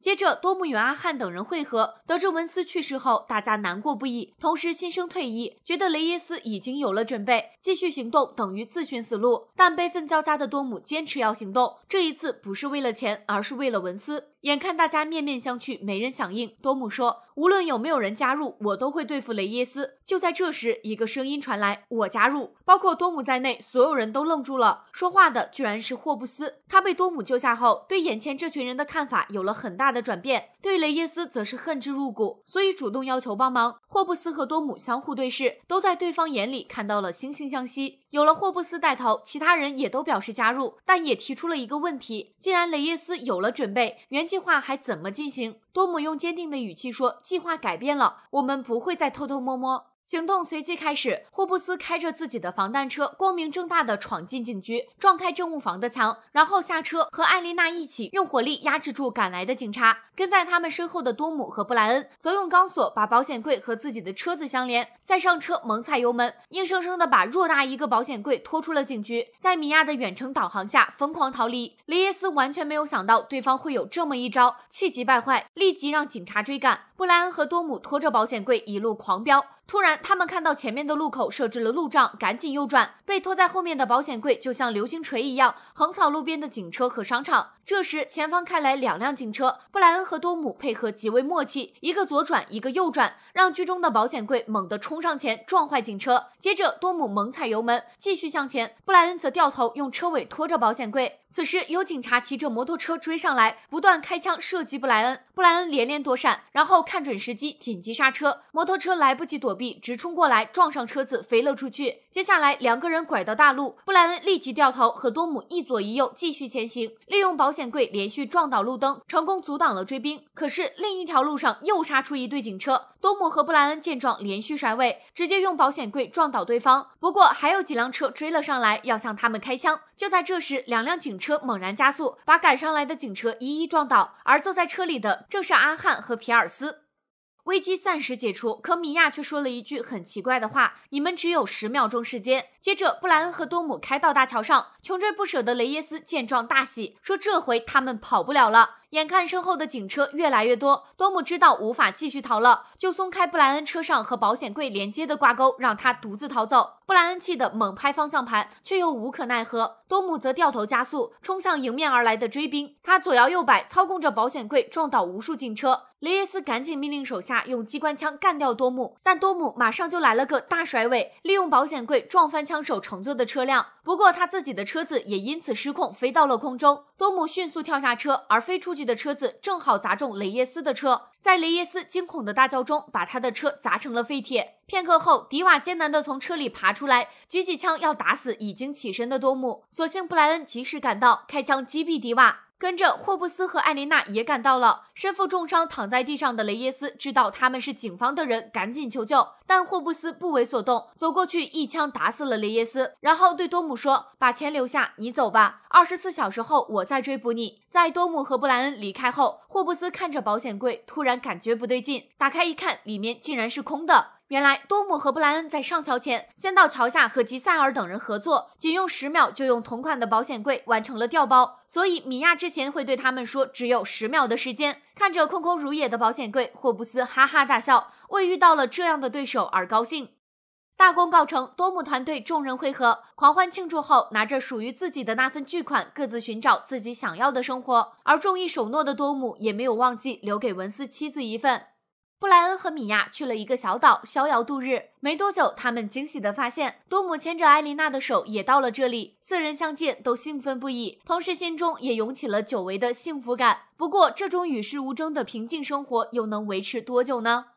接着，多姆与阿汉等人会合，得知文斯去世后，大家难过不已，同时心生退意，觉得雷耶斯已经有了准备，继续行动等于自寻死路。但悲愤交加的多姆坚持要行动，这一次不是为了钱，而是为了文斯。眼看大家面面相觑，没人响应。多姆说：“无论有没有人加入，我都会对付雷耶斯。”就在这时，一个声音传来：“我加入。”包括多姆在内，所有人都愣住了。说话的居然是霍布斯。他被多姆救下后，对眼前这群人的看法有了很大的转变，对雷耶斯则是恨之入骨，所以主动要求帮忙。霍布斯和多姆相互对视，都在对方眼里看到了惺惺相惜。有了霍布斯带头，其他人也都表示加入，但也提出了一个问题：既然雷耶斯有了准备，原计划还怎么进行？多姆用坚定的语气说：“计划改变了，我们不会再偷偷摸摸。”行动随即开始，霍布斯开着自己的防弹车，光明正大的闯进警局，撞开政务房的墙，然后下车和艾丽娜一起用火力压制住赶来的警察。跟在他们身后的多姆和布莱恩则用钢索把保险柜和自己的车子相连，再上车猛踩油门，硬生生的把偌大一个保险柜拖出了警局，在米娅的远程导航下疯狂逃离。雷耶斯完全没有想到对方会有这么一招，气急败坏，立即让警察追赶。布莱恩和多姆拖着保险柜一路狂飙。突然，他们看到前面的路口设置了路障，赶紧右转。被拖在后面的保险柜就像流星锤一样，横扫路边的警车和商场。这时，前方开来两辆警车，布莱恩和多姆配合极为默契，一个左转，一个右转，让剧中的保险柜猛地冲上前撞坏警车。接着，多姆猛踩油门继续向前，布莱恩则掉头用车尾拖着保险柜。此时有警察骑着摩托车追上来，不断开枪射击布莱恩。布莱恩连连躲闪，然后看准时机紧急刹车，摩托车来不及躲避，直冲过来撞上车子飞了出去。接下来两个人拐到大路，布莱恩立即掉头和多姆一左一右继续前行，利用保险柜连续撞倒路灯，成功阻挡了追兵。可是另一条路上又杀出一队警车，多姆和布莱恩见状连续甩尾，直接用保险柜撞倒对方。不过还有几辆车追了上来，要向他们开枪。就在这时，两辆警车。车猛然加速，把赶上来的警车一一撞倒，而坐在车里的正是阿汉和皮尔斯。危机暂时解除，可米娅却说了一句很奇怪的话：“你们只有十秒钟时间。”接着，布莱恩和多姆开到大桥上，穷追不舍的雷耶斯见状大喜，说：“这回他们跑不了了。”眼看身后的警车越来越多，多姆知道无法继续逃了，就松开布莱恩车上和保险柜连接的挂钩，让他独自逃走。布莱恩气得猛拍方向盘，却又无可奈何。多姆则掉头加速，冲向迎面而来的追兵。他左摇右摆，操控着保险柜撞倒无数警车。雷耶斯赶紧命令手下用机关枪干掉多姆，但多姆马上就来了个大甩尾，利用保险柜撞翻枪手乘坐的车辆。不过他自己的车子也因此失控，飞到了空中。多姆迅速跳下车，而飞出去的车子正好砸中雷耶斯的车，在雷耶斯惊恐的大叫中，把他的车砸成了废铁。片刻后，迪瓦艰难地从车里爬出来，举起枪要打死已经起身的多姆，所幸布莱恩及时赶到，开枪击毙迪瓦。跟着霍布斯和艾琳娜也赶到了，身负重伤躺在地上的雷耶斯知道他们是警方的人，赶紧求救。但霍布斯不为所动，走过去一枪打死了雷耶斯，然后对多姆说：“把钱留下，你走吧。二十四小时后，我再追捕你。”在多姆和布莱恩离开后，霍布斯看着保险柜，突然感觉不对劲，打开一看，里面竟然是空的。原来多姆和布莱恩在上桥前，先到桥下和吉塞尔等人合作，仅用十秒就用同款的保险柜完成了调包。所以米娅之前会对他们说，只有十秒的时间。看着空空如也的保险柜，霍布斯哈哈大笑，为遇到了这样的对手而高兴。大功告成，多姆团队众人会合，狂欢庆祝后，拿着属于自己的那份巨款，各自寻找自己想要的生活。而重义守诺的多姆也没有忘记留给文斯妻子一份。布莱恩和米娅去了一个小岛逍遥度日，没多久，他们惊喜地发现多姆牵着艾琳娜的手也到了这里，四人相见都兴奋不已，同时心中也涌起了久违的幸福感。不过，这种与世无争的平静生活又能维持多久呢？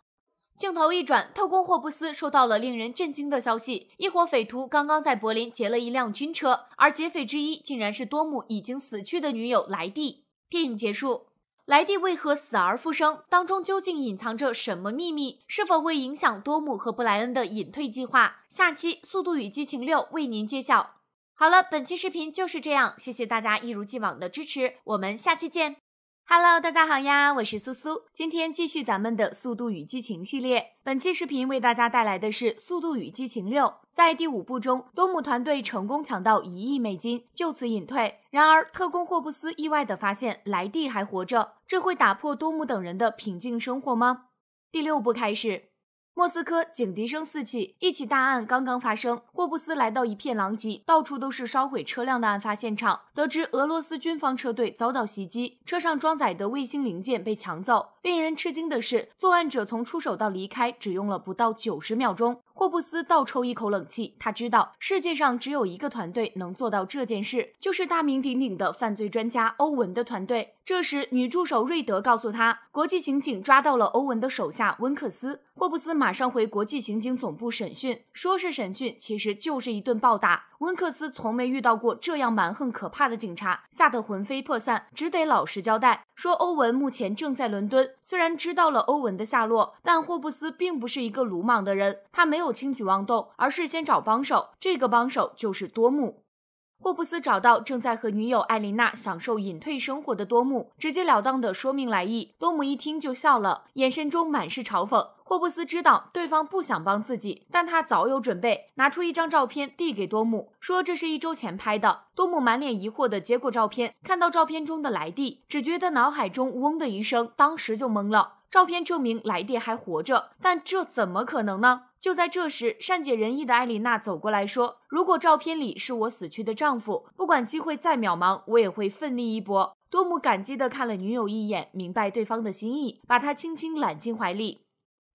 镜头一转，特工霍布斯收到了令人震惊的消息：一伙匪徒刚刚在柏林劫了一辆军车，而劫匪之一竟然是多姆已经死去的女友莱蒂。电影结束。莱蒂为何死而复生？当中究竟隐藏着什么秘密？是否会影响多姆和布莱恩的隐退计划？下期《速度与激情六》为您揭晓。好了，本期视频就是这样，谢谢大家一如既往的支持，我们下期见。Hello，大家好呀，我是苏苏，今天继续咱们的速度与激情系列。本期视频为大家带来的是《速度与激情六》。在第五部中，多姆团队成功抢到一亿美金，就此隐退。然而，特工霍布斯意外地发现莱蒂还活着，这会打破多姆等人的平静生活吗？第六部开始。莫斯科警笛声四起，一起大案刚刚发生。霍布斯来到一片狼藉，到处都是烧毁车辆的案发现场。得知俄罗斯军方车队遭到袭击，车上装载的卫星零件被抢走。令人吃惊的是，作案者从出手到离开只用了不到九十秒钟。霍布斯倒抽一口冷气，他知道世界上只有一个团队能做到这件事，就是大名鼎鼎的犯罪专家欧文的团队。这时，女助手瑞德告诉他，国际刑警抓到了欧文的手下温克斯。霍布斯马上回国际刑警总部审讯，说是审讯，其实就是一顿暴打。温克斯从没遇到过这样蛮横可怕的警察，吓得魂飞魄散，只得老实交代，说欧文目前正在伦敦。虽然知道了欧文的下落，但霍布斯并不是一个鲁莽的人，他没有轻举妄动，而是先找帮手。这个帮手就是多姆。霍布斯找到正在和女友艾琳娜享受隐退生活的多姆，直截了当的说明来意。多姆一听就笑了，眼神中满是嘲讽。霍布斯知道对方不想帮自己，但他早有准备，拿出一张照片递给多姆，说这是一周前拍的。多姆满脸疑惑的接过照片，看到照片中的莱蒂，只觉得脑海中嗡的一声，当时就懵了。照片证明莱蒂还活着，但这怎么可能呢？就在这时，善解人意的艾琳娜走过来说：“如果照片里是我死去的丈夫，不管机会再渺茫，我也会奋力一搏。”多姆感激地看了女友一眼，明白对方的心意，把她轻轻揽进怀里。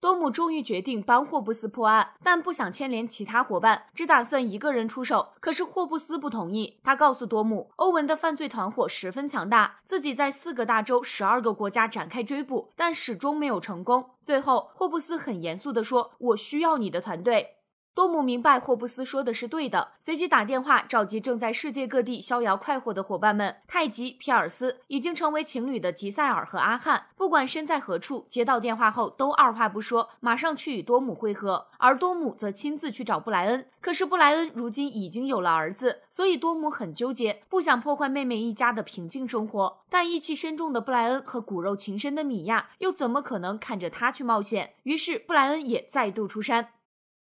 多姆终于决定帮霍布斯破案，但不想牵连其他伙伴，只打算一个人出手。可是霍布斯不同意，他告诉多姆，欧文的犯罪团伙十分强大，自己在四个大洲、十二个国家展开追捕，但始终没有成功。最后，霍布斯很严肃地说：“我需要你的团队。”多姆明白霍布斯说的是对的，随即打电话召集正在世界各地逍遥快活的伙伴们。泰吉、皮尔斯已经成为情侣的吉塞尔和阿汉，不管身在何处，接到电话后都二话不说，马上去与多姆会合。而多姆则亲自去找布莱恩。可是布莱恩如今已经有了儿子，所以多姆很纠结，不想破坏妹妹一家的平静生活。但义气深重的布莱恩和骨肉情深的米娅，又怎么可能看着他去冒险？于是布莱恩也再度出山。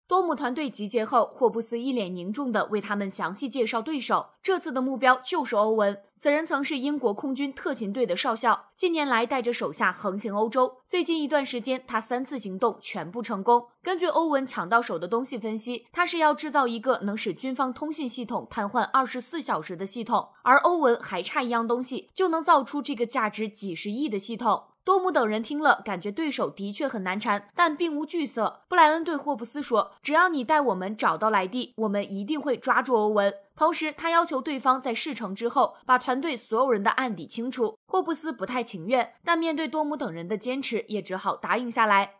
多姆团队集结后，霍布斯一脸凝重地为他们详细介绍对手。这次的目标就是欧文，此人曾是英国空军特勤队的少校，近年来带着手下横行欧洲。最近一段时间，他三次行动全部成功。根据欧文抢到手的东西分析，他是要制造一个能使军方通信系统瘫痪二十四小时的系统。而欧文还差一样东西，就能造出这个价值几十亿的系统。多姆等人听了，感觉对手的确很难缠，但并无惧色。布莱恩对霍布斯说：“只要你带我们找到莱蒂，我们一定会抓住欧文。”同时，他要求对方在事成之后把团队所有人的案底清除。霍布斯不太情愿，但面对多姆等人的坚持，也只好答应下来。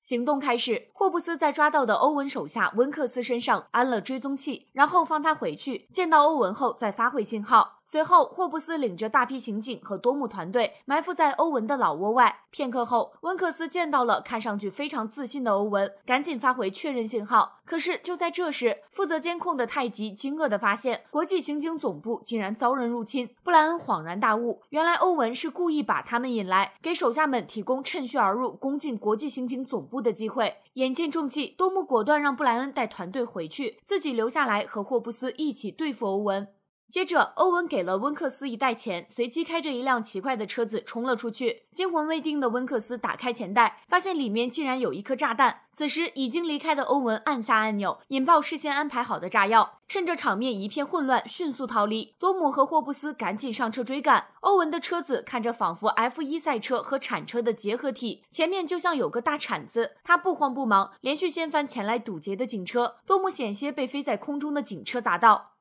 行动开始，霍布斯在抓到的欧文手下温克斯身上安了追踪器，然后放他回去，见到欧文后再发回信号。随后，霍布斯领着大批刑警和多姆团队埋伏在欧文的老窝外。片刻后，温克斯见到了看上去非常自信的欧文，赶紧发回确认信号。可是，就在这时，负责监控的泰吉惊愕地发现，国际刑警总部竟然遭人入侵。布莱恩恍然大悟，原来欧文是故意把他们引来，给手下们提供趁虚而入、攻进国际刑警总部的机会。眼见中计，多姆果断让布莱恩带团队回去，自己留下来和霍布斯一起对付欧文。接着，欧文给了温克斯一袋钱，随即开着一辆奇怪的车子冲了出去。惊魂未定的温克斯打开钱袋，发现里面竟然有一颗炸弹。此时已经离开的欧文按下按钮，引爆事先安排好的炸药，趁着场面一片混乱，迅速逃离。多姆和霍布斯赶紧上车追赶。欧文的车子看着仿佛 F1 赛车和铲车的结合体，前面就像有个大铲子。他不慌不忙，连续掀翻前来堵截的警车。多姆险些被飞在空中的警车砸到。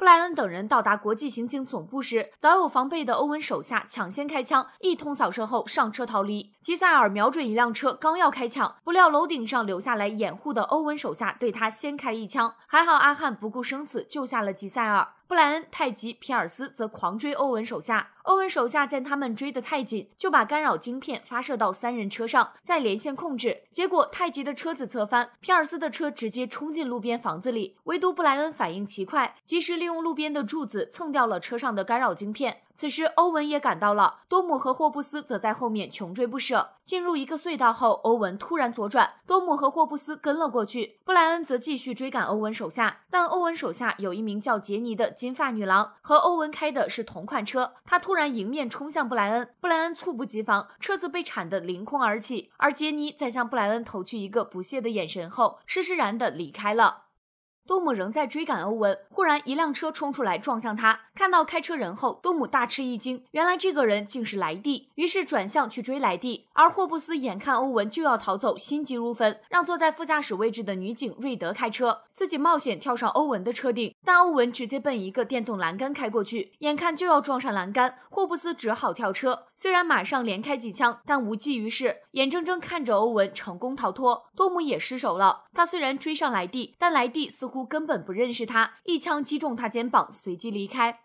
布莱恩等人到达国际刑警总部时，早有防备的欧文手下抢先开枪，一通扫射后上车逃离。吉塞尔瞄准一辆车，刚要开枪，不料楼顶上留下来掩护的欧文手下对他先开一枪，还好阿汉不顾生死救下了吉塞尔。布莱恩、泰吉、皮尔斯则狂追欧文手下。欧文手下见他们追得太紧，就把干扰晶片发射到三人车上，再连线控制。结果，泰吉的车子侧翻，皮尔斯的车直接冲进路边房子里，唯独布莱恩反应奇快，及时利用路边的柱子蹭掉了车上的干扰晶片。此时，欧文也赶到了，多姆和霍布斯则在后面穷追不舍。进入一个隧道后，欧文突然左转，多姆和霍布斯跟了过去，布莱恩则继续追赶欧文手下。但欧文手下有一名叫杰尼的金发女郎，和欧文开的是同款车。她突然迎面冲向布莱恩，布莱恩猝不及防，车子被铲得凌空而起。而杰尼在向布莱恩投去一个不屑的眼神后，施施然的离开了。多姆仍在追赶欧文，忽然一辆车冲出来撞向他。看到开车人后，多姆大吃一惊，原来这个人竟是莱蒂。于是转向去追莱蒂。而霍布斯眼看欧文就要逃走，心急如焚，让坐在副驾驶位置的女警瑞德开车，自己冒险跳上欧文的车顶。但欧文直接奔一个电动栏杆开过去，眼看就要撞上栏杆，霍布斯只好跳车。虽然马上连开几枪，但无济于事，眼睁睁看着欧文成功逃脱。多姆也失手了，他虽然追上莱蒂，但莱蒂似乎根本不认识他，一枪击中他肩膀，随即离开。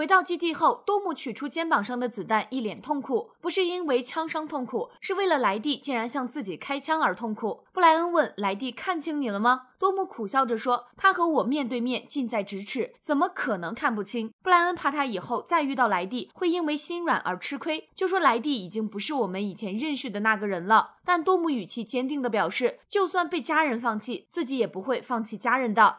回到基地后，多姆取出肩膀上的子弹，一脸痛苦。不是因为枪伤痛苦，是为了莱蒂竟然向自己开枪而痛苦。布莱恩问莱蒂看清你了吗？多姆苦笑着说：“他和我面对面，近在咫尺，怎么可能看不清？”布莱恩怕他以后再遇到莱蒂会因为心软而吃亏，就说莱蒂已经不是我们以前认识的那个人了。但多姆语气坚定的表示，就算被家人放弃，自己也不会放弃家人的。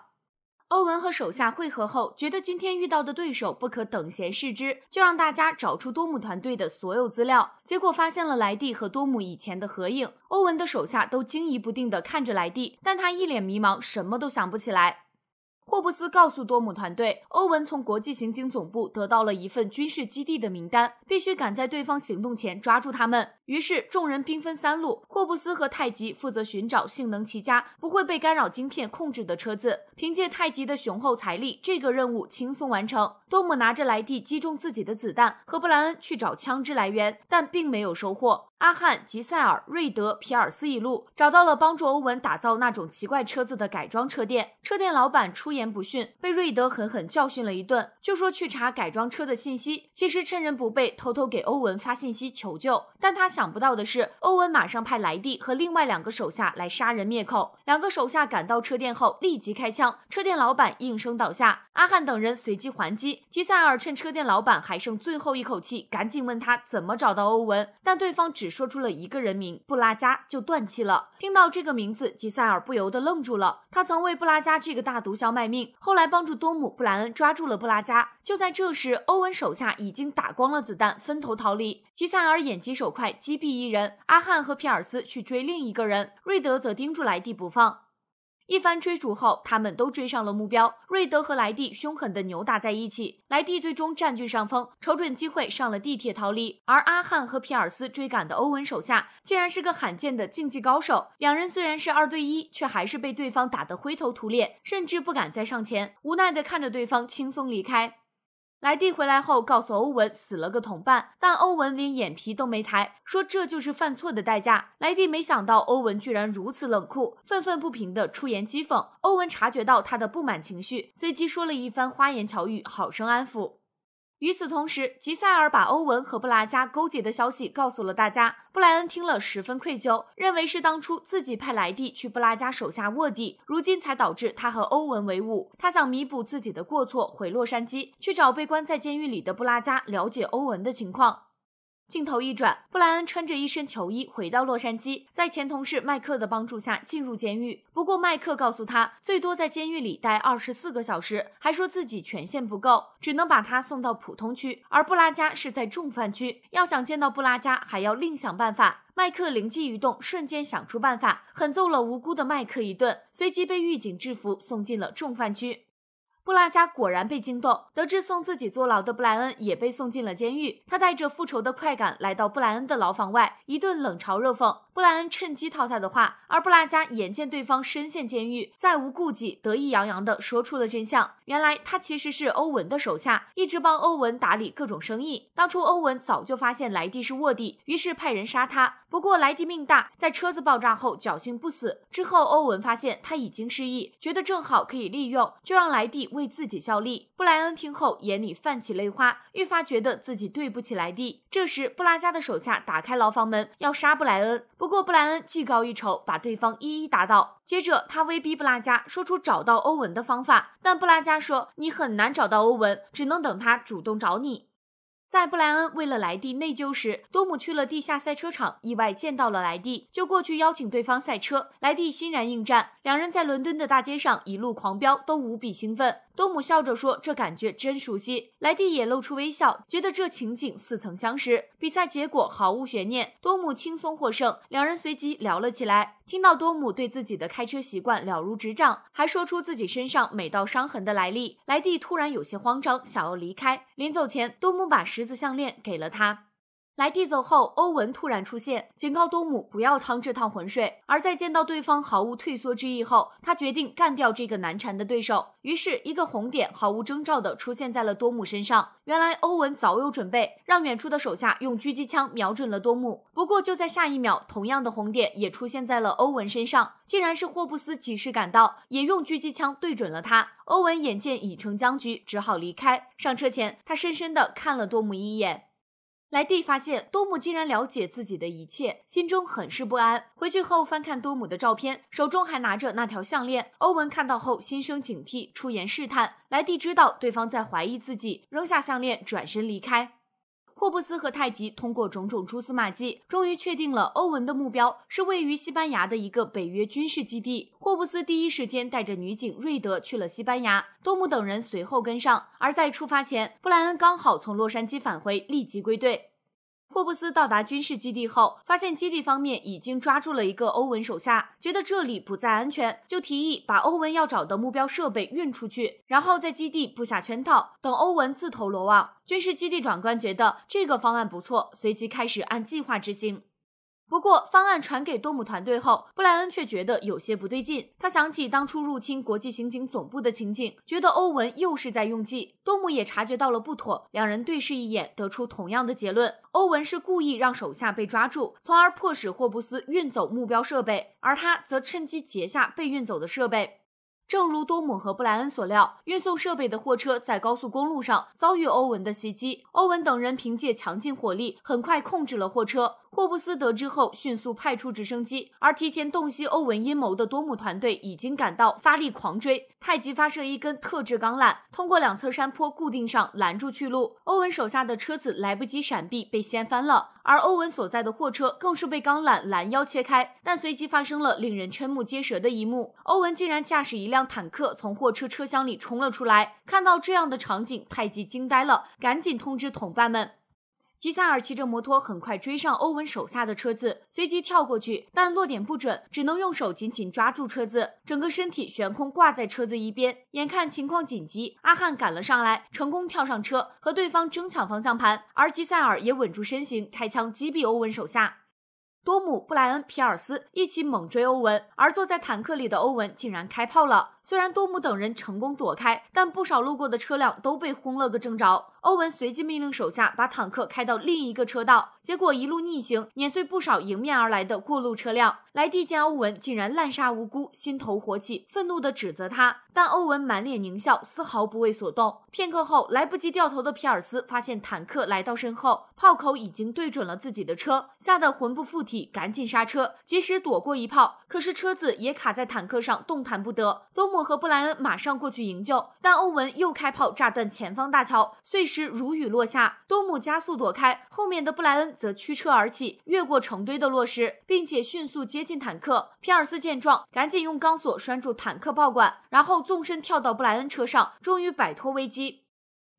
欧文和手下会合后，觉得今天遇到的对手不可等闲视之，就让大家找出多姆团队的所有资料。结果发现了莱蒂和多姆以前的合影。欧文的手下都惊疑不定地看着莱蒂，但他一脸迷茫，什么都想不起来。霍布斯告诉多姆团队，欧文从国际刑警总部得到了一份军事基地的名单，必须赶在对方行动前抓住他们。于是众人兵分三路，霍布斯和太极负责寻找性能奇佳、不会被干扰晶片控制的车子。凭借太极的雄厚财力，这个任务轻松完成。多姆拿着莱蒂击中自己的子弹，和布莱恩去找枪支来源，但并没有收获。阿汉吉塞尔、瑞德、皮尔斯一路找到了帮助欧文打造那种奇怪车子的改装车店，车店老板出言不逊，被瑞德狠狠教训了一顿，就说去查改装车的信息。其实趁人不备，偷偷给欧文发信息求救，但他想。想不到的是，欧文马上派莱蒂和另外两个手下来杀人灭口。两个手下赶到车店后，立即开枪，车店老板应声倒下。阿汉等人随即还击。吉塞尔趁车店老板还剩最后一口气，赶紧问他怎么找到欧文，但对方只说出了一个人名——布拉加，就断气了。听到这个名字，吉塞尔不由得愣住了。他曾为布拉加这个大毒枭卖命，后来帮助多姆·布莱恩抓住了布拉加。就在这时，欧文手下已经打光了子弹，分头逃离。吉塞尔眼疾手快，击毙一人。阿汉和皮尔斯去追另一个人，瑞德则盯住莱蒂不放。一番追逐后，他们都追上了目标。瑞德和莱蒂凶狠的扭打在一起，莱蒂最终占据上风，瞅准机会上了地铁逃离。而阿汉和皮尔斯追赶的欧文手下，竟然是个罕见的竞技高手。两人虽然是二对一，却还是被对方打得灰头土脸，甚至不敢再上前，无奈的看着对方轻松离开。莱蒂回来后告诉欧文死了个同伴，但欧文连眼皮都没抬，说这就是犯错的代价。莱蒂没想到欧文居然如此冷酷，愤愤不平地出言讥讽。欧文察觉到他的不满情绪，随即说了一番花言巧语，好生安抚。与此同时，吉塞尔把欧文和布拉加勾结的消息告诉了大家。布莱恩听了十分愧疚，认为是当初自己派莱蒂去布拉加手下卧底，如今才导致他和欧文为伍。他想弥补自己的过错，回洛杉矶去找被关在监狱里的布拉加，了解欧文的情况。镜头一转，布莱恩穿着一身球衣回到洛杉矶，在前同事麦克的帮助下进入监狱。不过，麦克告诉他最多在监狱里待二十四个小时，还说自己权限不够，只能把他送到普通区。而布拉加是在重犯区，要想见到布拉加还要另想办法。麦克灵机一动，瞬间想出办法，狠揍了无辜的麦克一顿，随即被狱警制服，送进了重犯区。布拉加果然被惊动，得知送自己坐牢的布莱恩也被送进了监狱，他带着复仇的快感来到布莱恩的牢房外，一顿冷嘲热讽。布莱恩趁机套他的话，而布拉加眼见对方身陷监狱，再无顾忌，得意洋洋地说出了真相。原来他其实是欧文的手下，一直帮欧文打理各种生意。当初欧文早就发现莱蒂是卧底，于是派人杀他。不过莱蒂命大，在车子爆炸后侥幸不死。之后欧文发现他已经失忆，觉得正好可以利用，就让莱蒂为自己效力。布莱恩听后，眼里泛起泪花，愈发觉得自己对不起莱蒂。这时，布拉加的手下打开牢房门，要杀布莱恩。不过，布莱恩技高一筹，把对方一一打倒。接着，他威逼布拉加说出找到欧文的方法，但布拉加说：“你很难找到欧文，只能等他主动找你。”在布莱恩为了莱蒂内疚时，多姆去了地下赛车场，意外见到了莱蒂，就过去邀请对方赛车。莱蒂欣然应战，两人在伦敦的大街上一路狂飙，都无比兴奋。多姆笑着说：“这感觉真熟悉。”莱蒂也露出微笑，觉得这情景似曾相识。比赛结果毫无悬念，多姆轻松获胜。两人随即聊了起来，听到多姆对自己的开车习惯了如指掌，还说出自己身上每道伤痕的来历，莱蒂突然有些慌张，想要离开。临走前，多姆把十字项链给了他。莱蒂走后，欧文突然出现，警告多姆不要趟这趟浑水。而在见到对方毫无退缩之意后，他决定干掉这个难缠的对手。于是，一个红点毫无征兆的出现在了多姆身上。原来，欧文早有准备，让远处的手下用狙击枪瞄准了多姆。不过，就在下一秒，同样的红点也出现在了欧文身上，竟然是霍布斯及时赶到，也用狙击枪对准了他。欧文眼见已成僵局，只好离开。上车前，他深深的看了多姆一眼。莱蒂发现多姆竟然了解自己的一切，心中很是不安。回去后翻看多姆的照片，手中还拿着那条项链。欧文看到后心生警惕，出言试探。莱蒂知道对方在怀疑自己，扔下项链，转身离开。霍布斯和泰吉通过种种蛛丝马迹，终于确定了欧文的目标是位于西班牙的一个北约军事基地。霍布斯第一时间带着女警瑞德去了西班牙，多姆等人随后跟上。而在出发前，布莱恩刚好从洛杉矶返回，立即归队。霍布斯到达军事基地后，发现基地方面已经抓住了一个欧文手下，觉得这里不再安全，就提议把欧文要找的目标设备运出去，然后在基地布下圈套，等欧文自投罗网。军事基地长官觉得这个方案不错，随即开始按计划执行。不过，方案传给多姆团队后，布莱恩却觉得有些不对劲。他想起当初入侵国际刑警总部的情景，觉得欧文又是在用计。多姆也察觉到了不妥，两人对视一眼，得出同样的结论：欧文是故意让手下被抓住，从而迫使霍布斯运走目标设备，而他则趁机截下被运走的设备。正如多姆和布莱恩所料，运送设备的货车在高速公路上遭遇欧文的袭击。欧文等人凭借强劲火力，很快控制了货车。霍布斯得知后，迅速派出直升机；而提前洞悉欧文阴谋的多姆团队已经赶到，发力狂追。太极发射一根特制钢缆，通过两侧山坡固定上，拦住去路。欧文手下的车子来不及闪避，被掀翻了；而欧文所在的货车更是被钢缆拦腰切开。但随即发生了令人瞠目结舌的一幕：欧文竟然驾驶一辆坦克从货车车厢里冲了出来。看到这样的场景，太极惊呆了，赶紧通知同伴们。吉塞尔骑着摩托很快追上欧文手下的车子，随即跳过去，但落点不准，只能用手紧紧抓住车子，整个身体悬空挂在车子一边。眼看情况紧急，阿汉赶了上来，成功跳上车，和对方争抢方向盘。而吉塞尔也稳住身形，开枪击毙欧文手下。多姆、布莱恩、皮尔斯一起猛追欧文，而坐在坦克里的欧文竟然开炮了。虽然多姆等人成功躲开，但不少路过的车辆都被轰了个正着。欧文随即命令手下把坦克开到另一个车道，结果一路逆行，碾碎不少迎面而来的过路车辆。莱蒂见欧文竟然滥杀无辜，心头火起，愤怒地指责他。但欧文满脸狞笑，丝毫不为所动。片刻后，来不及掉头的皮尔斯发现坦克来到身后，炮口已经对准了自己的车，吓得魂不附体，赶紧刹车，及时躲过一炮。可是车子也卡在坦克上，动弹不得。多。多姆和布莱恩马上过去营救，但欧文又开炮炸断前方大桥，碎石如雨落下。多姆加速躲开，后面的布莱恩则驱车而起，越过成堆的落石，并且迅速接近坦克。皮尔斯见状，赶紧用钢索拴住坦克炮管，然后纵身跳到布莱恩车上，终于摆脱危机。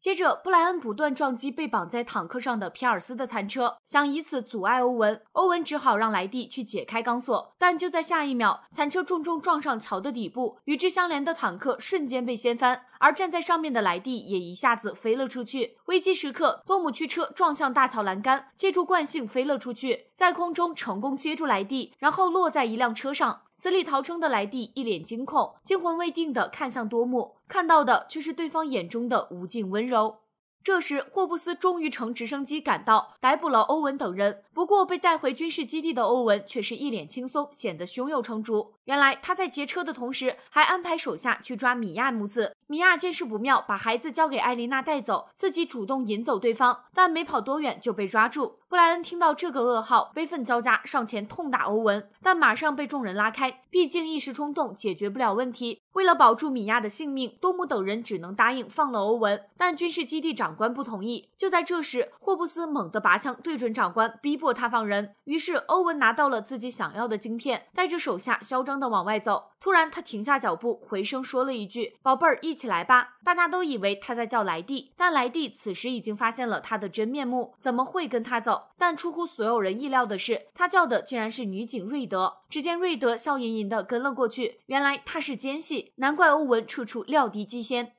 接着，布莱恩不断撞击被绑在坦克上的皮尔斯的残车，想以此阻碍欧文。欧文只好让莱蒂去解开钢索。但就在下一秒，残车重重撞上桥的底部，与之相连的坦克瞬间被掀翻，而站在上面的莱蒂也一下子飞了出去。危机时刻，多姆驱车撞向大桥栏杆，借助惯性飞了出去，在空中成功接住莱蒂，然后落在一辆车上。死里逃生的莱蒂一脸惊恐，惊魂未定的看向多姆，看到的却是对方眼中的无尽温柔。这时，霍布斯终于乘直升机赶到，逮捕了欧文等人。不过，被带回军事基地的欧文却是一脸轻松，显得胸有成竹。原来他在劫车的同时，还安排手下去抓米娅母子。米娅见势不妙，把孩子交给艾琳娜带走，自己主动引走对方，但没跑多远就被抓住。布莱恩听到这个噩耗，悲愤交加，上前痛打欧文，但马上被众人拉开，毕竟一时冲动解决不了问题。为了保住米娅的性命，多姆等人只能答应放了欧文，但军事基地长官不同意。就在这时，霍布斯猛地拔枪对准长官，逼迫他放人。于是欧文拿到了自己想要的晶片，带着手下嚣张。的往外走，突然他停下脚步，回声说了一句：“宝贝儿，一起来吧。”大家都以为他在叫莱蒂，但莱蒂此时已经发现了他的真面目，怎么会跟他走？但出乎所有人意料的是，他叫的竟然是女警瑞德。只见瑞德笑吟吟的跟了过去，原来他是奸细，难怪欧文处处料敌机先。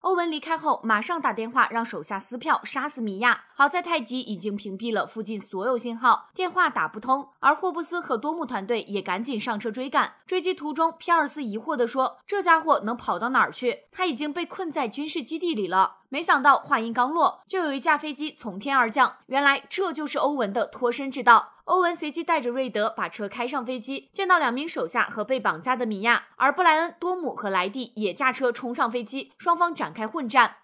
欧文离开后，马上打电话让手下撕票杀死米娅。好在泰吉已经屏蔽了附近所有信号，电话打不通。而霍布斯和多姆团队也赶紧上车追赶。追击途中，皮尔斯疑惑地说：“这家伙能跑到哪儿去？他已经被困在军事基地里了。”没想到话音刚落，就有一架飞机从天而降。原来这就是欧文的脱身之道。欧文随即带着瑞德把车开上飞机，见到两名手下和被绑架的米娅，而布莱恩、多姆和莱蒂也驾车冲上飞机，双方展开混战。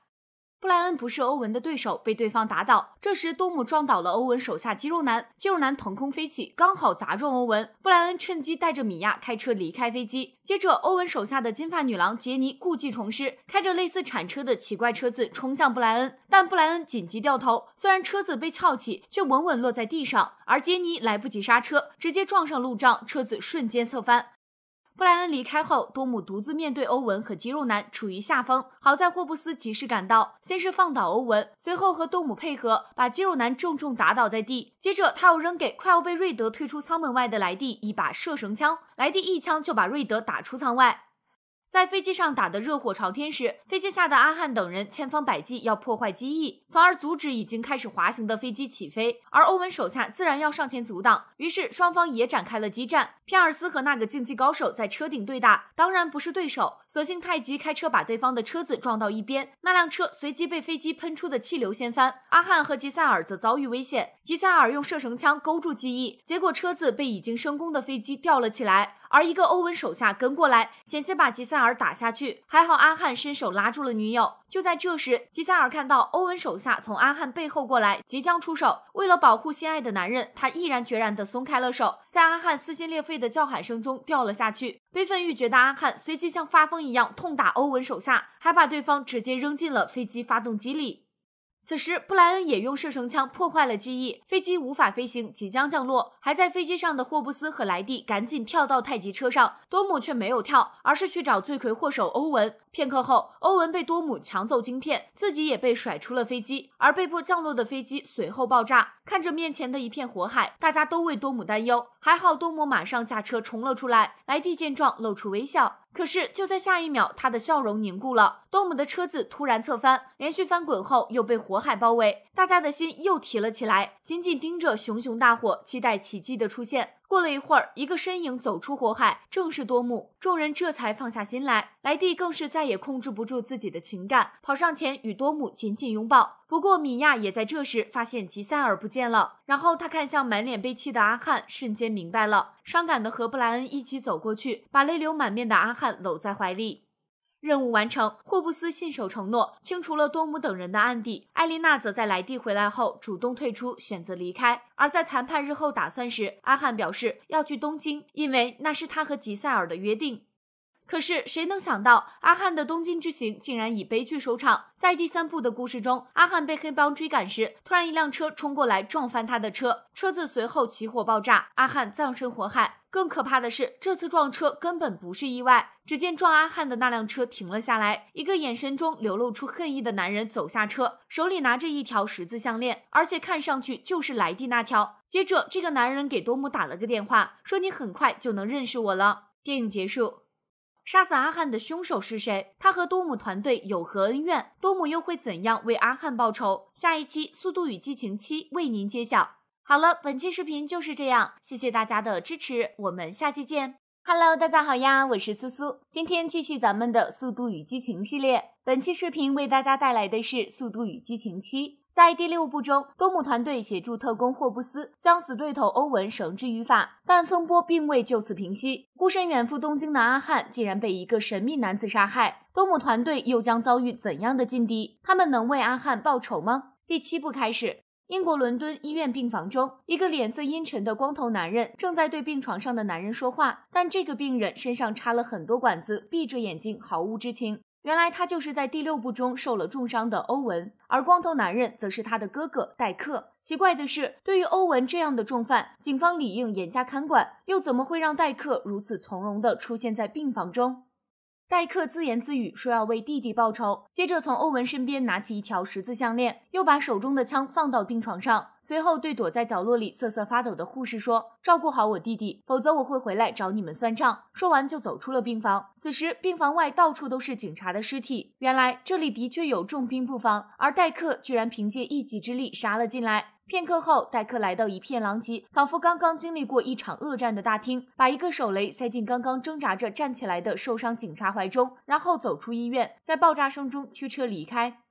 布莱恩不是欧文的对手，被对方打倒。这时，多姆撞倒了欧文手下肌肉男，肌肉男腾空飞起，刚好砸中欧文。布莱恩趁机带着米娅开车离开飞机。接着，欧文手下的金发女郎杰尼故技重施，开着类似铲车的奇怪车子冲向布莱恩，但布莱恩紧急掉头，虽然车子被翘起，却稳稳落在地上。而杰尼来不及刹车，直接撞上路障，车子瞬间侧翻。布莱恩离开后，多姆独自面对欧文和肌肉男，处于下风。好在霍布斯及时赶到，先是放倒欧文，随后和多姆配合，把肌肉男重重打倒在地。接着，他又扔给快要被瑞德推出舱门外的莱蒂一把射绳枪，莱蒂一枪就把瑞德打出舱外。在飞机上打得热火朝天时，飞机下的阿汉等人千方百计要破坏机翼，从而阻止已经开始滑行的飞机起飞。而欧文手下自然要上前阻挡，于是双方也展开了激战。皮尔斯和那个竞技高手在车顶对打，当然不是对手。索性太极开车把对方的车子撞到一边，那辆车随即被飞机喷出的气流掀翻。阿汉和吉塞尔则遭遇危险，吉塞尔用射绳枪勾住机翼，结果车子被已经升空的飞机吊了起来。而一个欧文手下跟过来，险些把吉塞尔打下去，还好阿汉伸手拉住了女友。就在这时，吉塞尔看到欧文手下从阿汉背后过来，即将出手。为了保护心爱的男人，他毅然决然地松开了手，在阿汉撕心裂肺的叫喊声中掉了下去。悲愤欲绝的阿汉随即像发疯一样痛打欧文手下，还把对方直接扔进了飞机发动机里。此时，布莱恩也用射程枪破坏了机翼，飞机无法飞行，即将降落。还在飞机上的霍布斯和莱蒂赶紧跳到太极车上，多姆却没有跳，而是去找罪魁祸首欧文。片刻后，欧文被多姆抢走晶片，自己也被甩出了飞机，而被迫降落的飞机随后爆炸。看着面前的一片火海，大家都为多姆担忧。还好，多姆马上驾车冲了出来。莱蒂见状，露出微笑。可是，就在下一秒，他的笑容凝固了。多姆的车子突然侧翻，连续翻滚后又被火海包围，大家的心又提了起来，紧紧盯着熊熊大火，期待奇迹的出现。过了一会儿，一个身影走出火海，正是多姆。众人这才放下心来，莱蒂更是再也控制不住自己的情感，跑上前与多姆紧紧拥抱。不过米娅也在这时发现吉塞尔不见了，然后她看向满脸悲戚的阿汉，瞬间明白了，伤感的和布莱恩一起走过去，把泪流满面的阿汉搂在怀里。任务完成，霍布斯信守承诺，清除了多姆等人的案底。艾琳娜则在莱蒂回来后主动退出，选择离开。而在谈判日后打算时，阿汉表示要去东京，因为那是他和吉塞尔的约定。可是谁能想到，阿汉的东京之行竟然以悲剧收场。在第三部的故事中，阿汉被黑帮追赶时，突然一辆车冲过来撞翻他的车，车子随后起火爆炸，阿汉葬身火海。更可怕的是，这次撞车根本不是意外。只见撞阿汉的那辆车停了下来，一个眼神中流露出恨意的男人走下车，手里拿着一条十字项链，而且看上去就是莱蒂那条。接着，这个男人给多姆打了个电话，说你很快就能认识我了。电影结束。杀死阿汉的凶手是谁？他和多姆团队有何恩怨？多姆又会怎样为阿汉报仇？下一期《速度与激情七》为您揭晓。好了，本期视频就是这样，谢谢大家的支持，我们下期见。Hello，大家好呀，我是苏苏，今天继续咱们的《速度与激情》系列，本期视频为大家带来的是《速度与激情七》。在第六部中，多姆团队协助特工霍布斯将死对头欧文绳之于法，但风波并未就此平息。孤身远赴东京的阿汉竟然被一个神秘男子杀害，多姆团队又将遭遇怎样的劲敌？他们能为阿汉报仇吗？第七部开始，英国伦敦医院病房中，一个脸色阴沉的光头男人正在对病床上的男人说话，但这个病人身上插了很多管子，闭着眼睛，毫无知情。原来他就是在第六部中受了重伤的欧文，而光头男人则是他的哥哥戴克。奇怪的是，对于欧文这样的重犯，警方理应严加看管，又怎么会让戴克如此从容的出现在病房中？戴克自言自语说要为弟弟报仇，接着从欧文身边拿起一条十字项链，又把手中的枪放到病床上，随后对躲在角落里瑟瑟发抖的护士说：“照顾好我弟弟，否则我会回来找你们算账。”说完就走出了病房。此时病房外到处都是警察的尸体，原来这里的确有重兵布防，而戴克居然凭借一己之力杀了进来。片刻后，戴克来到一片狼藉、仿佛刚刚经历过一场恶战的大厅，把一个手雷塞进刚刚挣扎着站起来的受伤警察怀中，然后走出医院，在爆炸声中驱车离开。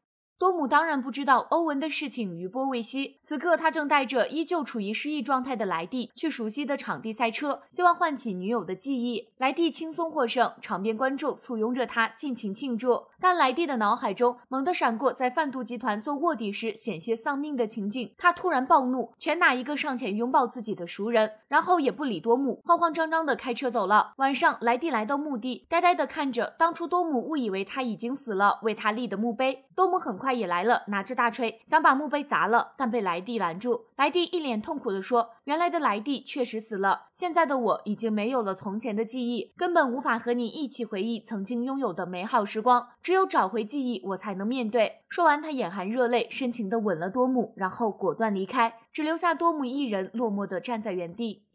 多姆当然不知道欧文的事情余波未息，此刻他正带着依旧处于失忆状态的莱蒂去熟悉的场地赛车，希望唤起女友的记忆。莱蒂轻松获胜，场边观众簇拥着他尽情庆祝。但莱蒂的脑海中猛地闪过在贩毒集团做卧底时险些丧命的情景，他突然暴怒，拳打一个上前拥抱自己的熟人，然后也不理多姆，慌慌张张的开车走了。晚上，莱蒂来到墓地，呆呆的看着当初多姆误以为他已经死了为他立的墓碑。多姆很快也来了，拿着大锤想把墓碑砸了，但被莱蒂拦住。莱蒂一脸痛苦地说：“原来的莱蒂确实死了，现在的我已经没有了从前的记忆，根本无法和你一起回忆曾经拥有的美好时光。只有找回记忆，我才能面对。”说完，他眼含热泪，深情地吻了多姆，然后果断离开，只留下多姆一人落寞地站在原地。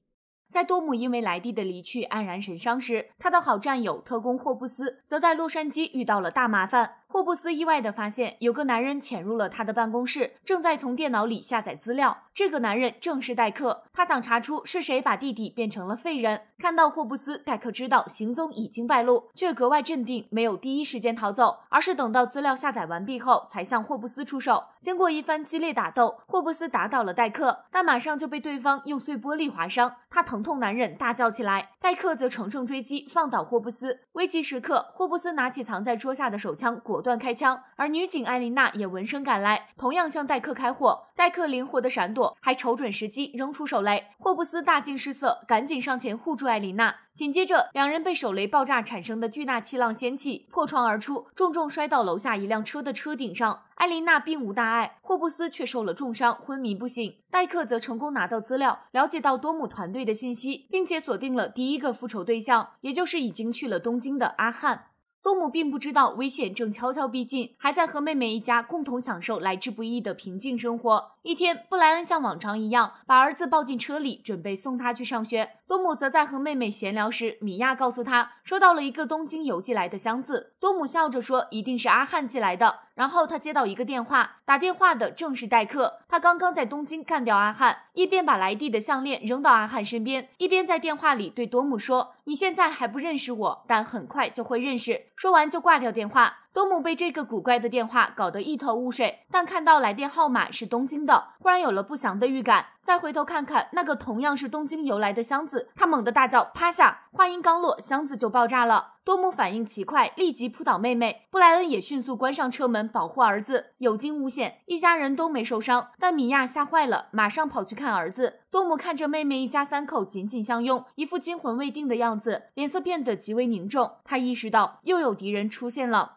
在多姆因为莱蒂的离去黯然神伤时，他的好战友特工霍布斯则在洛杉矶遇到了大麻烦。霍布斯意外地发现有个男人潜入了他的办公室，正在从电脑里下载资料。这个男人正是戴克，他想查出是谁把弟弟变成了废人。看到霍布斯，戴克知道行踪已经败露，却格外镇定，没有第一时间逃走，而是等到资料下载完毕后才向霍布斯出手。经过一番激烈打斗，霍布斯打倒了戴克，但马上就被对方用碎玻璃划伤，他疼痛难忍，大叫起来。戴克则乘胜追击，放倒霍布斯。危急时刻，霍布斯拿起藏在桌下的手枪，果断。断开枪，而女警艾琳娜也闻声赶来，同样向戴克开火。戴克灵活的闪躲，还瞅准时机扔出手雷。霍布斯大惊失色，赶紧上前护住艾琳娜。紧接着，两人被手雷爆炸产生的巨大气浪掀起，破窗而出，重重摔到楼下一辆车的车顶上。艾琳娜并无大碍，霍布斯却受了重伤，昏迷不醒。戴克则成功拿到资料，了解到多姆团队的信息，并且锁定了第一个复仇对象，也就是已经去了东京的阿汉。多姆并不知道危险正悄悄逼近，还在和妹妹一家共同享受来之不易的平静生活。一天，布莱恩像往常一样把儿子抱进车里，准备送他去上学。多姆则在和妹妹闲聊时，米娅告诉他收到了一个东京邮寄来的箱子。多姆笑着说：“一定是阿汉寄来的。”然后他接到一个电话，打电话的正是代克。他刚刚在东京干掉阿汉，一边把莱蒂的项链扔到阿汉身边，一边在电话里对多姆说：“你现在还不认识我，但很快就会认识。”说完就挂掉电话。多姆被这个古怪的电话搞得一头雾水，但看到来电号码是东京的，忽然有了不祥的预感。再回头看看那个同样是东京邮来的箱子，他猛地大叫：“趴下！”话音刚落，箱子就爆炸了。多姆反应奇快，立即扑倒妹妹。布莱恩也迅速关上车门，保护儿子。有惊无险，一家人都没受伤。但米娅吓坏了，马上跑去看儿子。多姆看着妹妹一家三口紧紧相拥，一副惊魂未定的样子，脸色变得极为凝重。他意识到又有敌人出现了。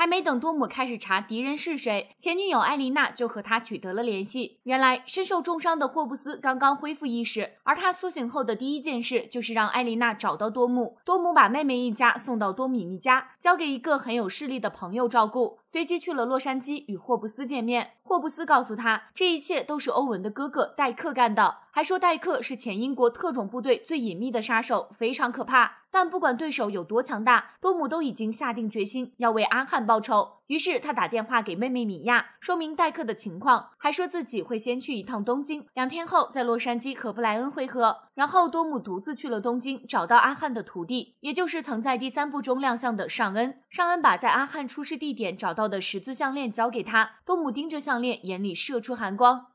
还没等多姆开始查敌人是谁，前女友艾丽娜就和他取得了联系。原来身受重伤的霍布斯刚刚恢复意识，而他苏醒后的第一件事就是让艾丽娜找到多姆。多姆把妹妹一家送到多米尼家，交给一个很有势力的朋友照顾，随即去了洛杉矶与霍布斯见面。霍布斯告诉他，这一切都是欧文的哥哥戴克干的，还说戴克是前英国特种部队最隐秘的杀手，非常可怕。但不管对手有多强大，多姆都已经下定决心要为阿汉报仇。于是他打电话给妹妹米娅，说明代课的情况，还说自己会先去一趟东京，两天后在洛杉矶和布莱恩会合。然后多姆独自去了东京，找到阿汉的徒弟，也就是曾在第三部中亮相的尚恩。尚恩把在阿汉出事地点找到的十字项链交给他，多姆盯着项链，眼里射出寒光。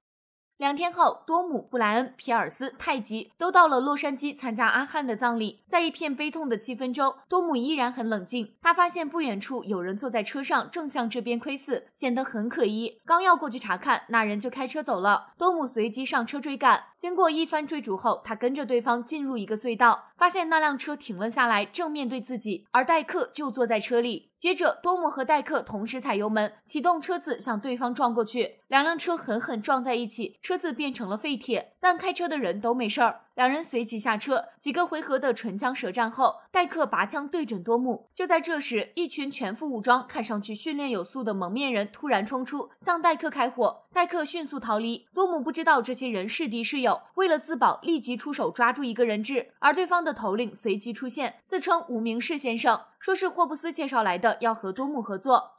两天后，多姆、布莱恩、皮尔斯、泰吉都到了洛杉矶参加阿汉的葬礼。在一片悲痛的气氛中，多姆依然很冷静。他发现不远处有人坐在车上，正向这边窥视，显得很可疑。刚要过去查看，那人就开车走了。多姆随即上车追赶。经过一番追逐后，他跟着对方进入一个隧道，发现那辆车停了下来，正面对自己，而戴克就坐在车里。接着，多姆和戴克同时踩油门，启动车子向对方撞过去。两辆车狠狠撞在一起，车子变成了废铁，但开车的人都没事儿。两人随即下车，几个回合的唇枪舌战后，戴克拔枪对准多姆。就在这时，一群全副武装、看上去训练有素的蒙面人突然冲出，向戴克开火。戴克迅速逃离。多姆不知道这些人是敌是友，为了自保，立即出手抓住一个人质，而对方的头领随即出现，自称无名氏先生，说是霍布斯介绍来的，要和多姆合作。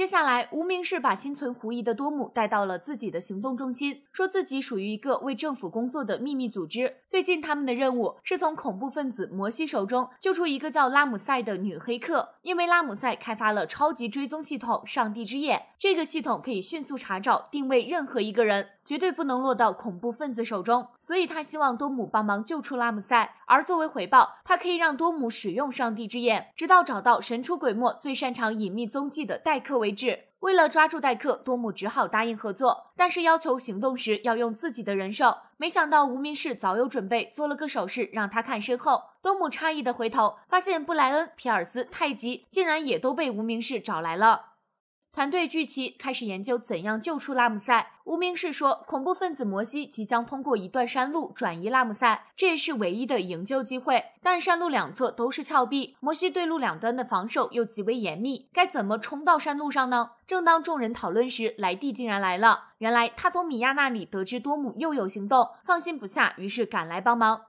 接下来，无名氏把心存狐疑的多姆带到了自己的行动中心，说自己属于一个为政府工作的秘密组织。最近，他们的任务是从恐怖分子摩西手中救出一个叫拉姆塞的女黑客，因为拉姆塞开发了超级追踪系统“上帝之眼”，这个系统可以迅速查找定位任何一个人，绝对不能落到恐怖分子手中。所以他希望多姆帮忙救出拉姆塞，而作为回报，他可以让多姆使用“上帝之眼”，直到找到神出鬼没、最擅长隐秘踪迹的戴克维。为了抓住戴克，多姆只好答应合作，但是要求行动时要用自己的人手。没想到无名氏早有准备，做了个手势让他看身后。多姆诧异的回头，发现布莱恩、皮尔斯、泰吉竟然也都被无名氏找来了。团队聚齐，开始研究怎样救出拉姆塞。无名氏说，恐怖分子摩西即将通过一段山路转移拉姆塞，这也是唯一的营救机会。但山路两侧都是峭壁，摩西对路两端的防守又极为严密，该怎么冲到山路上呢？正当众人讨论时，莱蒂竟然来了。原来他从米娅那里得知多姆又有行动，放心不下，于是赶来帮忙。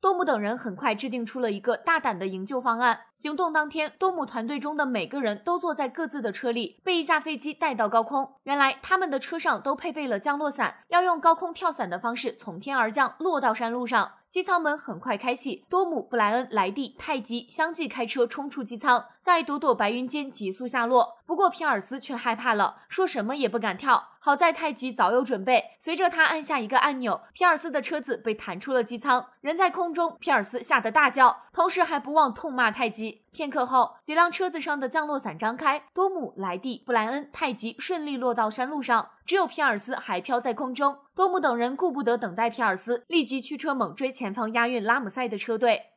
多姆等人很快制定出了一个大胆的营救方案。行动当天，多姆团队中的每个人都坐在各自的车里，被一架飞机带到高空。原来他们的车上都配备了降落伞，要用高空跳伞的方式从天而降，落到山路上。机舱门很快开启，多姆、布莱恩、莱蒂、泰吉相继开车冲出机舱，在朵朵白云间急速下落。不过皮尔斯却害怕了，说什么也不敢跳。好在泰吉早有准备，随着他按下一个按钮，皮尔斯的车子被弹出了机舱，人在空中，皮尔斯吓得大叫，同时还不忘痛骂泰吉。片刻后，几辆车子上的降落伞张开，多姆、莱蒂、布莱恩、泰吉顺利落到山路上，只有皮尔斯还飘在空中。多姆等人顾不得等待皮尔斯，立即驱车猛追前方押运拉姆塞的车队。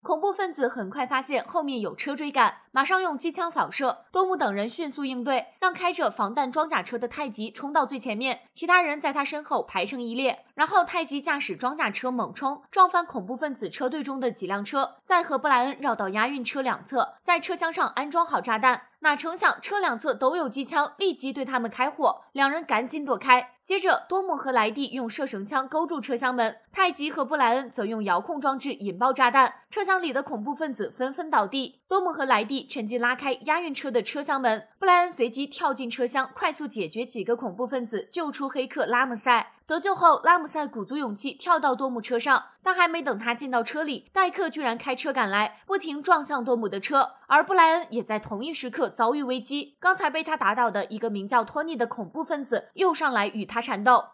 恐怖分子很快发现后面有车追赶，马上用机枪扫射。多姆等人迅速应对，让开着防弹装甲车的泰吉冲到最前面，其他人在他身后排成一列。然后太极驾驶装甲车猛冲，撞翻恐怖分子车队中的几辆车，再和布莱恩绕到押运车两侧，在车厢上安装好炸弹。哪成想车两侧都有机枪，立即对他们开火，两人赶紧躲开。接着多姆和莱蒂用射绳枪勾住车厢门，太极和布莱恩则用遥控装置引爆炸弹，车厢里的恐怖分子纷纷倒地。多姆和莱蒂趁机拉开押运车的车厢门，布莱恩随即跳进车厢，快速解决几个恐怖分子，救出黑客拉姆塞。得救后，拉姆塞鼓足勇气跳到多姆车上，但还没等他进到车里，戴克居然开车赶来，不停撞向多姆的车。而布莱恩也在同一时刻遭遇危机，刚才被他打倒的一个名叫托尼的恐怖分子又上来与他缠斗。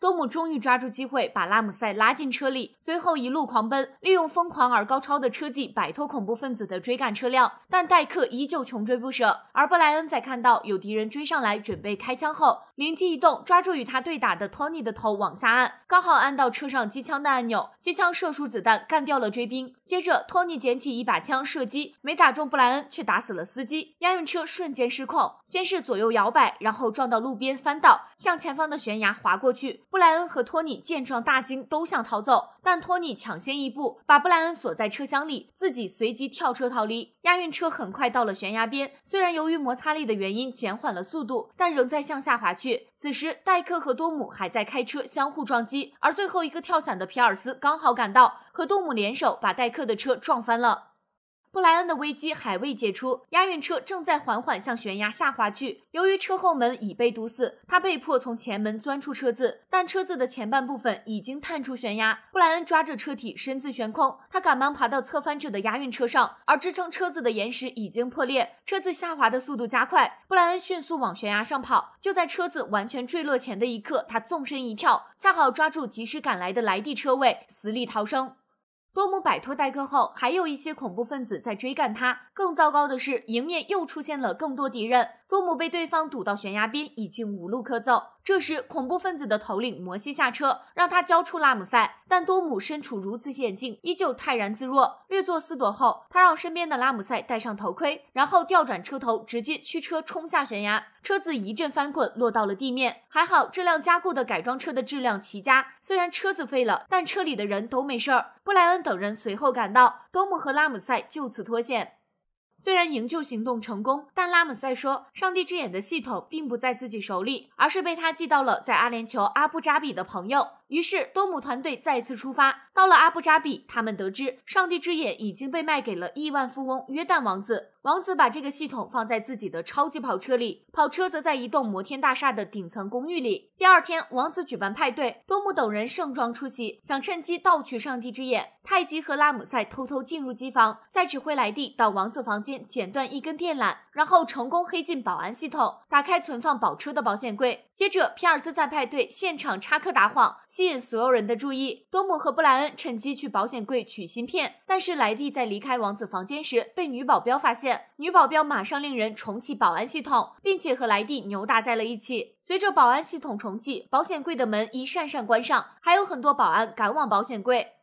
多姆终于抓住机会，把拉姆塞拉进车里，随后一路狂奔，利用疯狂而高超的车技摆脱恐怖分子的追赶车辆。但戴克依旧穷追不舍，而布莱恩在看到有敌人追上来准备开枪后。灵机一动，抓住与他对打的托尼的头往下按，刚好按到车上机枪的按钮，机枪射出子弹，干掉了追兵。接着，托尼捡起一把枪射击，没打中布莱恩，却打死了司机。押运车瞬间失控，先是左右摇摆，然后撞到路边翻倒，向前方的悬崖滑过去。布莱恩和托尼见状大惊，都想逃走。但托尼抢先一步，把布莱恩锁在车厢里，自己随即跳车逃离。押运车很快到了悬崖边，虽然由于摩擦力的原因减缓了速度，但仍在向下滑去。此时，戴克和多姆还在开车相互撞击，而最后一个跳伞的皮尔斯刚好赶到，和多姆联手把戴克的车撞翻了。布莱恩的危机还未解除，押运车正在缓缓向悬崖下滑去。由于车后门已被堵死，他被迫从前门钻出车子，但车子的前半部分已经探出悬崖。布莱恩抓着车体，身子悬空，他赶忙爬到侧翻着的押运车上，而支撑车子的岩石已经破裂，车子下滑的速度加快。布莱恩迅速往悬崖上跑，就在车子完全坠落前的一刻，他纵身一跳，恰好抓住及时赶来的莱蒂车位，死里逃生。多姆摆脱戴克后，还有一些恐怖分子在追赶他。更糟糕的是，迎面又出现了更多敌人。多姆被对方堵到悬崖边，已经无路可走。这时，恐怖分子的头领摩西下车，让他交出拉姆塞。但多姆身处如此险境，依旧泰然自若。略作思索后，他让身边的拉姆塞戴上头盔，然后调转车头，直接驱车冲下悬崖。车子一阵翻滚，落到了地面。还好，这辆加固的改装车的质量奇佳。虽然车子废了，但车里的人都没事儿。布莱恩等人随后赶到，多姆和拉姆塞就此脱险。虽然营救行动成功，但拉姆塞说，上帝之眼的系统并不在自己手里，而是被他寄到了在阿联酋阿布扎比的朋友。于是多姆团队再次出发，到了阿布扎比，他们得知上帝之眼已经被卖给了亿万富翁约旦王子。王子把这个系统放在自己的超级跑车里，跑车则在一栋摩天大厦的顶层公寓里。第二天，王子举办派对，多姆等人盛装出席，想趁机盗取上帝之眼。泰吉和拉姆塞偷偷进入机房，再指挥莱蒂到王子房间剪断一根电缆，然后成功黑进保安系统，打开存放跑车的保险柜。接着，皮尔斯在派对现场插科打诨。吸引所有人的注意，多姆和布莱恩趁机去保险柜取芯片，但是莱蒂在离开王子房间时被女保镖发现，女保镖马上令人重启保安系统，并且和莱蒂扭打在了一起。随着保安系统重启，保险柜的门一扇扇关上，还有很多保安赶往保险柜。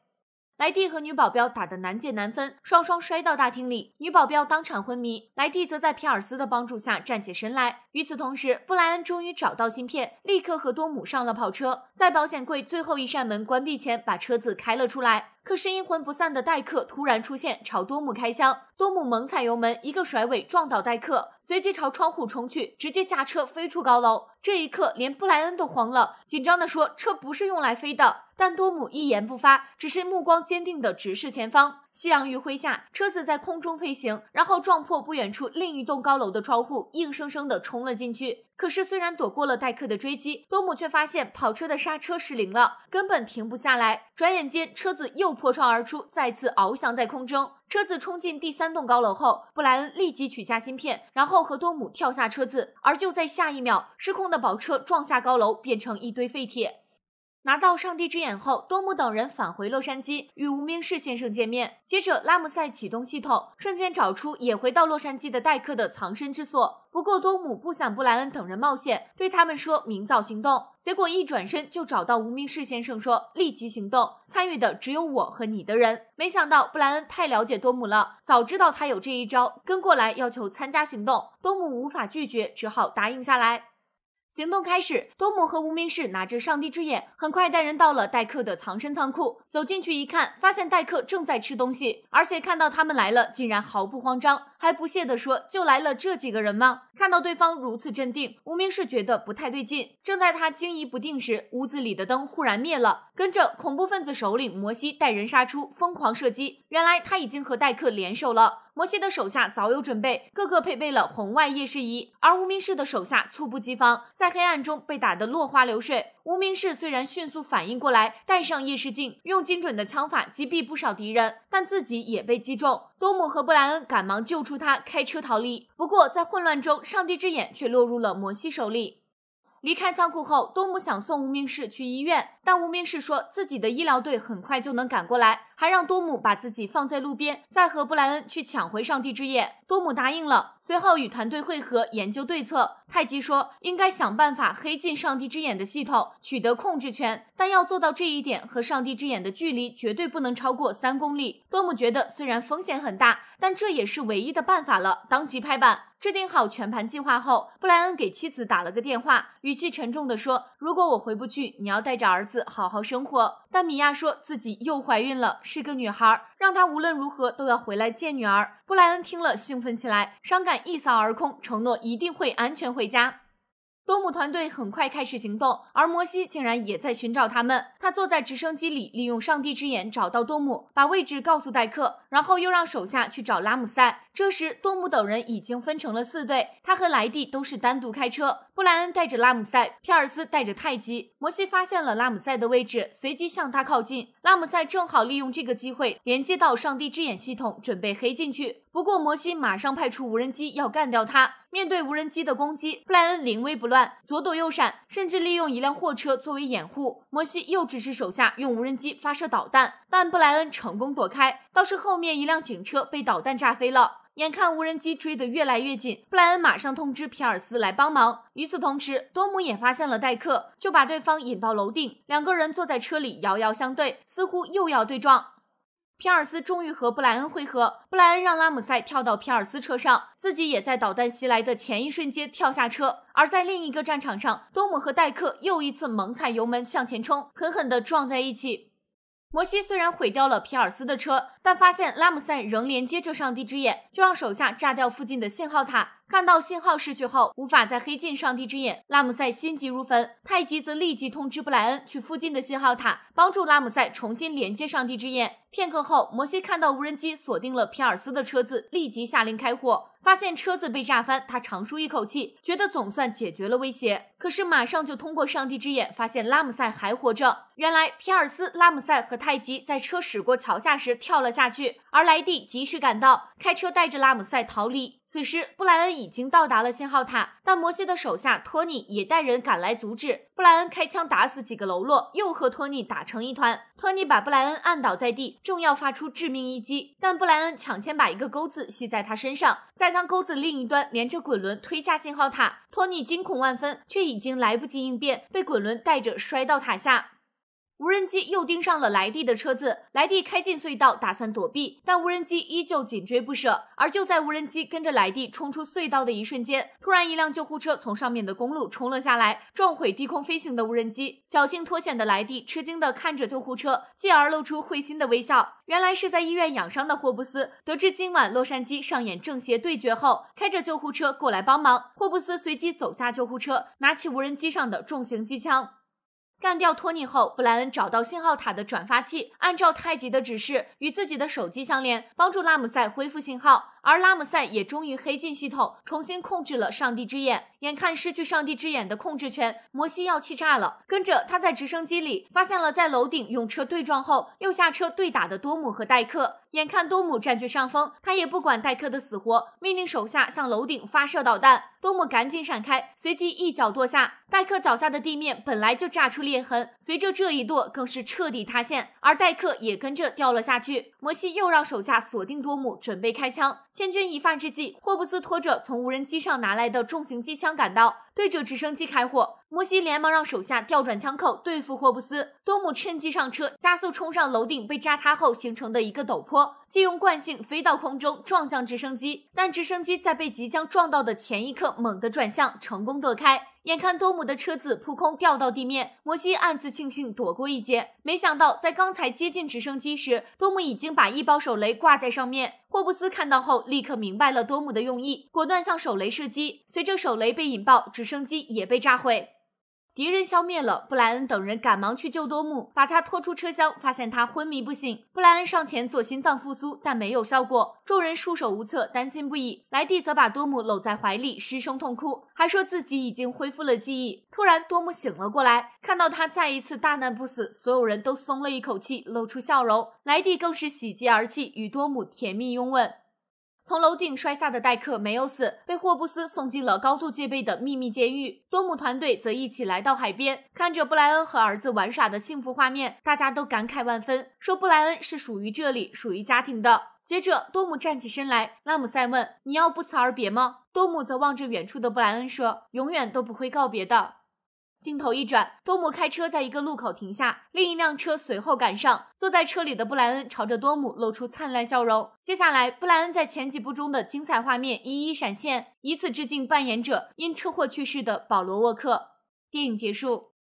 莱蒂和女保镖打得难解难分，双双摔到大厅里，女保镖当场昏迷，莱蒂则在皮尔斯的帮助下站起身来。与此同时，布莱恩终于找到芯片，立刻和多姆上了跑车，在保险柜最后一扇门关闭前，把车子开了出来。可是阴魂不散的戴克突然出现，朝多姆开枪。多姆猛踩油门，一个甩尾撞倒戴克，随即朝窗户冲去，直接驾车飞出高楼。这一刻，连布莱恩都慌了，紧张地说：“车不是用来飞的。”但多姆一言不发，只是目光坚定地直视前方。夕阳余晖下，车子在空中飞行，然后撞破不远处另一栋高楼的窗户，硬生生地冲了进去。可是，虽然躲过了戴克的追击，多姆却发现跑车的刹车失灵了，根本停不下来。转眼间，车子又破窗而出，再次翱翔在空中。车子冲进第三栋高楼后，布莱恩立即取下芯片，然后和多姆跳下车子。而就在下一秒，失控的跑车撞下高楼，变成一堆废铁。拿到上帝之眼后，多姆等人返回洛杉矶，与无名氏先生见面。接着，拉姆塞启动系统，瞬间找出也回到洛杉矶的戴克的藏身之所。不过，多姆不想布莱恩等人冒险，对他们说明早行动。结果一转身就找到无名氏先生，说立即行动。参与的只有我和你的人。没想到布莱恩太了解多姆了，早知道他有这一招，跟过来要求参加行动。多姆无法拒绝，只好答应下来。行动开始，多姆和无名氏拿着上帝之眼，很快带人到了戴克的藏身仓库。走进去一看，发现戴克正在吃东西，而且看到他们来了，竟然毫不慌张。还不屑地说：“就来了这几个人吗？”看到对方如此镇定，无名氏觉得不太对劲。正在他惊疑不定时，屋子里的灯忽然灭了，跟着恐怖分子首领摩西带人杀出，疯狂射击。原来他已经和戴克联手了。摩西的手下早有准备，各个配备了红外夜视仪，而无名氏的手下猝不及防，在黑暗中被打得落花流水。无名氏虽然迅速反应过来，戴上夜视镜，用精准的枪法击毙不少敌人，但自己也被击中。多姆和布莱恩赶忙救出他，开车逃离。不过在混乱中，上帝之眼却落入了摩西手里。离开仓库后，多姆想送无名氏去医院，但无名氏说自己的医疗队很快就能赶过来，还让多姆把自己放在路边，再和布莱恩去抢回上帝之眼。多姆答应了，随后与团队会合，研究对策。泰基说应该想办法黑进上帝之眼的系统，取得控制权，但要做到这一点，和上帝之眼的距离绝对不能超过三公里。多姆觉得虽然风险很大，但这也是唯一的办法了，当即拍板。制定好全盘计划后，布莱恩给妻子打了个电话，语气沉重地说：“如果我回不去，你要带着儿子好好生活。”但米娅说自己又怀孕了，是个女孩，让她无论如何都要回来见女儿。布莱恩听了兴奋起来，伤感一扫而空，承诺一定会安全回家。多姆团队很快开始行动，而摩西竟然也在寻找他们。他坐在直升机里，利用上帝之眼找到多姆，把位置告诉戴克，然后又让手下去找拉姆塞。这时，多姆等人已经分成了四队，他和莱蒂都是单独开车。布莱恩带着拉姆塞，皮尔斯带着泰基。摩西发现了拉姆塞的位置，随即向他靠近。拉姆塞正好利用这个机会连接到上帝之眼系统，准备黑进去。不过，摩西马上派出无人机要干掉他。面对无人机的攻击，布莱恩临危不乱，左躲右闪，甚至利用一辆货车作为掩护。摩西又指示手下用无人机发射导弹，但布莱恩成功躲开，倒是后面一辆警车被导弹炸飞了。眼看无人机追得越来越紧，布莱恩马上通知皮尔斯来帮忙。与此同时，多姆也发现了戴克，就把对方引到楼顶。两个人坐在车里遥遥相对，似乎又要对撞。皮尔斯终于和布莱恩会合，布莱恩让拉姆塞跳到皮尔斯车上，自己也在导弹袭来的前一瞬间跳下车。而在另一个战场上，多姆和戴克又一次猛踩油门向前冲，狠狠地撞在一起。摩西虽然毁掉了皮尔斯的车，但发现拉姆塞仍连接着上帝之眼，就让手下炸掉附近的信号塔。看到信号失去后，无法再黑进上帝之眼，拉姆塞心急如焚。太极则立即通知布莱恩去附近的信号塔，帮助拉姆塞重新连接上帝之眼。片刻后，摩西看到无人机锁定了皮尔斯的车子，立即下令开火。发现车子被炸翻，他长舒一口气，觉得总算解决了威胁。可是马上就通过上帝之眼发现拉姆塞还活着。原来皮尔斯、拉姆塞和泰吉在车驶过桥下时跳了下去，而莱蒂及时赶到，开车带着拉姆塞逃离。此时布莱恩已经到达了信号塔，但摩西的手下托尼也带人赶来阻止。布莱恩开枪打死几个喽啰，又和托尼打成一团。托尼把布莱恩按倒在地，正要发出致命一击，但布莱恩抢先把一个钩子系在他身上，再将钩子另一端连着滚轮推下信号塔。托尼惊恐万分，却已经来不及应变，被滚轮带着摔到塔下。无人机又盯上了莱蒂的车子，莱蒂开进隧道打算躲避，但无人机依旧紧追不舍。而就在无人机跟着莱蒂冲出隧道的一瞬间，突然一辆救护车从上面的公路冲了下来，撞毁低空飞行的无人机。侥幸脱险的莱蒂吃惊地看着救护车，继而露出会心的微笑。原来是在医院养伤的霍布斯得知今晚洛杉矶上演正邪对决后，开着救护车过来帮忙。霍布斯随即走下救护车，拿起无人机上的重型机枪。干掉托尼后，布莱恩找到信号塔的转发器，按照太极的指示与自己的手机相连，帮助拉姆塞恢复信号。而拉姆塞也终于黑进系统，重新控制了上帝之眼。眼看失去上帝之眼的控制权，摩西要气炸了。跟着他在直升机里发现了在楼顶用车对撞后又下车对打的多姆和戴克。眼看多姆占据上风，他也不管戴克的死活，命令手下向楼顶发射导弹。多姆赶紧闪开，随即一脚跺下。戴克脚下的地面本来就炸出裂痕，随着这一跺更是彻底塌陷，而戴克也跟着掉了下去。摩西又让手下锁定多姆，准备开枪。千钧一发之际，霍布斯拖着从无人机上拿来的重型机枪赶到，对着直升机开火。摩西连忙让手下调转枪口对付霍布斯，多姆趁机上车，加速冲上楼顶，被炸塌后形成的一个陡坡，借用惯性飞到空中，撞向直升机。但直升机在被即将撞到的前一刻猛地转向，成功躲开。眼看多姆的车子扑空掉到地面，摩西暗自庆幸躲过一劫。没想到在刚才接近直升机时，多姆已经把一包手雷挂在上面。霍布斯看到后立刻明白了多姆的用意，果断向手雷射击。随着手雷被引爆，直升机也被炸毁。敌人消灭了，布莱恩等人赶忙去救多姆，把他拖出车厢，发现他昏迷不醒。布莱恩上前做心脏复苏，但没有效果，众人束手无策，担心不已。莱蒂则把多姆搂在怀里，失声痛哭，还说自己已经恢复了记忆。突然，多姆醒了过来，看到他再一次大难不死，所有人都松了一口气，露出笑容。莱蒂更是喜极而泣，与多姆甜蜜拥吻。从楼顶摔下的戴克没有死，被霍布斯送进了高度戒备的秘密监狱。多姆团队则一起来到海边，看着布莱恩和儿子玩耍的幸福画面，大家都感慨万分，说布莱恩是属于这里、属于家庭的。接着，多姆站起身来，拉姆塞问：“你要不辞而别吗？”多姆则望着远处的布莱恩说：“永远都不会告别的。”镜头一转，多姆开车在一个路口停下，另一辆车随后赶上。坐在车里的布莱恩朝着多姆露出灿烂笑容。接下来，布莱恩在前几部中的精彩画面一一闪现，以此致敬扮演者因车祸去世的保罗·沃克。电影结束，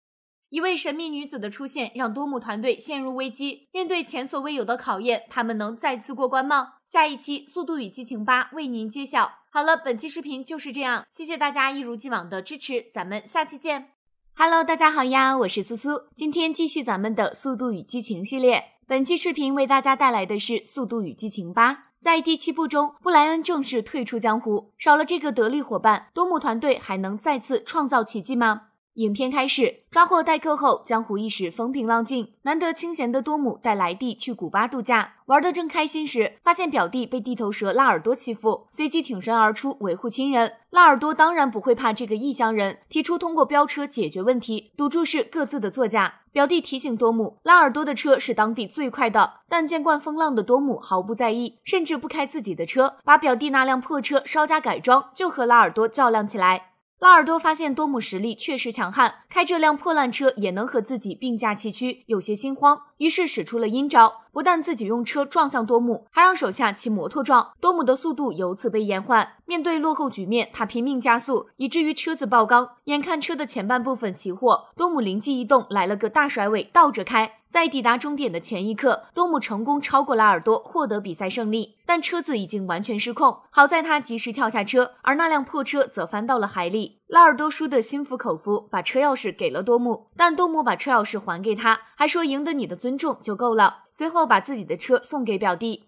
一位神秘女子的出现让多姆团队陷入危机。面对前所未有的考验，他们能再次过关吗？下一期《速度与激情八》为您揭晓。好了，本期视频就是这样，谢谢大家一如既往的支持，咱们下期见。Hello，大家好呀，我是苏苏，今天继续咱们的速度与激情系列。本期视频为大家带来的是《速度与激情八》。在第七部中，布莱恩正式退出江湖，少了这个得力伙伴，多姆团队还能再次创造奇迹吗？影片开始，抓获代客后，江湖一时风平浪静。难得清闲的多姆带莱蒂去古巴度假，玩得正开心时，发现表弟被地头蛇拉尔多欺负，随即挺身而出维护亲人。拉尔多当然不会怕这个异乡人，提出通过飙车解决问题，赌注是各自的座驾。表弟提醒多姆，拉尔多的车是当地最快的，但见惯风浪的多姆毫不在意，甚至不开自己的车，把表弟那辆破车稍加改装，就和拉尔多较量起来。拉尔多发现多姆实力确实强悍，开这辆破烂车也能和自己并驾齐驱，有些心慌。于是使出了阴招，不但自己用车撞向多姆，还让手下骑摩托撞多姆的速度，由此被延缓。面对落后局面，他拼命加速，以至于车子爆缸。眼看车的前半部分起火，多姆灵机一动，来了个大甩尾，倒着开，在抵达终点的前一刻，多姆成功超过了尔多，获得比赛胜利。但车子已经完全失控，好在他及时跳下车，而那辆破车则翻到了海里。拉尔多输的心服口服，把车钥匙给了多姆，但多姆把车钥匙还给他，还说赢得你的尊重就够了。随后把自己的车送给表弟。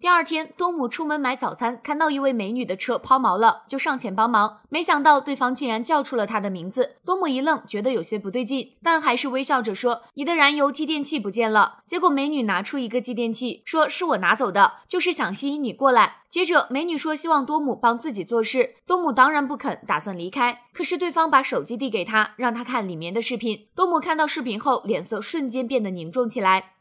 第二天，多姆出门买早餐，看到一位美女的车抛锚了，就上前帮忙。没想到对方竟然叫出了她的名字。多姆一愣，觉得有些不对劲，但还是微笑着说：“你的燃油继电器不见了。”结果美女拿出一个继电器，说：“是我拿走的，就是想吸引你过来。”接着，美女说希望多姆帮自己做事。多姆当然不肯，打算离开。可是对方把手机递给他，让他看里面的视频。多姆看到视频后，脸色瞬间变得凝重起来。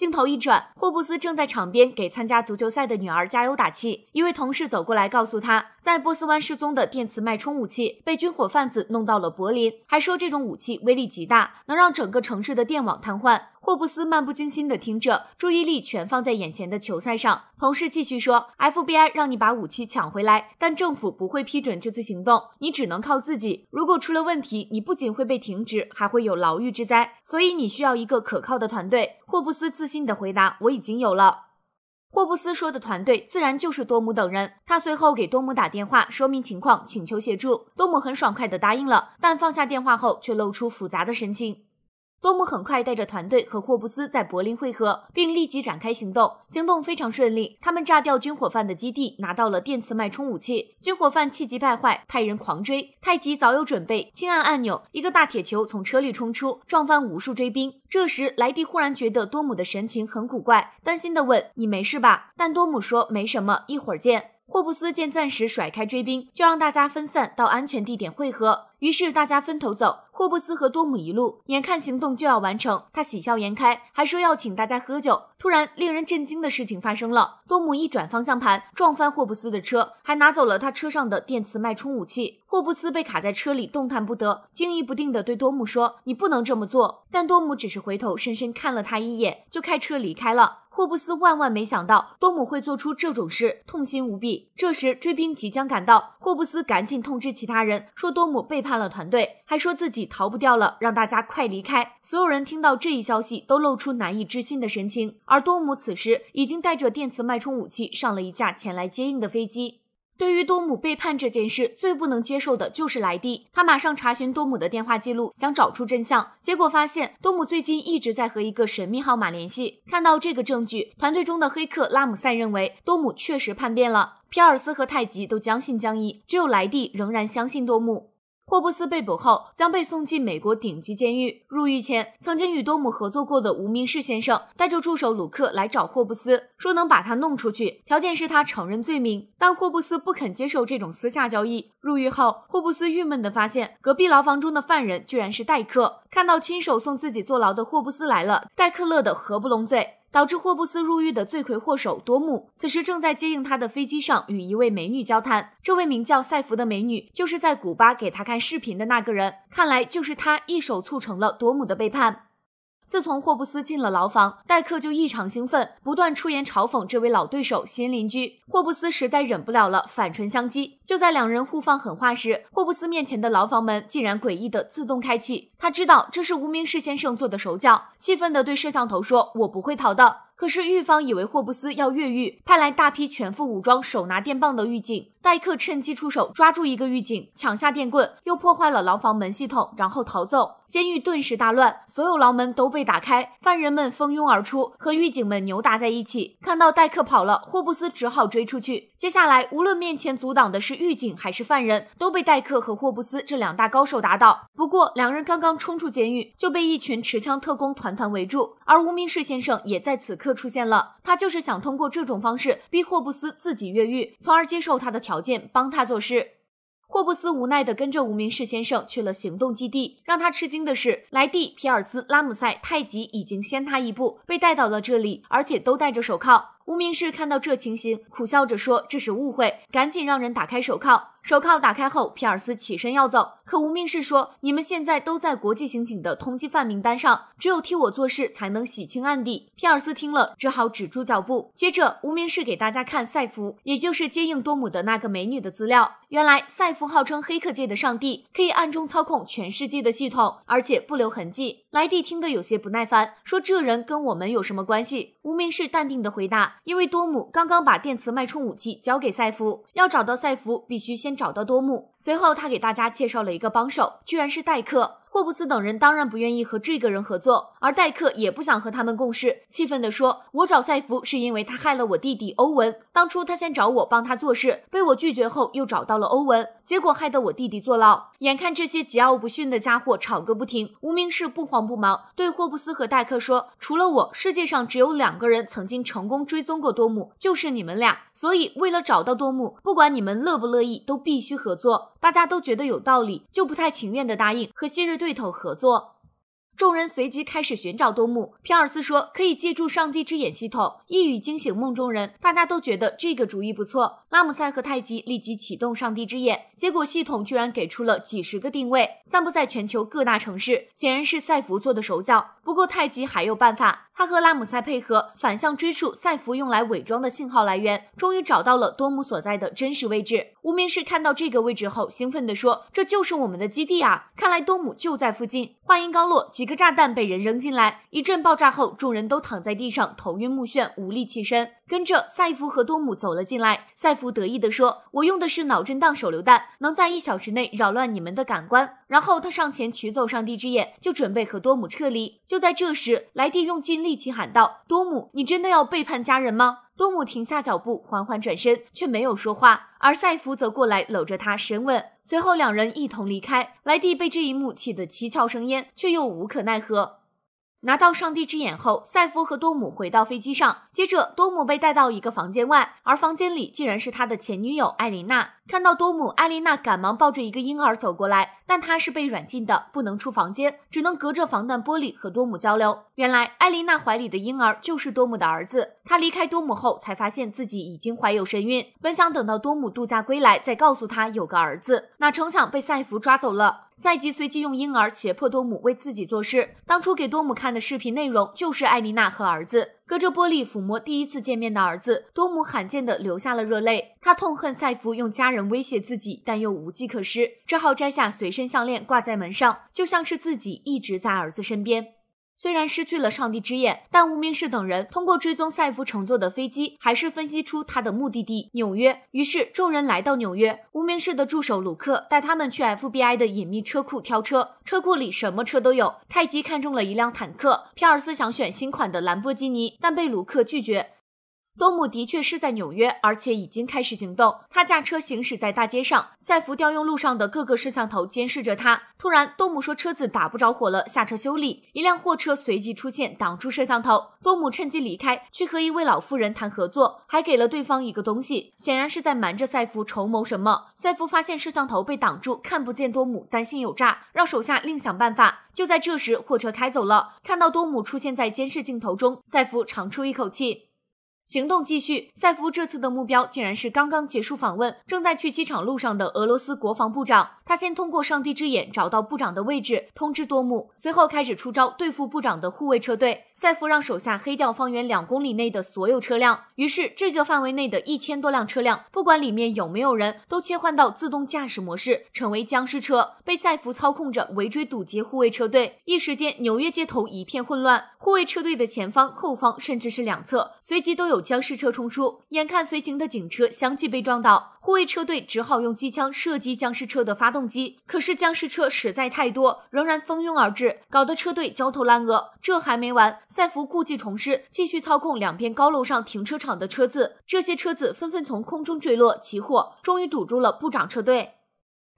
镜头一转，霍布斯正在场边给参加足球赛的女儿加油打气。一位同事走过来，告诉他，在波斯湾失踪的电磁脉冲武器被军火贩子弄到了柏林，还说这种武器威力极大，能让整个城市的电网瘫痪。霍布斯漫不经心地听着，注意力全放在眼前的球赛上。同事继续说：“FBI 让你把武器抢回来，但政府不会批准这次行动，你只能靠自己。如果出了问题，你不仅会被停职，还会有牢狱之灾。所以你需要一个可靠的团队。”霍布斯自信地回答：“我已经有了。”霍布斯说的团队自然就是多姆等人。他随后给多姆打电话说明情况，请求协助。多姆很爽快地答应了，但放下电话后却露出复杂的神情。多姆很快带着团队和霍布斯在柏林汇合，并立即展开行动。行动非常顺利，他们炸掉军火贩的基地，拿到了电磁脉冲武器。军火贩气急败坏，派人狂追。太极早有准备，轻按按钮，一个大铁球从车里冲出，撞翻无数追兵。这时，莱蒂忽然觉得多姆的神情很古怪，担心的问：“你没事吧？”但多姆说：“没什么，一会儿见。”霍布斯见暂时甩开追兵，就让大家分散到安全地点汇合。于是大家分头走。霍布斯和多姆一路，眼看行动就要完成，他喜笑颜开，还说要请大家喝酒。突然，令人震惊的事情发生了：多姆一转方向盘，撞翻霍布斯的车，还拿走了他车上的电磁脉冲武器。霍布斯被卡在车里，动弹不得，惊疑不定地对多姆说：“你不能这么做。”但多姆只是回头，深深看了他一眼，就开车离开了。霍布斯万万没想到多姆会做出这种事，痛心无比。这时追兵即将赶到，霍布斯赶紧通知其他人说多姆背叛了团队，还说自己逃不掉了，让大家快离开。所有人听到这一消息，都露出难以置信的神情。而多姆此时已经带着电磁脉冲武器上了一架前来接应的飞机。对于多姆背叛这件事，最不能接受的就是莱蒂。他马上查询多姆的电话记录，想找出真相。结果发现多姆最近一直在和一个神秘号码联系。看到这个证据，团队中的黑客拉姆塞认为多姆确实叛变了。皮尔斯和泰吉都将信将疑，只有莱蒂仍然相信多姆。霍布斯被捕后，将被送进美国顶级监狱。入狱前，曾经与多姆合作过的无名氏先生带着助手鲁克来找霍布斯，说能把他弄出去，条件是他承认罪名。但霍布斯不肯接受这种私下交易。入狱后，霍布斯郁闷地发现，隔壁牢房中的犯人居然是戴克。看到亲手送自己坐牢的霍布斯来了，戴克乐得合不拢嘴。导致霍布斯入狱的罪魁祸首多姆，此时正在接应他的飞机上与一位美女交谈。这位名叫赛弗的美女，就是在古巴给他看视频的那个人。看来就是他一手促成了多姆的背叛。自从霍布斯进了牢房，戴克就异常兴奋，不断出言嘲讽这位老对手、新邻居。霍布斯实在忍不了了，反唇相讥。就在两人互放狠话时，霍布斯面前的牢房门竟然诡异地自动开启。他知道这是无名氏先生做的手脚，气愤地对摄像头说：“我不会逃的。”可是狱方以为霍布斯要越狱，派来大批全副武装、手拿电棒的狱警。戴克趁机出手，抓住一个狱警，抢下电棍，又破坏了牢房门系统，然后逃走。监狱顿时大乱，所有牢门都被打开，犯人们蜂拥而出，和狱警们扭打在一起。看到戴克跑了，霍布斯只好追出去。接下来，无论面前阻挡的是狱警还是犯人，都被戴克和霍布斯这两大高手打倒。不过，两人刚刚冲出监狱，就被一群持枪特工团团围住。而无名氏先生也在此刻。出现了，他就是想通过这种方式逼霍布斯自己越狱，从而接受他的条件，帮他做事。霍布斯无奈地跟着无名氏先生去了行动基地。让他吃惊的是，莱蒂、皮尔斯、拉姆塞、泰吉已经先他一步被带到了这里，而且都戴着手铐。无名氏看到这情形，苦笑着说：“这是误会。”赶紧让人打开手铐。手铐打开后，皮尔斯起身要走，可无名氏说：“你们现在都在国际刑警的通缉犯名单上，只有替我做事才能洗清案底。”皮尔斯听了，只好止住脚步。接着，无名氏给大家看赛弗，也就是接应多姆的那个美女的资料。原来，赛弗号称黑客界的上帝，可以暗中操控全世界的系统，而且不留痕迹。莱蒂听得有些不耐烦，说：“这人跟我们有什么关系？”无名氏淡定地回答。因为多姆刚刚把电磁脉冲武器交给赛弗，要找到赛弗，必须先找到多姆。随后，他给大家介绍了一个帮手，居然是戴克。霍布斯等人当然不愿意和这个人合作，而戴克也不想和他们共事，气愤地说：“我找赛弗是因为他害了我弟弟欧文。当初他先找我帮他做事，被我拒绝后，又找到了欧文，结果害得我弟弟坐牢。眼看这些桀骜不驯的家伙吵个不停，无名氏不慌不忙对霍布斯和戴克说：除了我，世界上只有两个人曾经成功追踪过多姆，就是你们俩。所以为了找到多姆，不管你们乐不乐意，都必须合作。大家都觉得有道理，就不太情愿地答应。可昔日。对头合作。众人随即开始寻找多姆。皮尔斯说可以借助上帝之眼系统，一语惊醒梦中人，大家都觉得这个主意不错。拉姆塞和泰吉立即启动上帝之眼，结果系统居然给出了几十个定位，散布在全球各大城市，显然是赛弗做的手脚。不过泰吉还有办法，他和拉姆塞配合，反向追溯赛弗用来伪装的信号来源，终于找到了多姆所在的真实位置。无名氏看到这个位置后，兴奋地说：“这就是我们的基地啊！看来多姆就在附近。”话音刚落，几个炸弹被人扔进来，一阵爆炸后，众人都躺在地上，头晕目眩，无力起身。跟着赛弗和多姆走了进来。赛弗得意地说：“我用的是脑震荡手榴弹，能在一小时内扰乱你们的感官。”然后他上前取走上帝之眼，就准备和多姆撤离。就在这时，莱蒂用尽力气喊道：“多姆，你真的要背叛家人吗？”多姆停下脚步，缓缓转身，却没有说话。而赛弗则过来搂着他，深吻。随后两人一同离开。莱蒂被这一幕气得七窍生烟，却又无可奈何。拿到上帝之眼后，赛夫和多姆回到飞机上。接着，多姆被带到一个房间外，而房间里竟然是他的前女友艾琳娜。看到多姆，艾琳娜赶忙抱着一个婴儿走过来，但她是被软禁的，不能出房间，只能隔着防弹玻璃和多姆交流。原来，艾琳娜怀里的婴儿就是多姆的儿子。她离开多姆后，才发现自己已经怀有身孕，本想等到多姆度假归来再告诉他有个儿子，哪成想被赛弗抓走了。赛吉随即用婴儿胁迫多姆为自己做事。当初给多姆看的视频内容就是艾琳娜和儿子。隔着玻璃抚摸第一次见面的儿子，多姆罕见的流下了热泪。他痛恨赛弗用家人威胁自己，但又无计可施，只好摘下随身项链挂在门上，就像是自己一直在儿子身边。虽然失去了上帝之眼，但无名氏等人通过追踪赛夫乘坐的飞机，还是分析出他的目的地纽约。于是众人来到纽约，无名氏的助手鲁克带他们去 FBI 的隐秘车库挑车。车库里什么车都有，泰吉看中了一辆坦克，皮尔斯想选新款的兰博基尼，但被鲁克拒绝。多姆的确是在纽约，而且已经开始行动。他驾车行驶在大街上，赛弗调用路上的各个摄像头监视着他。突然，多姆说车子打不着火了，下车修理。一辆货车随即出现，挡住摄像头。多姆趁机离开，去和一位老妇人谈合作，还给了对方一个东西，显然是在瞒着赛弗筹谋什么。赛弗发现摄像头被挡住，看不见多姆，担心有诈，让手下另想办法。就在这时，货车开走了，看到多姆出现在监视镜头中，赛弗长出一口气。行动继续，赛弗这次的目标竟然是刚刚结束访问、正在去机场路上的俄罗斯国防部长。他先通过上帝之眼找到部长的位置，通知多姆，随后开始出招对付部长的护卫车队。赛弗让手下黑掉方圆两公里内的所有车辆，于是这个范围内的一千多辆车辆，不管里面有没有人，都切换到自动驾驶模式，成为僵尸车，被赛弗操控着围追堵截护卫车队。一时间，纽约街头一片混乱，护卫车队的前方、后方，甚至是两侧，随即都有。僵尸车冲出，眼看随行的警车相继被撞倒，护卫车队只好用机枪射击僵尸车的发动机。可是僵尸车实在太多，仍然蜂拥而至，搞得车队焦头烂额。这还没完，赛弗故技重施，继续操控两边高楼上停车场的车子，这些车子纷纷从空中坠落，起火，终于堵住了部长车队。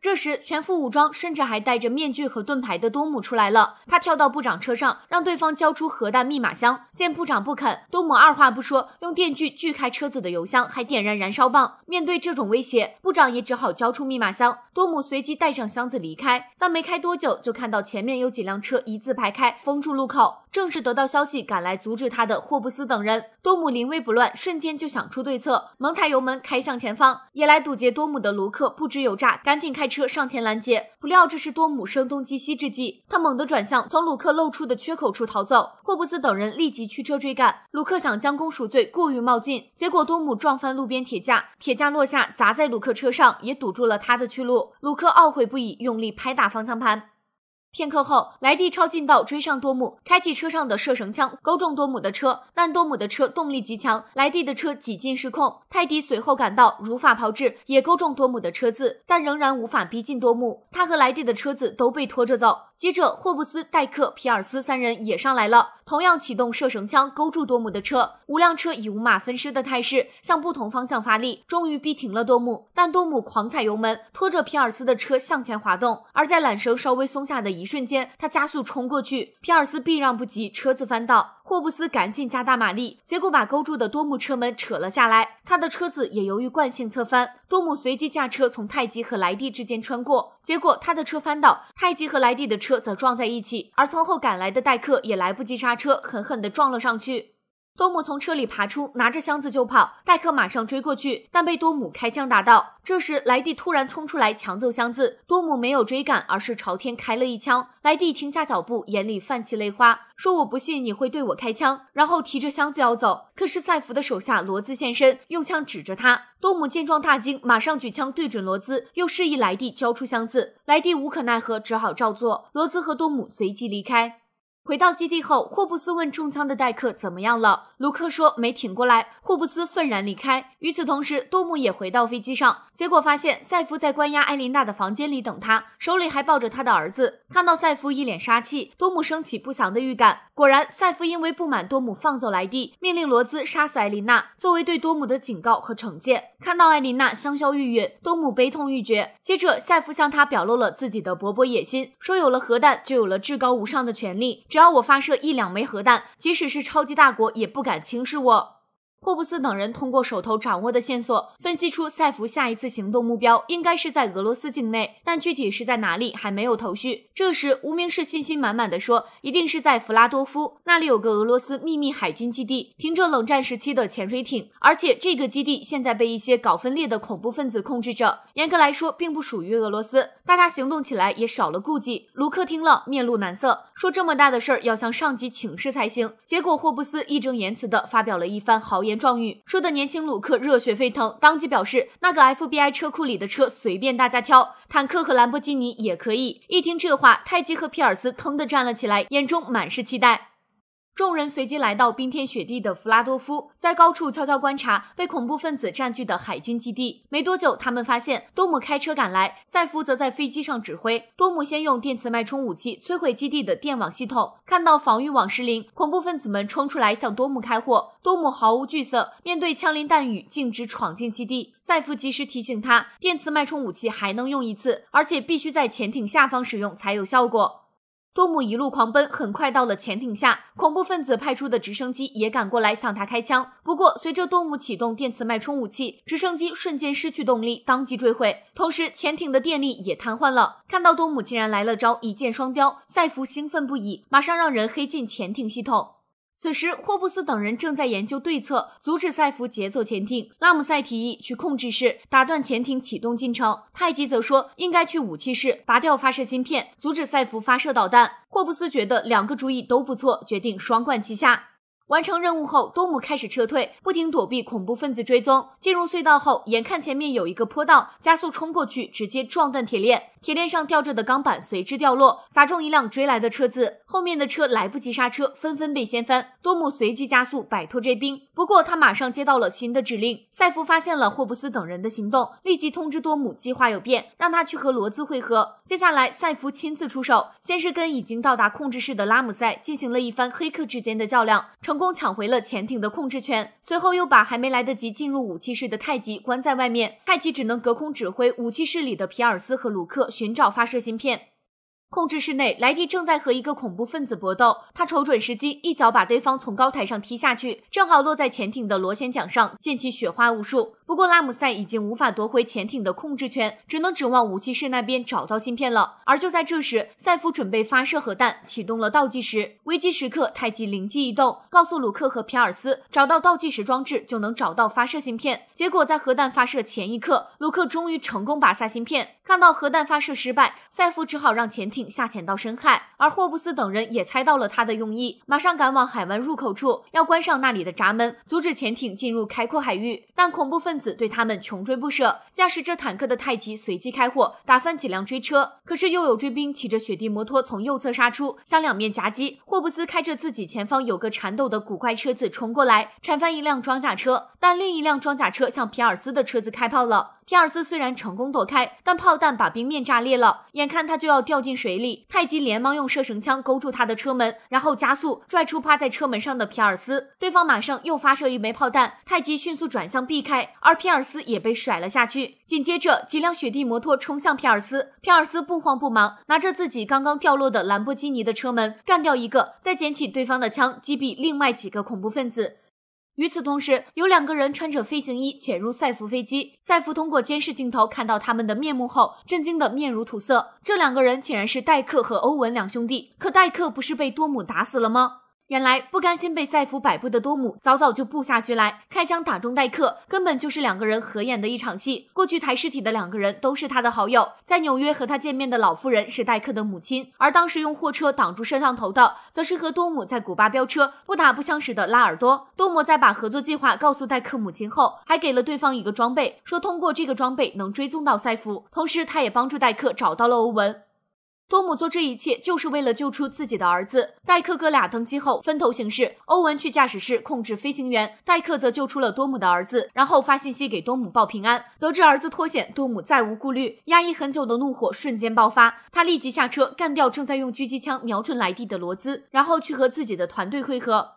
这时，全副武装，甚至还带着面具和盾牌的多姆出来了。他跳到部长车上，让对方交出核弹密码箱。见部长不肯，多姆二话不说，用电锯锯开车子的油箱，还点燃燃烧棒。面对这种威胁，部长也只好交出密码箱。多姆随即带上箱子离开，但没开多久，就看到前面有几辆车一字排开，封住路口。正是得到消息赶来阻止他的霍布斯等人，多姆临危不乱，瞬间就想出对策，猛踩油门开向前方。也来堵截多姆的卢克不知有诈，赶紧开车上前拦截。不料这是多姆声东击西之计，他猛地转向，从卢克露出的缺口处逃走。霍布斯等人立即驱车追赶。卢克想将功赎罪，过于冒进，结果多姆撞翻路边铁架，铁架落下砸在卢克车上，也堵住了他的去路。卢克懊悔不已，用力拍打方向盘。片刻后，莱蒂抄近道追上多姆，开启车上的射绳枪，勾中多姆的车。但多姆的车动力极强，莱蒂的车几近失控。泰迪随后赶到，如法炮制，也勾中多姆的车子，但仍然无法逼近多姆。他和莱蒂的车子都被拖着走。接着，霍布斯、戴克、皮尔斯三人也上来了，同样启动射绳枪勾住多姆的车，五辆车以五马分尸的态势向不同方向发力，终于逼停了多姆。但多姆狂踩油门，拖着皮尔斯的车向前滑动，而在缆绳稍微松下的一瞬间，他加速冲过去，皮尔斯避让不及，车子翻倒。霍布斯赶紧加大马力，结果把勾住的多姆车门扯了下来，他的车子也由于惯性侧翻。多姆随即驾车从泰吉和莱蒂之间穿过，结果他的车翻倒，泰吉和莱蒂的车则撞在一起，而从后赶来的戴克也来不及刹车，狠狠地撞了上去。多姆从车里爬出，拿着箱子就跑，戴克马上追过去，但被多姆开枪打到。这时莱蒂突然冲出来抢走箱子，多姆没有追赶，而是朝天开了一枪。莱蒂停下脚步，眼里泛起泪花，说：“我不信你会对我开枪。”然后提着箱子要走，可是赛弗的手下罗兹现身，用枪指着他。多姆见状大惊，马上举枪对准罗兹，又示意莱蒂交出箱子。莱蒂无可奈何，只好照做。罗兹和多姆随即离开。回到基地后，霍布斯问中枪的戴克怎么样了。卢克说没挺过来。霍布斯愤然离开。与此同时，多姆也回到飞机上，结果发现赛夫在关押艾琳娜的房间里等他，手里还抱着他的儿子。看到赛夫一脸杀气，多姆升起不祥的预感。果然，赛夫因为不满多姆放走莱蒂，命令罗兹杀死艾琳娜，作为对多姆的警告和惩戒。看到艾琳娜香消玉殒，多姆悲痛欲绝。接着，赛夫向他表露了自己的勃勃野心，说有了核弹就有了至高无上的权利。只要我发射一两枚核弹，即使是超级大国也不敢轻视我。霍布斯等人通过手头掌握的线索，分析出塞弗下一次行动目标应该是在俄罗斯境内，但具体是在哪里还没有头绪。这时，无名氏信心满满的说：“一定是在弗拉多夫，那里有个俄罗斯秘密海军基地，停着冷战时期的潜水艇，而且这个基地现在被一些搞分裂的恐怖分子控制着，严格来说并不属于俄罗斯，大家行动起来也少了顾忌。”卢克听了，面露难色，说：“这么大的事儿要向上级请示才行。”结果，霍布斯义正言辞的发表了一番豪言。壮语说的年轻鲁克热血沸腾，当即表示那个 FBI 车库里的车随便大家挑，坦克和兰博基尼也可以。一听这话，泰基和皮尔斯腾的站了起来，眼中满是期待。众人随即来到冰天雪地的弗拉多夫，在高处悄悄观察被恐怖分子占据的海军基地。没多久，他们发现多姆开车赶来，赛夫则在飞机上指挥。多姆先用电磁脉冲武器摧毁基地的电网系统，看到防御网失灵，恐怖分子们冲出来向多姆开火。多姆毫无惧色，面对枪林弹雨，径直闯进基地。赛夫及时提醒他，电磁脉冲武器还能用一次，而且必须在潜艇下方使用才有效果。多姆一路狂奔，很快到了潜艇下。恐怖分子派出的直升机也赶过来向他开枪。不过，随着多姆启动电磁脉冲武器，直升机瞬间失去动力，当即坠毁。同时，潜艇的电力也瘫痪了。看到多姆竟然来了招一箭双雕，赛弗兴奋不已，马上让人黑进潜艇系统。此时，霍布斯等人正在研究对策，阻止赛弗劫走潜艇。拉姆塞提议去控制室打断潜艇启动进程，泰极则说应该去武器室拔掉发射芯片，阻止赛弗发射导弹。霍布斯觉得两个主意都不错，决定双管齐下。完成任务后，多姆开始撤退，不停躲避恐怖分子追踪。进入隧道后，眼看前面有一个坡道，加速冲过去，直接撞断铁链，铁链上吊着的钢板随之掉落，砸中一辆追来的车子。后面的车来不及刹车，纷纷被掀翻。多姆随即加速摆脱追兵，不过他马上接到了新的指令：赛弗发现了霍布斯等人的行动，立即通知多姆计划有变，让他去和罗兹会合。接下来，赛弗亲自出手，先是跟已经到达控制室的拉姆塞进行了一番黑客之间的较量。成功抢回了潜艇的控制权，随后又把还没来得及进入武器室的太极关在外面，太极只能隔空指挥武器室里的皮尔斯和鲁克寻找发射芯片。控制室内，莱蒂正在和一个恐怖分子搏斗。他瞅准时机，一脚把对方从高台上踢下去，正好落在潜艇的螺旋桨上，溅起雪花无数。不过拉姆塞已经无法夺回潜艇的控制权，只能指望武器室那边找到芯片了。而就在这时，赛弗准备发射核弹，启动了倒计时。危机时刻，泰吉灵机一动，告诉鲁克和皮尔斯，找到倒计时装置就能找到发射芯片。结果在核弹发射前一刻，鲁克终于成功拔下芯片。看到核弹发射失败，赛弗只好让潜艇。下潜到深海，而霍布斯等人也猜到了他的用意，马上赶往海湾入口处，要关上那里的闸门，阻止潜艇进入开阔海域。但恐怖分子对他们穷追不舍，驾驶着坦克的太极随即开火，打翻几辆追车。可是又有追兵骑着雪地摩托从右侧杀出，向两面夹击。霍布斯开着自己，前方有个颤抖的古怪车子冲过来，铲翻一辆装甲车，但另一辆装甲车向皮尔斯的车子开炮了。皮尔斯虽然成功躲开，但炮弹把冰面炸裂了，眼看他就要掉进水里，泰吉连忙用射绳枪勾住他的车门，然后加速拽出趴在车门上的皮尔斯。对方马上又发射一枚炮弹，泰吉迅速转向避开，而皮尔斯也被甩了下去。紧接着几辆雪地摩托冲向皮尔斯，皮尔斯不慌不忙，拿着自己刚刚掉落的兰博基尼的车门干掉一个，再捡起对方的枪击毙另外几个恐怖分子。与此同时，有两个人穿着飞行衣潜入赛弗飞机。赛弗通过监视镜头看到他们的面目后，震惊的面如土色。这两个人竟然是戴克和欧文两兄弟。可戴克不是被多姆打死了吗？原来不甘心被赛弗摆布的多姆早早就布下局来，开枪打中戴克，根本就是两个人合演的一场戏。过去抬尸体的两个人都是他的好友，在纽约和他见面的老妇人是戴克的母亲，而当时用货车挡住摄像头的，则是和多姆在古巴飙车不打不相识的拉尔多。多姆在把合作计划告诉戴克母亲后，还给了对方一个装备，说通过这个装备能追踪到赛弗，同时他也帮助戴克找到了欧文。多姆做这一切就是为了救出自己的儿子。戴克哥俩登机后分头行事，欧文去驾驶室控制飞行员，戴克则救出了多姆的儿子，然后发信息给多姆报平安。得知儿子脱险，多姆再无顾虑，压抑很久的怒火瞬间爆发，他立即下车干掉正在用狙击枪瞄准莱蒂的罗兹，然后去和自己的团队汇合。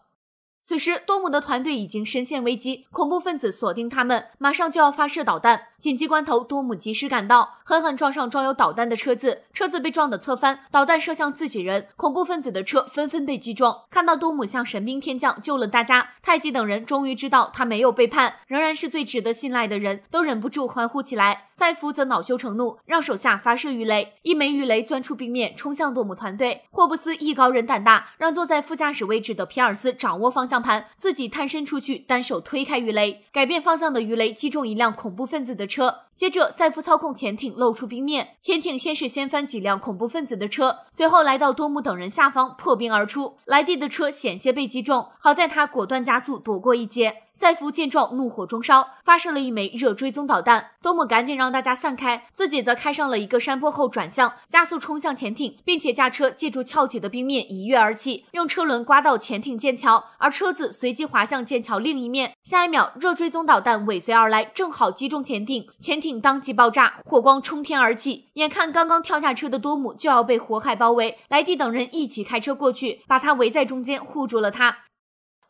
此时，多姆的团队已经深陷危机，恐怖分子锁定他们，马上就要发射导弹。紧急关头，多姆及时赶到，狠狠撞上装有导弹的车子，车子被撞得侧翻，导弹射向自己人。恐怖分子的车纷纷被击中，看到多姆像神兵天降救了大家，太极等人终于知道他没有背叛，仍然是最值得信赖的人，都忍不住欢呼起来。赛夫则恼羞成怒，让手下发射鱼雷，一枚鱼雷钻出冰面，冲向多姆团队。霍布斯艺高人胆大，让坐在副驾驶位置的皮尔斯掌握方向盘，自己探身出去，单手推开鱼雷，改变方向的鱼雷击中一辆恐怖分子的。车，接着，赛夫操控潜艇露出冰面，潜艇先是掀翻几辆恐怖分子的车，随后来到多姆等人下方破冰而出，莱蒂的车险些被击中，好在他果断加速躲过一劫。赛弗见状，怒火中烧，发射了一枚热追踪导弹。多姆赶紧让大家散开，自己则开上了一个山坡后转向，加速冲向潜艇，并且驾车借助翘起的冰面一跃而起，用车轮刮到潜艇剑桥，而车子随即滑向剑桥另一面。下一秒，热追踪导弹尾随而来，正好击中潜艇，潜艇当即爆炸，火光冲天而起。眼看刚刚跳下车的多姆就要被火海包围，莱蒂等人一起开车过去，把他围在中间，护住了他。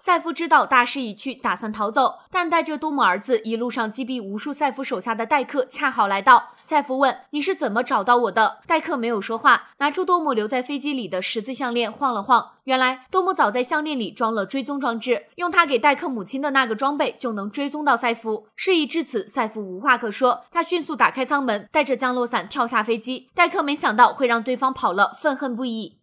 赛夫知道大势已去，打算逃走，但带着多姆儿子一路上击毙无数赛夫手下的戴克恰好来到。赛夫问：“你是怎么找到我的？”戴克没有说话，拿出多姆留在飞机里的十字项链晃了晃。原来多姆早在项链里装了追踪装置，用他给戴克母亲的那个装备就能追踪到赛夫。事已至此，赛夫无话可说，他迅速打开舱门，带着降落伞跳下飞机。戴克没想到会让对方跑了，愤恨不已。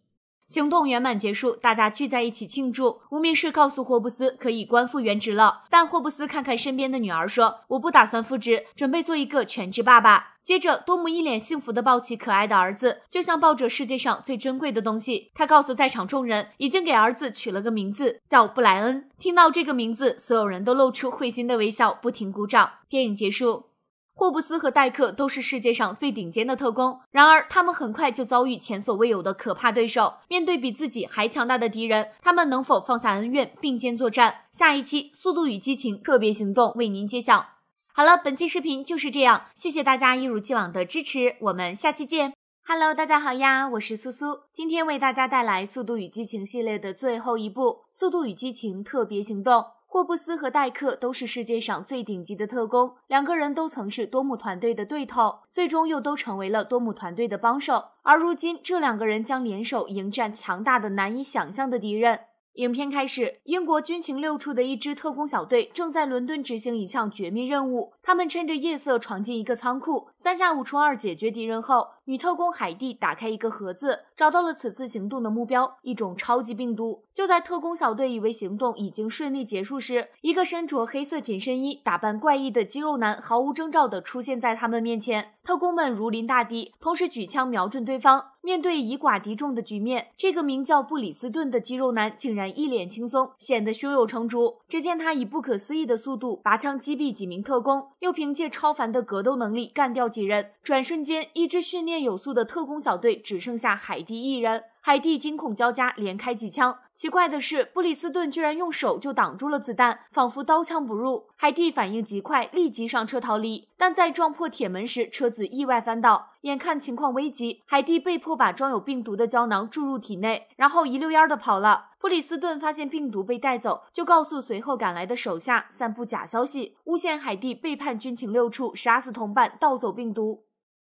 行动圆满结束，大家聚在一起庆祝。无名氏告诉霍布斯可以官复原职了，但霍布斯看看身边的女儿，说：“我不打算复职，准备做一个全职爸爸。”接着，多姆一脸幸福的抱起可爱的儿子，就像抱着世界上最珍贵的东西。他告诉在场众人，已经给儿子取了个名字，叫布莱恩。听到这个名字，所有人都露出会心的微笑，不停鼓掌。电影结束。霍布斯和戴克都是世界上最顶尖的特工，然而他们很快就遭遇前所未有的可怕对手。面对比自己还强大的敌人，他们能否放下恩怨并肩作战？下一期《速度与激情：特别行动》为您揭晓。好了，本期视频就是这样，谢谢大家一如既往的支持，我们下期见。Hello，大家好呀，我是苏苏，今天为大家带来《速度与激情》系列的最后一部《速度与激情：特别行动》。霍布斯和戴克都是世界上最顶级的特工，两个人都曾是多姆团队的对头，最终又都成为了多姆团队的帮手。而如今，这两个人将联手迎战强大的、难以想象的敌人。影片开始，英国军情六处的一支特工小队正在伦敦执行一项绝密任务，他们趁着夜色闯进一个仓库，三下五除二解决敌人后。女特工海蒂打开一个盒子，找到了此次行动的目标——一种超级病毒。就在特工小队以为行动已经顺利结束时，一个身着黑色紧身衣、打扮怪异的肌肉男毫无征兆地出现在他们面前。特工们如临大敌，同时举枪瞄准对方。面对以寡敌众的局面，这个名叫布里斯顿的肌肉男竟然一脸轻松，显得胸有成竹。只见他以不可思议的速度拔枪击毙几名特工，又凭借超凡的格斗能力干掉几人。转瞬间，一支训练。面有素的特工小队只剩下海蒂一人，海蒂惊恐交加，连开几枪。奇怪的是，布里斯顿居然用手就挡住了子弹，仿佛刀枪不入。海蒂反应极快，立即上车逃离。但在撞破铁门时，车子意外翻倒，眼看情况危急，海蒂被迫把装有病毒的胶囊注入体内，然后一溜烟的跑了。布里斯顿发现病毒被带走，就告诉随后赶来的手下散布假消息，诬陷海蒂背叛军情六处，杀死同伴，盗走病毒。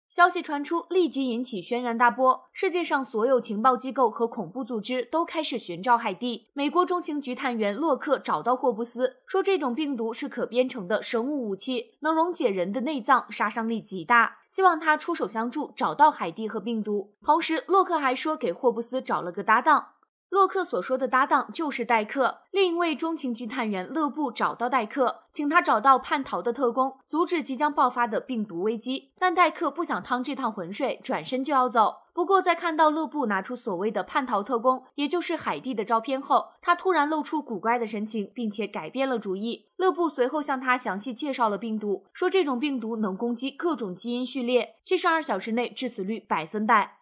消息传出，立即引起轩然大波。世界上所有情报机构和恐怖组织都开始寻找海蒂。美国中情局探员洛克找到霍布斯，说这种病毒是可编程的生物武器，能溶解人的内脏，杀伤力极大。希望他出手相助，找到海蒂和病毒。同时，洛克还说给霍布斯找了个搭档。洛克所说的搭档就是戴克，另一位中情局探员勒布找到戴克，请他找到叛逃的特工，阻止即将爆发的病毒危机。但戴克不想趟这趟浑水，转身就要走。不过，在看到勒布拿出所谓的叛逃特工，也就是海蒂的照片后，他突然露出古怪的神情，并且改变了主意。勒布随后向他详细介绍了病毒，说这种病毒能攻击各种基因序列，七十二小时内致死率百分百。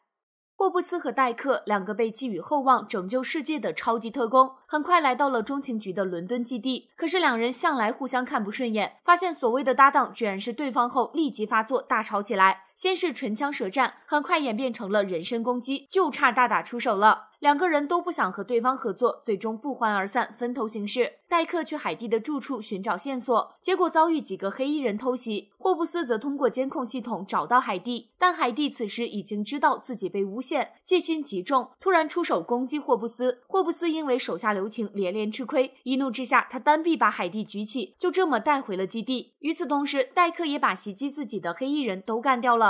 霍布斯和戴克两个被寄予厚望、拯救世界的超级特工，很快来到了中情局的伦敦基地。可是两人向来互相看不顺眼，发现所谓的搭档居然是对方后，立即发作，大吵起来。先是唇枪舌战，很快演变成了人身攻击，就差大打出手了。两个人都不想和对方合作，最终不欢而散，分头行事。戴克去海蒂的住处寻找线索，结果遭遇几个黑衣人偷袭。霍布斯则通过监控系统找到海蒂，但海蒂此时已经知道自己被诬陷，戒心极重，突然出手攻击霍布斯。霍布斯因为手下留情，连连吃亏，一怒之下他单臂把海蒂举起，就这么带回了基地。与此同时，戴克也把袭击自己的黑衣人都干掉了。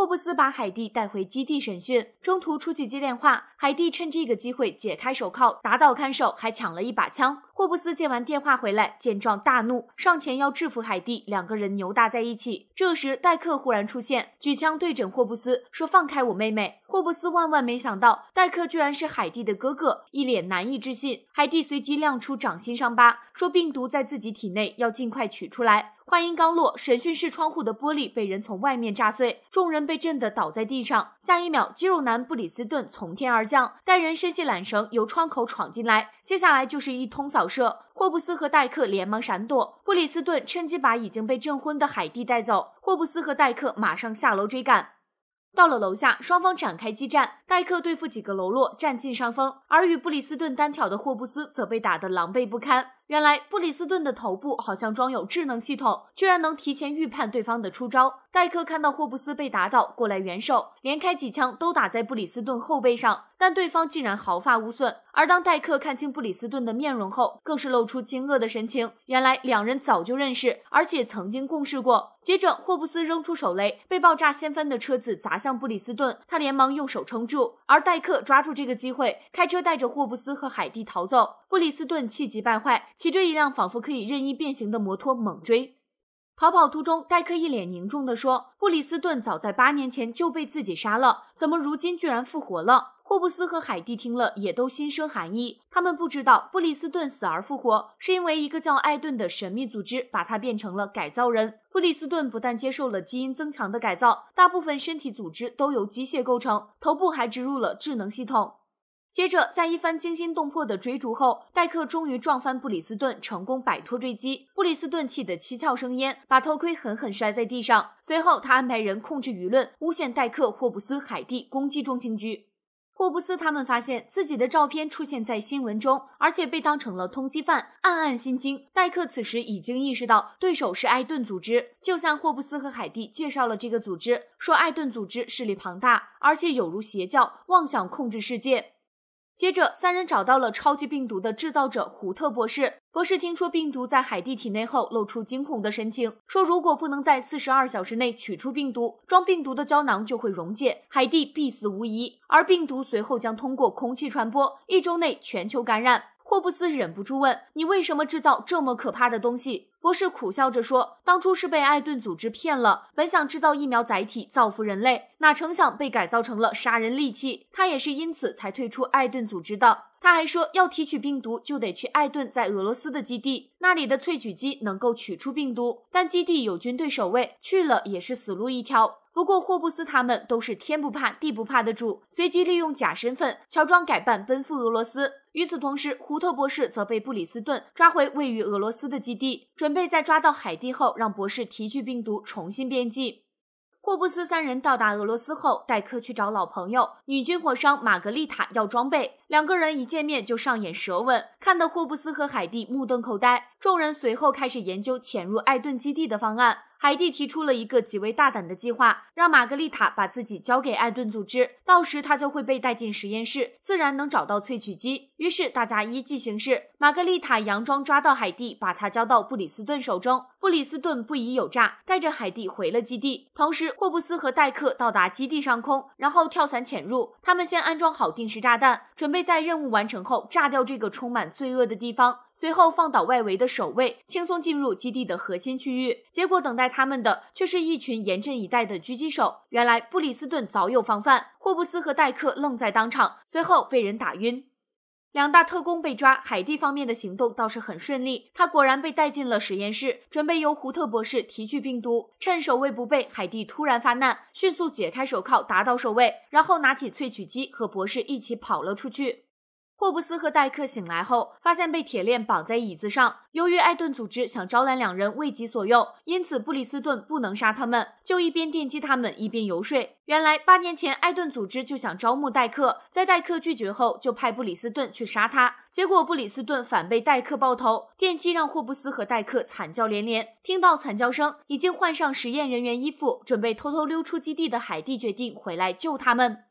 霍布斯把海蒂带回基地审讯，中途出去接电话。海蒂趁这个机会解开手铐，打倒看守，还抢了一把枪。霍布斯接完电话回来，见状大怒，上前要制服海蒂，两个人扭打在一起。这时，戴克忽然出现，举枪对准霍布斯，说：“放开我妹妹！”霍布斯万万没想到，戴克居然是海蒂的哥哥，一脸难以置信。海蒂随即亮出掌心伤疤，说：“病毒在自己体内，要尽快取出来。”话音刚落，审讯室窗户的玻璃被人从外面炸碎，众人被震得倒在地上。下一秒，肌肉男布里斯顿从天而降，带人身系缆绳由窗口闯进来。接下来就是一通扫射，霍布斯和戴克连忙闪躲。布里斯顿趁机把已经被震昏的海蒂带走。霍布斯和戴克马上下楼追赶，到了楼下，双方展开激战。戴克对付几个喽啰占尽上风，而与布里斯顿单挑的霍布斯则被打得狼狈不堪。原来布里斯顿的头部好像装有智能系统，居然能提前预判对方的出招。戴克看到霍布斯被打倒，过来援手，连开几枪都打在布里斯顿后背上，但对方竟然毫发无损。而当戴克看清布里斯顿的面容后，更是露出惊愕的神情。原来两人早就认识，而且曾经共事过。接着，霍布斯扔出手雷，被爆炸掀翻的车子砸向布里斯顿，他连忙用手撑住，而戴克抓住这个机会，开车带着霍布斯和海蒂逃走。布里斯顿气急败坏，骑着一辆仿佛可以任意变形的摩托猛追。逃跑途中，戴克一脸凝重地说：“布里斯顿早在八年前就被自己杀了，怎么如今居然复活了？”霍布斯和海蒂听了也都心生寒意。他们不知道布里斯顿死而复活，是因为一个叫艾顿的神秘组织把他变成了改造人。布里斯顿不但接受了基因增强的改造，大部分身体组织都由机械构成，头部还植入了智能系统。接着，在一番惊心动魄的追逐后，戴克终于撞翻布里斯顿，成功摆脱追击。布里斯顿气得七窍生烟，把头盔狠狠摔在地上。随后，他安排人控制舆论，诬陷戴克、霍布斯、海蒂攻击中情局。霍布斯他们发现自己的照片出现在新闻中，而且被当成了通缉犯，暗暗心惊。戴克此时已经意识到对手是艾顿组织，就向霍布斯和海蒂介绍了这个组织，说艾顿组织势力庞大，而且有如邪教，妄想控制世界。接着，三人找到了超级病毒的制造者胡特博士。博士听说病毒在海蒂体内后，露出惊恐的神情，说：“如果不能在四十二小时内取出病毒，装病毒的胶囊就会溶解，海蒂必死无疑。而病毒随后将通过空气传播，一周内全球感染。”霍布斯忍不住问：“你为什么制造这么可怕的东西？”博士苦笑着说：“当初是被艾顿组织骗了，本想制造疫苗载体造福人类，哪成想被改造成了杀人利器。他也是因此才退出艾顿组织的。”他还说，要提取病毒就得去艾顿在俄罗斯的基地，那里的萃取机能够取出病毒，但基地有军队守卫，去了也是死路一条。不过霍布斯他们都是天不怕地不怕的主，随即利用假身份乔装改扮奔赴俄罗斯。与此同时，胡特博士则被布里斯顿抓回位于俄罗斯的基地，准备在抓到海蒂后让博士提取病毒重新编辑。霍布斯三人到达俄罗斯后，戴克去找老朋友女军火商玛格丽塔要装备。两个人一见面就上演舌吻，看得霍布斯和海蒂目瞪口呆。众人随后开始研究潜入艾顿基地的方案。海蒂提出了一个极为大胆的计划，让玛格丽塔把自己交给艾顿组织，到时他就会被带进实验室，自然能找到萃取机。于是大家依计行事。玛格丽塔佯装抓到海蒂，把他交到布里斯顿手中。布里斯顿不疑有诈，带着海蒂回了基地。同时，霍布斯和戴克到达基地上空，然后跳伞潜入。他们先安装好定时炸弹，准备。在任务完成后，炸掉这个充满罪恶的地方，随后放倒外围的守卫，轻松进入基地的核心区域。结果，等待他们的却是一群严阵以待的狙击手。原来，布里斯顿早有防范，霍布斯和戴克愣在当场，随后被人打晕。两大特工被抓，海蒂方面的行动倒是很顺利。他果然被带进了实验室，准备由胡特博士提取病毒。趁守卫不备，海蒂突然发难，迅速解开手铐，打倒守卫，然后拿起萃取机和博士一起跑了出去。霍布斯和戴克醒来后，发现被铁链绑在椅子上。由于艾顿组织想招揽两人为己所用，因此布里斯顿不能杀他们，就一边电击他们，一边游说。原来八年前，艾顿组织就想招募戴克，在戴克拒绝后，就派布里斯顿去杀他。结果布里斯顿反被戴克爆头，电击让霍布斯和戴克惨叫连连。听到惨叫声，已经换上实验人员衣服，准备偷偷溜出基地的海蒂决定回来救他们。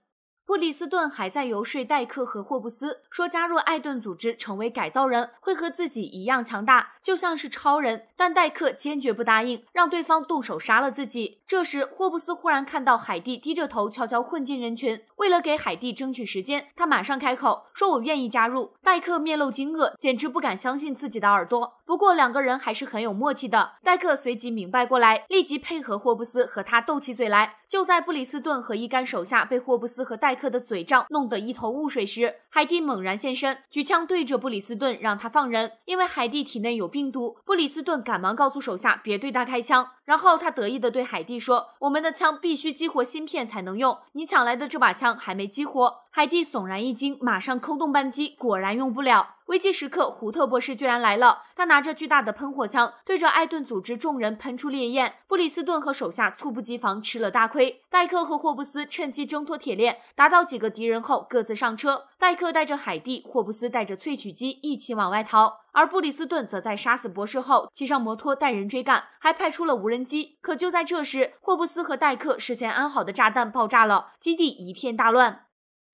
布里斯顿还在游说戴克和霍布斯，说加入艾顿组织成为改造人会和自己一样强大，就像是超人。但戴克坚决不答应，让对方动手杀了自己。这时，霍布斯忽然看到海蒂低着头悄悄混进人群，为了给海蒂争取时间，他马上开口说：“我愿意加入。”戴克面露惊愕，简直不敢相信自己的耳朵。不过两个人还是很有默契的，戴克随即明白过来，立即配合霍布斯和他斗起嘴来。就在布里斯顿和一干手下被霍布斯和戴克的嘴仗弄得一头雾水时，海蒂猛然现身，举枪对着布里斯顿，让他放人，因为海蒂体内有病毒。布里斯顿赶忙告诉手下别对他开枪，然后他得意地对海蒂说：“我们的枪必须激活芯片才能用，你抢来的这把枪还没激活。”海蒂悚然一惊，马上扣动扳机，果然用不了。危机时刻，胡特博士居然来了，他拿着巨大的喷火枪，对着艾顿组织众人喷出烈焰。布里斯顿和手下猝不及防，吃了大亏。戴克和霍布斯趁机挣脱铁链，打倒几个敌人后，各自上车。戴克。带着海蒂，霍布斯带着萃取机一起往外逃，而布里斯顿则在杀死博士后，骑上摩托带人追赶，还派出了无人机。可就在这时，霍布斯和戴克事先安好的炸弹爆炸了，基地一片大乱。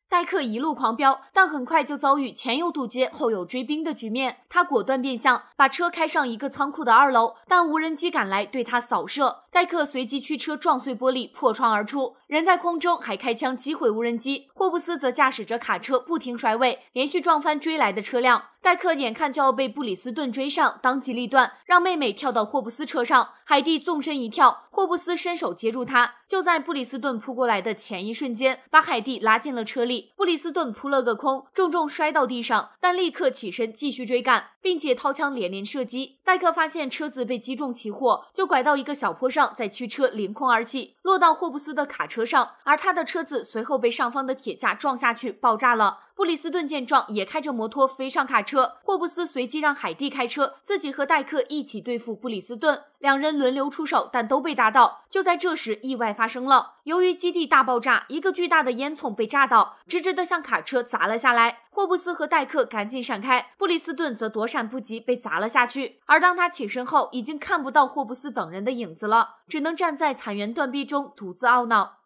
戴克一路狂飙，但很快就遭遇前有堵截、后有追兵的局面。他果断变向，把车开上一个仓库的二楼，但无人机赶来对他扫射。戴克随即驱车撞碎玻璃，破窗而出，人在空中还开枪击毁无人机。霍布斯则驾驶着卡车不停甩尾，连续撞翻追来的车辆。戴克眼看就要被布里斯顿追上，当机立断，让妹妹跳到霍布斯车上。海蒂纵身一跳。霍布斯伸手接住他，就在布里斯顿扑过来的前一瞬间，把海蒂拉进了车里。布里斯顿扑了个空，重重摔到地上，但立刻起身继续追赶，并且掏枪连连射击。戴克发现车子被击中起火，就拐到一个小坡上，再驱车凌空而起，落到霍布斯的卡车上，而他的车子随后被上方的铁架撞下去，爆炸了。布里斯顿见状，也开着摩托飞上卡车。霍布斯随即让海蒂开车，自己和戴克一起对付布里斯顿。两人轮流出手，但都被打倒。就在这时，意外发生了。由于基地大爆炸，一个巨大的烟囱被炸倒，直直的向卡车砸了下来。霍布斯和戴克赶紧闪开，布里斯顿则躲闪不及，被砸了下去。而当他起身后，已经看不到霍布斯等人的影子了，只能站在残垣断壁中独自懊恼。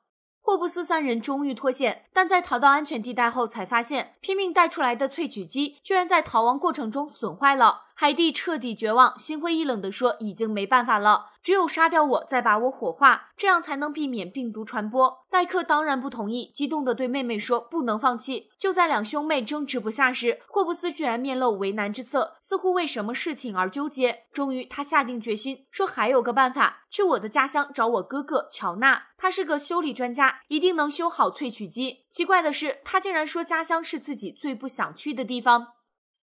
霍布斯三人终于脱险，但在逃到安全地带后，才发现拼命带出来的萃取机居然在逃亡过程中损坏了。海蒂彻底绝望，心灰意冷的说：“已经没办法了，只有杀掉我，再把我火化，这样才能避免病毒传播。”戴克当然不同意，激动的对妹妹说：“不能放弃！”就在两兄妹争执不下时，霍布斯居然面露为难之色，似乎为什么事情而纠结。终于，他下定决心说：“还有个办法，去我的家乡找我哥哥乔纳，他是个修理专家，一定能修好萃取机。”奇怪的是，他竟然说家乡是自己最不想去的地方。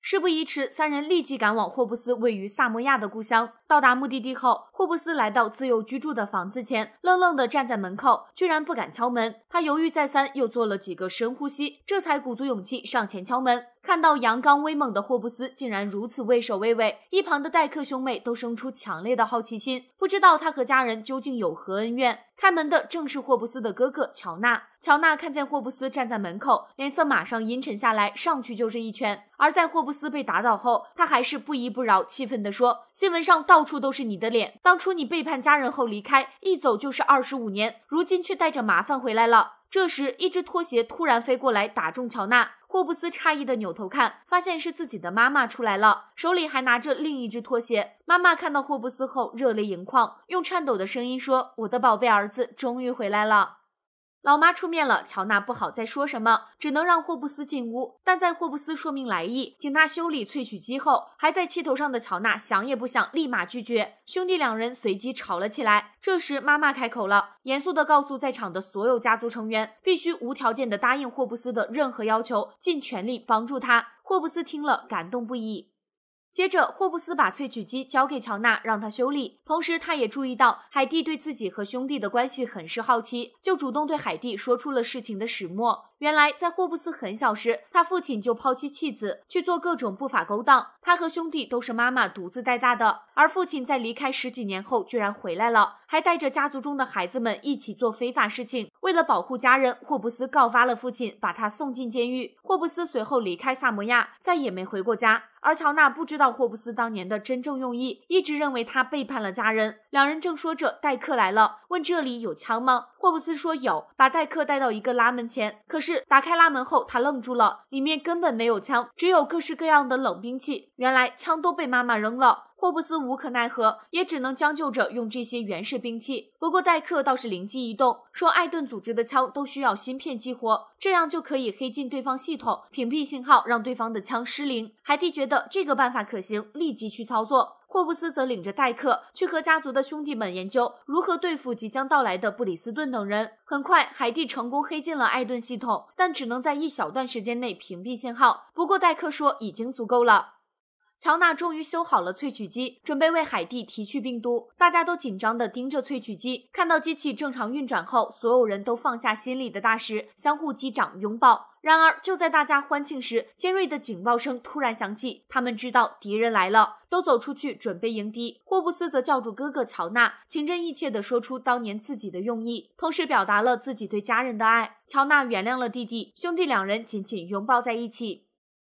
事不宜迟，三人立即赶往霍布斯位于萨摩亚的故乡。到达目的地后，霍布斯来到自幼居住的房子前，愣愣地站在门口，居然不敢敲门。他犹豫再三，又做了几个深呼吸，这才鼓足勇气上前敲门。看到阳刚威猛的霍布斯竟然如此畏首畏尾，一旁的戴克兄妹都生出强烈的好奇心，不知道他和家人究竟有何恩怨。开门的正是霍布斯的哥哥乔纳。乔纳看见霍布斯站在门口，脸色马上阴沉下来，上去就是一拳。而在霍布斯被打倒后，他还是不依不饶，气愤的说：“新闻上到处都是你的脸，当初你背叛家人后离开，一走就是二十五年，如今却带着麻烦回来了。”这时，一只拖鞋突然飞过来，打中乔纳。霍布斯诧异的扭头看，发现是自己的妈妈出来了，手里还拿着另一只拖鞋。妈妈看到霍布斯后，热泪盈眶，用颤抖的声音说：“我的宝贝儿子，终于回来了。”老妈出面了，乔纳不好再说什么，只能让霍布斯进屋。但在霍布斯说明来意，请他修理萃取机后，还在气头上的乔纳想也不想，立马拒绝。兄弟两人随即吵了起来。这时，妈妈开口了，严肃地告诉在场的所有家族成员，必须无条件地答应霍布斯的任何要求，尽全力帮助他。霍布斯听了，感动不已。接着，霍布斯把萃取机交给乔纳，让他修理。同时，他也注意到海蒂对自己和兄弟的关系很是好奇，就主动对海蒂说出了事情的始末。原来，在霍布斯很小时，他父亲就抛弃妻子去做各种不法勾当。他和兄弟都是妈妈独自带大的，而父亲在离开十几年后居然回来了，还带着家族中的孩子们一起做非法事情。为了保护家人，霍布斯告发了父亲，把他送进监狱。霍布斯随后离开萨摩亚，再也没回过家。而乔纳不知道霍布斯当年的真正用意，一直认为他背叛了家人。两人正说着，戴克来了，问这里有枪吗？霍布斯说有，把戴克带到一个拉门前。可是打开拉门后，他愣住了，里面根本没有枪，只有各式各样的冷兵器。原来枪都被妈妈扔了，霍布斯无可奈何，也只能将就着用这些原始兵器。不过戴克倒是灵机一动，说艾顿组织的枪都需要芯片激活，这样就可以黑进对方系统，屏蔽信号，让对方的枪失灵。海蒂觉得这个办法可行，立即去操作。霍布斯则领着戴克去和家族的兄弟们研究如何对付即将到来的布里斯顿等人。很快，海蒂成功黑进了艾顿系统，但只能在一小段时间内屏蔽信号。不过戴克说已经足够了。乔纳终于修好了萃取机，准备为海蒂提取病毒。大家都紧张的盯着萃取机，看到机器正常运转后，所有人都放下心里的大石，相互击掌拥抱。然而就在大家欢庆时，尖锐的警报声突然响起，他们知道敌人来了，都走出去准备迎敌。霍布斯则叫住哥哥乔纳，情真意切的说出当年自己的用意，同时表达了自己对家人的爱。乔纳原谅了弟弟，兄弟两人紧紧拥抱在一起。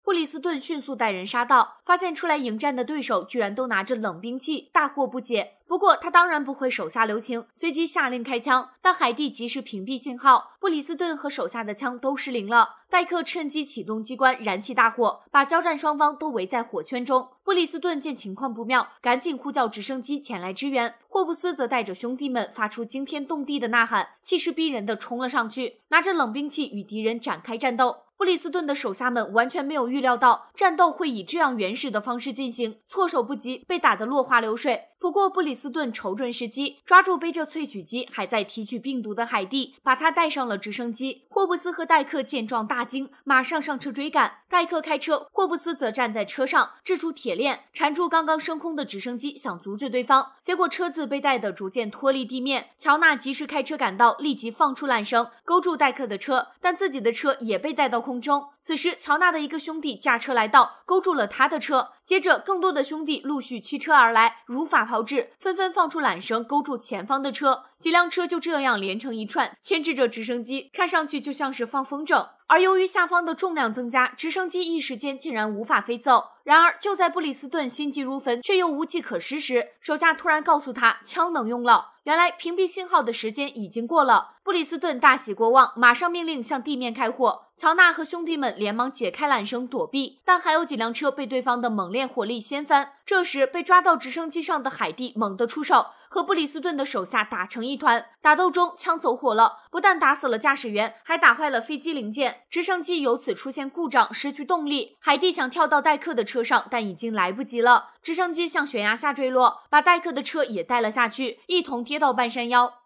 布里斯顿迅速带人杀到，发现出来迎战的对手居然都拿着冷兵器，大惑不解。不过他当然不会手下留情，随即下令开枪。但海蒂及时屏蔽信号，布里斯顿和手下的枪都失灵了。戴克趁机启动机关，燃起大火，把交战双方都围在火圈中。布里斯顿见情况不妙，赶紧呼叫直升机前来支援。霍布斯则带着兄弟们发出惊天动地的呐喊，气势逼人的冲了上去，拿着冷兵器与敌人展开战斗。布里斯顿的手下们完全没有预料到战斗会以这样原始的方式进行，措手不及，被打得落花流水。不过布里斯顿瞅准时机，抓住背着萃取机还在提取病毒的海蒂，把他带上了直升机。霍布斯和戴克见状大惊，马上上车追赶。戴克开车，霍布斯则站在车上掷出铁链，缠住刚刚升空的直升机，想阻止对方。结果车子被带得逐渐脱离地面。乔纳及时开车赶到，立即放出缆绳，勾住戴克的车，但自己的车也被带到空。空中。此时，乔纳的一个兄弟驾车来到，勾住了他的车。接着，更多的兄弟陆续驱车而来，如法炮制，纷纷放出缆绳勾住前方的车。几辆车就这样连成一串，牵制着直升机，看上去就像是放风筝。而由于下方的重量增加，直升机一时间竟然无法飞走。然而，就在布里斯顿心急如焚却又无计可施时，手下突然告诉他，枪能用了。原来，屏蔽信号的时间已经过了。布里斯顿大喜过望，马上命令向地面开火。乔纳和兄弟们连忙解开缆绳躲避，但还有几辆车被对方的猛烈火力掀翻。这时，被抓到直升机上的海蒂猛地出手，和布里斯顿的手下打成一团。打斗中，枪走火了，不但打死了驾驶员，还打坏了飞机零件，直升机由此出现故障，失去动力。海蒂想跳到戴克的车上，但已经来不及了。直升机向悬崖下坠落，把戴克的车也带了下去，一同跌到半山腰。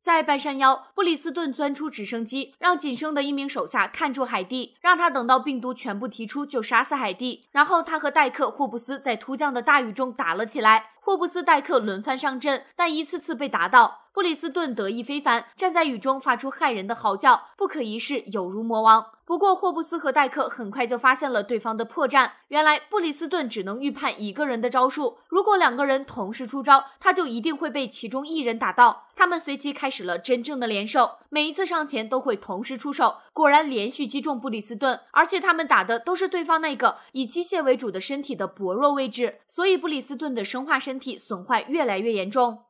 在半山腰，布里斯顿钻出直升机，让仅剩的一名手下看住海蒂，让他等到病毒全部提出就杀死海蒂。然后他和戴克·霍布斯在突降的大雨中打了起来，霍布斯、戴克轮番上阵，但一次次被打倒。布里斯顿得意非凡，站在雨中发出骇人的嚎叫，不可一世，有如魔王。不过霍布斯和戴克很快就发现了对方的破绽。原来布里斯顿只能预判一个人的招数，如果两个人同时出招，他就一定会被其中一人打到。他们随即开始了真正的联手，每一次上前都会同时出手，果然连续击中布里斯顿，而且他们打的都是对方那个以机械为主的身体的薄弱位置，所以布里斯顿的生化身体损坏越来越严重。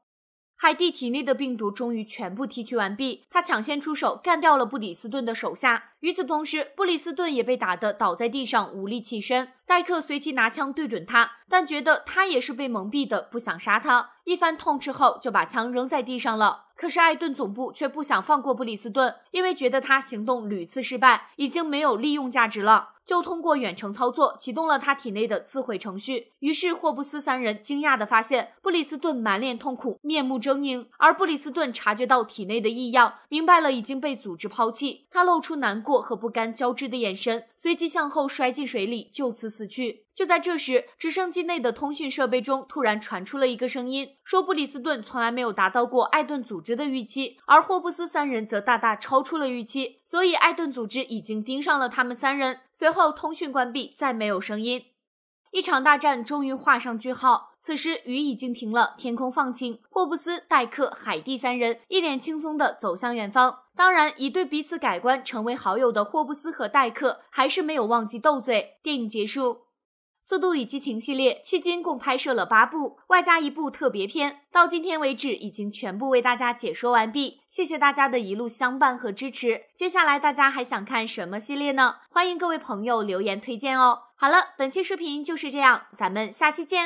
海蒂体内的病毒终于全部提取完毕，他抢先出手干掉了布里斯顿的手下。与此同时，布里斯顿也被打得倒在地上，无力起身。戴克随即拿枪对准他，但觉得他也是被蒙蔽的，不想杀他。一番痛斥后，就把枪扔在地上了。可是艾顿总部却不想放过布里斯顿，因为觉得他行动屡次失败，已经没有利用价值了。就通过远程操作启动了他体内的自毁程序。于是霍布斯三人惊讶地发现，布里斯顿满脸痛苦，面目狰狞。而布里斯顿察觉到体内的异样，明白了已经被组织抛弃，他露出难过和不甘交织的眼神，随即向后摔进水里，就此死去。就在这时，直升机内的通讯设备中突然传出了一个声音，说布里斯顿从来没有达到过艾顿组织的预期，而霍布斯三人则大大超出了预期，所以艾顿组织已经盯上了他们三人。随后通讯关闭，再没有声音。一场大战终于画上句号。此时雨已经停了，天空放晴，霍布斯、戴克、海蒂三人一脸轻松地走向远方。当然，已对彼此改观、成为好友的霍布斯和戴克还是没有忘记斗嘴。电影结束。《速度与激情》系列迄今共拍摄了八部，外加一部特别篇。到今天为止，已经全部为大家解说完毕。谢谢大家的一路相伴和支持。接下来大家还想看什么系列呢？欢迎各位朋友留言推荐哦。好了，本期视频就是这样，咱们下期见。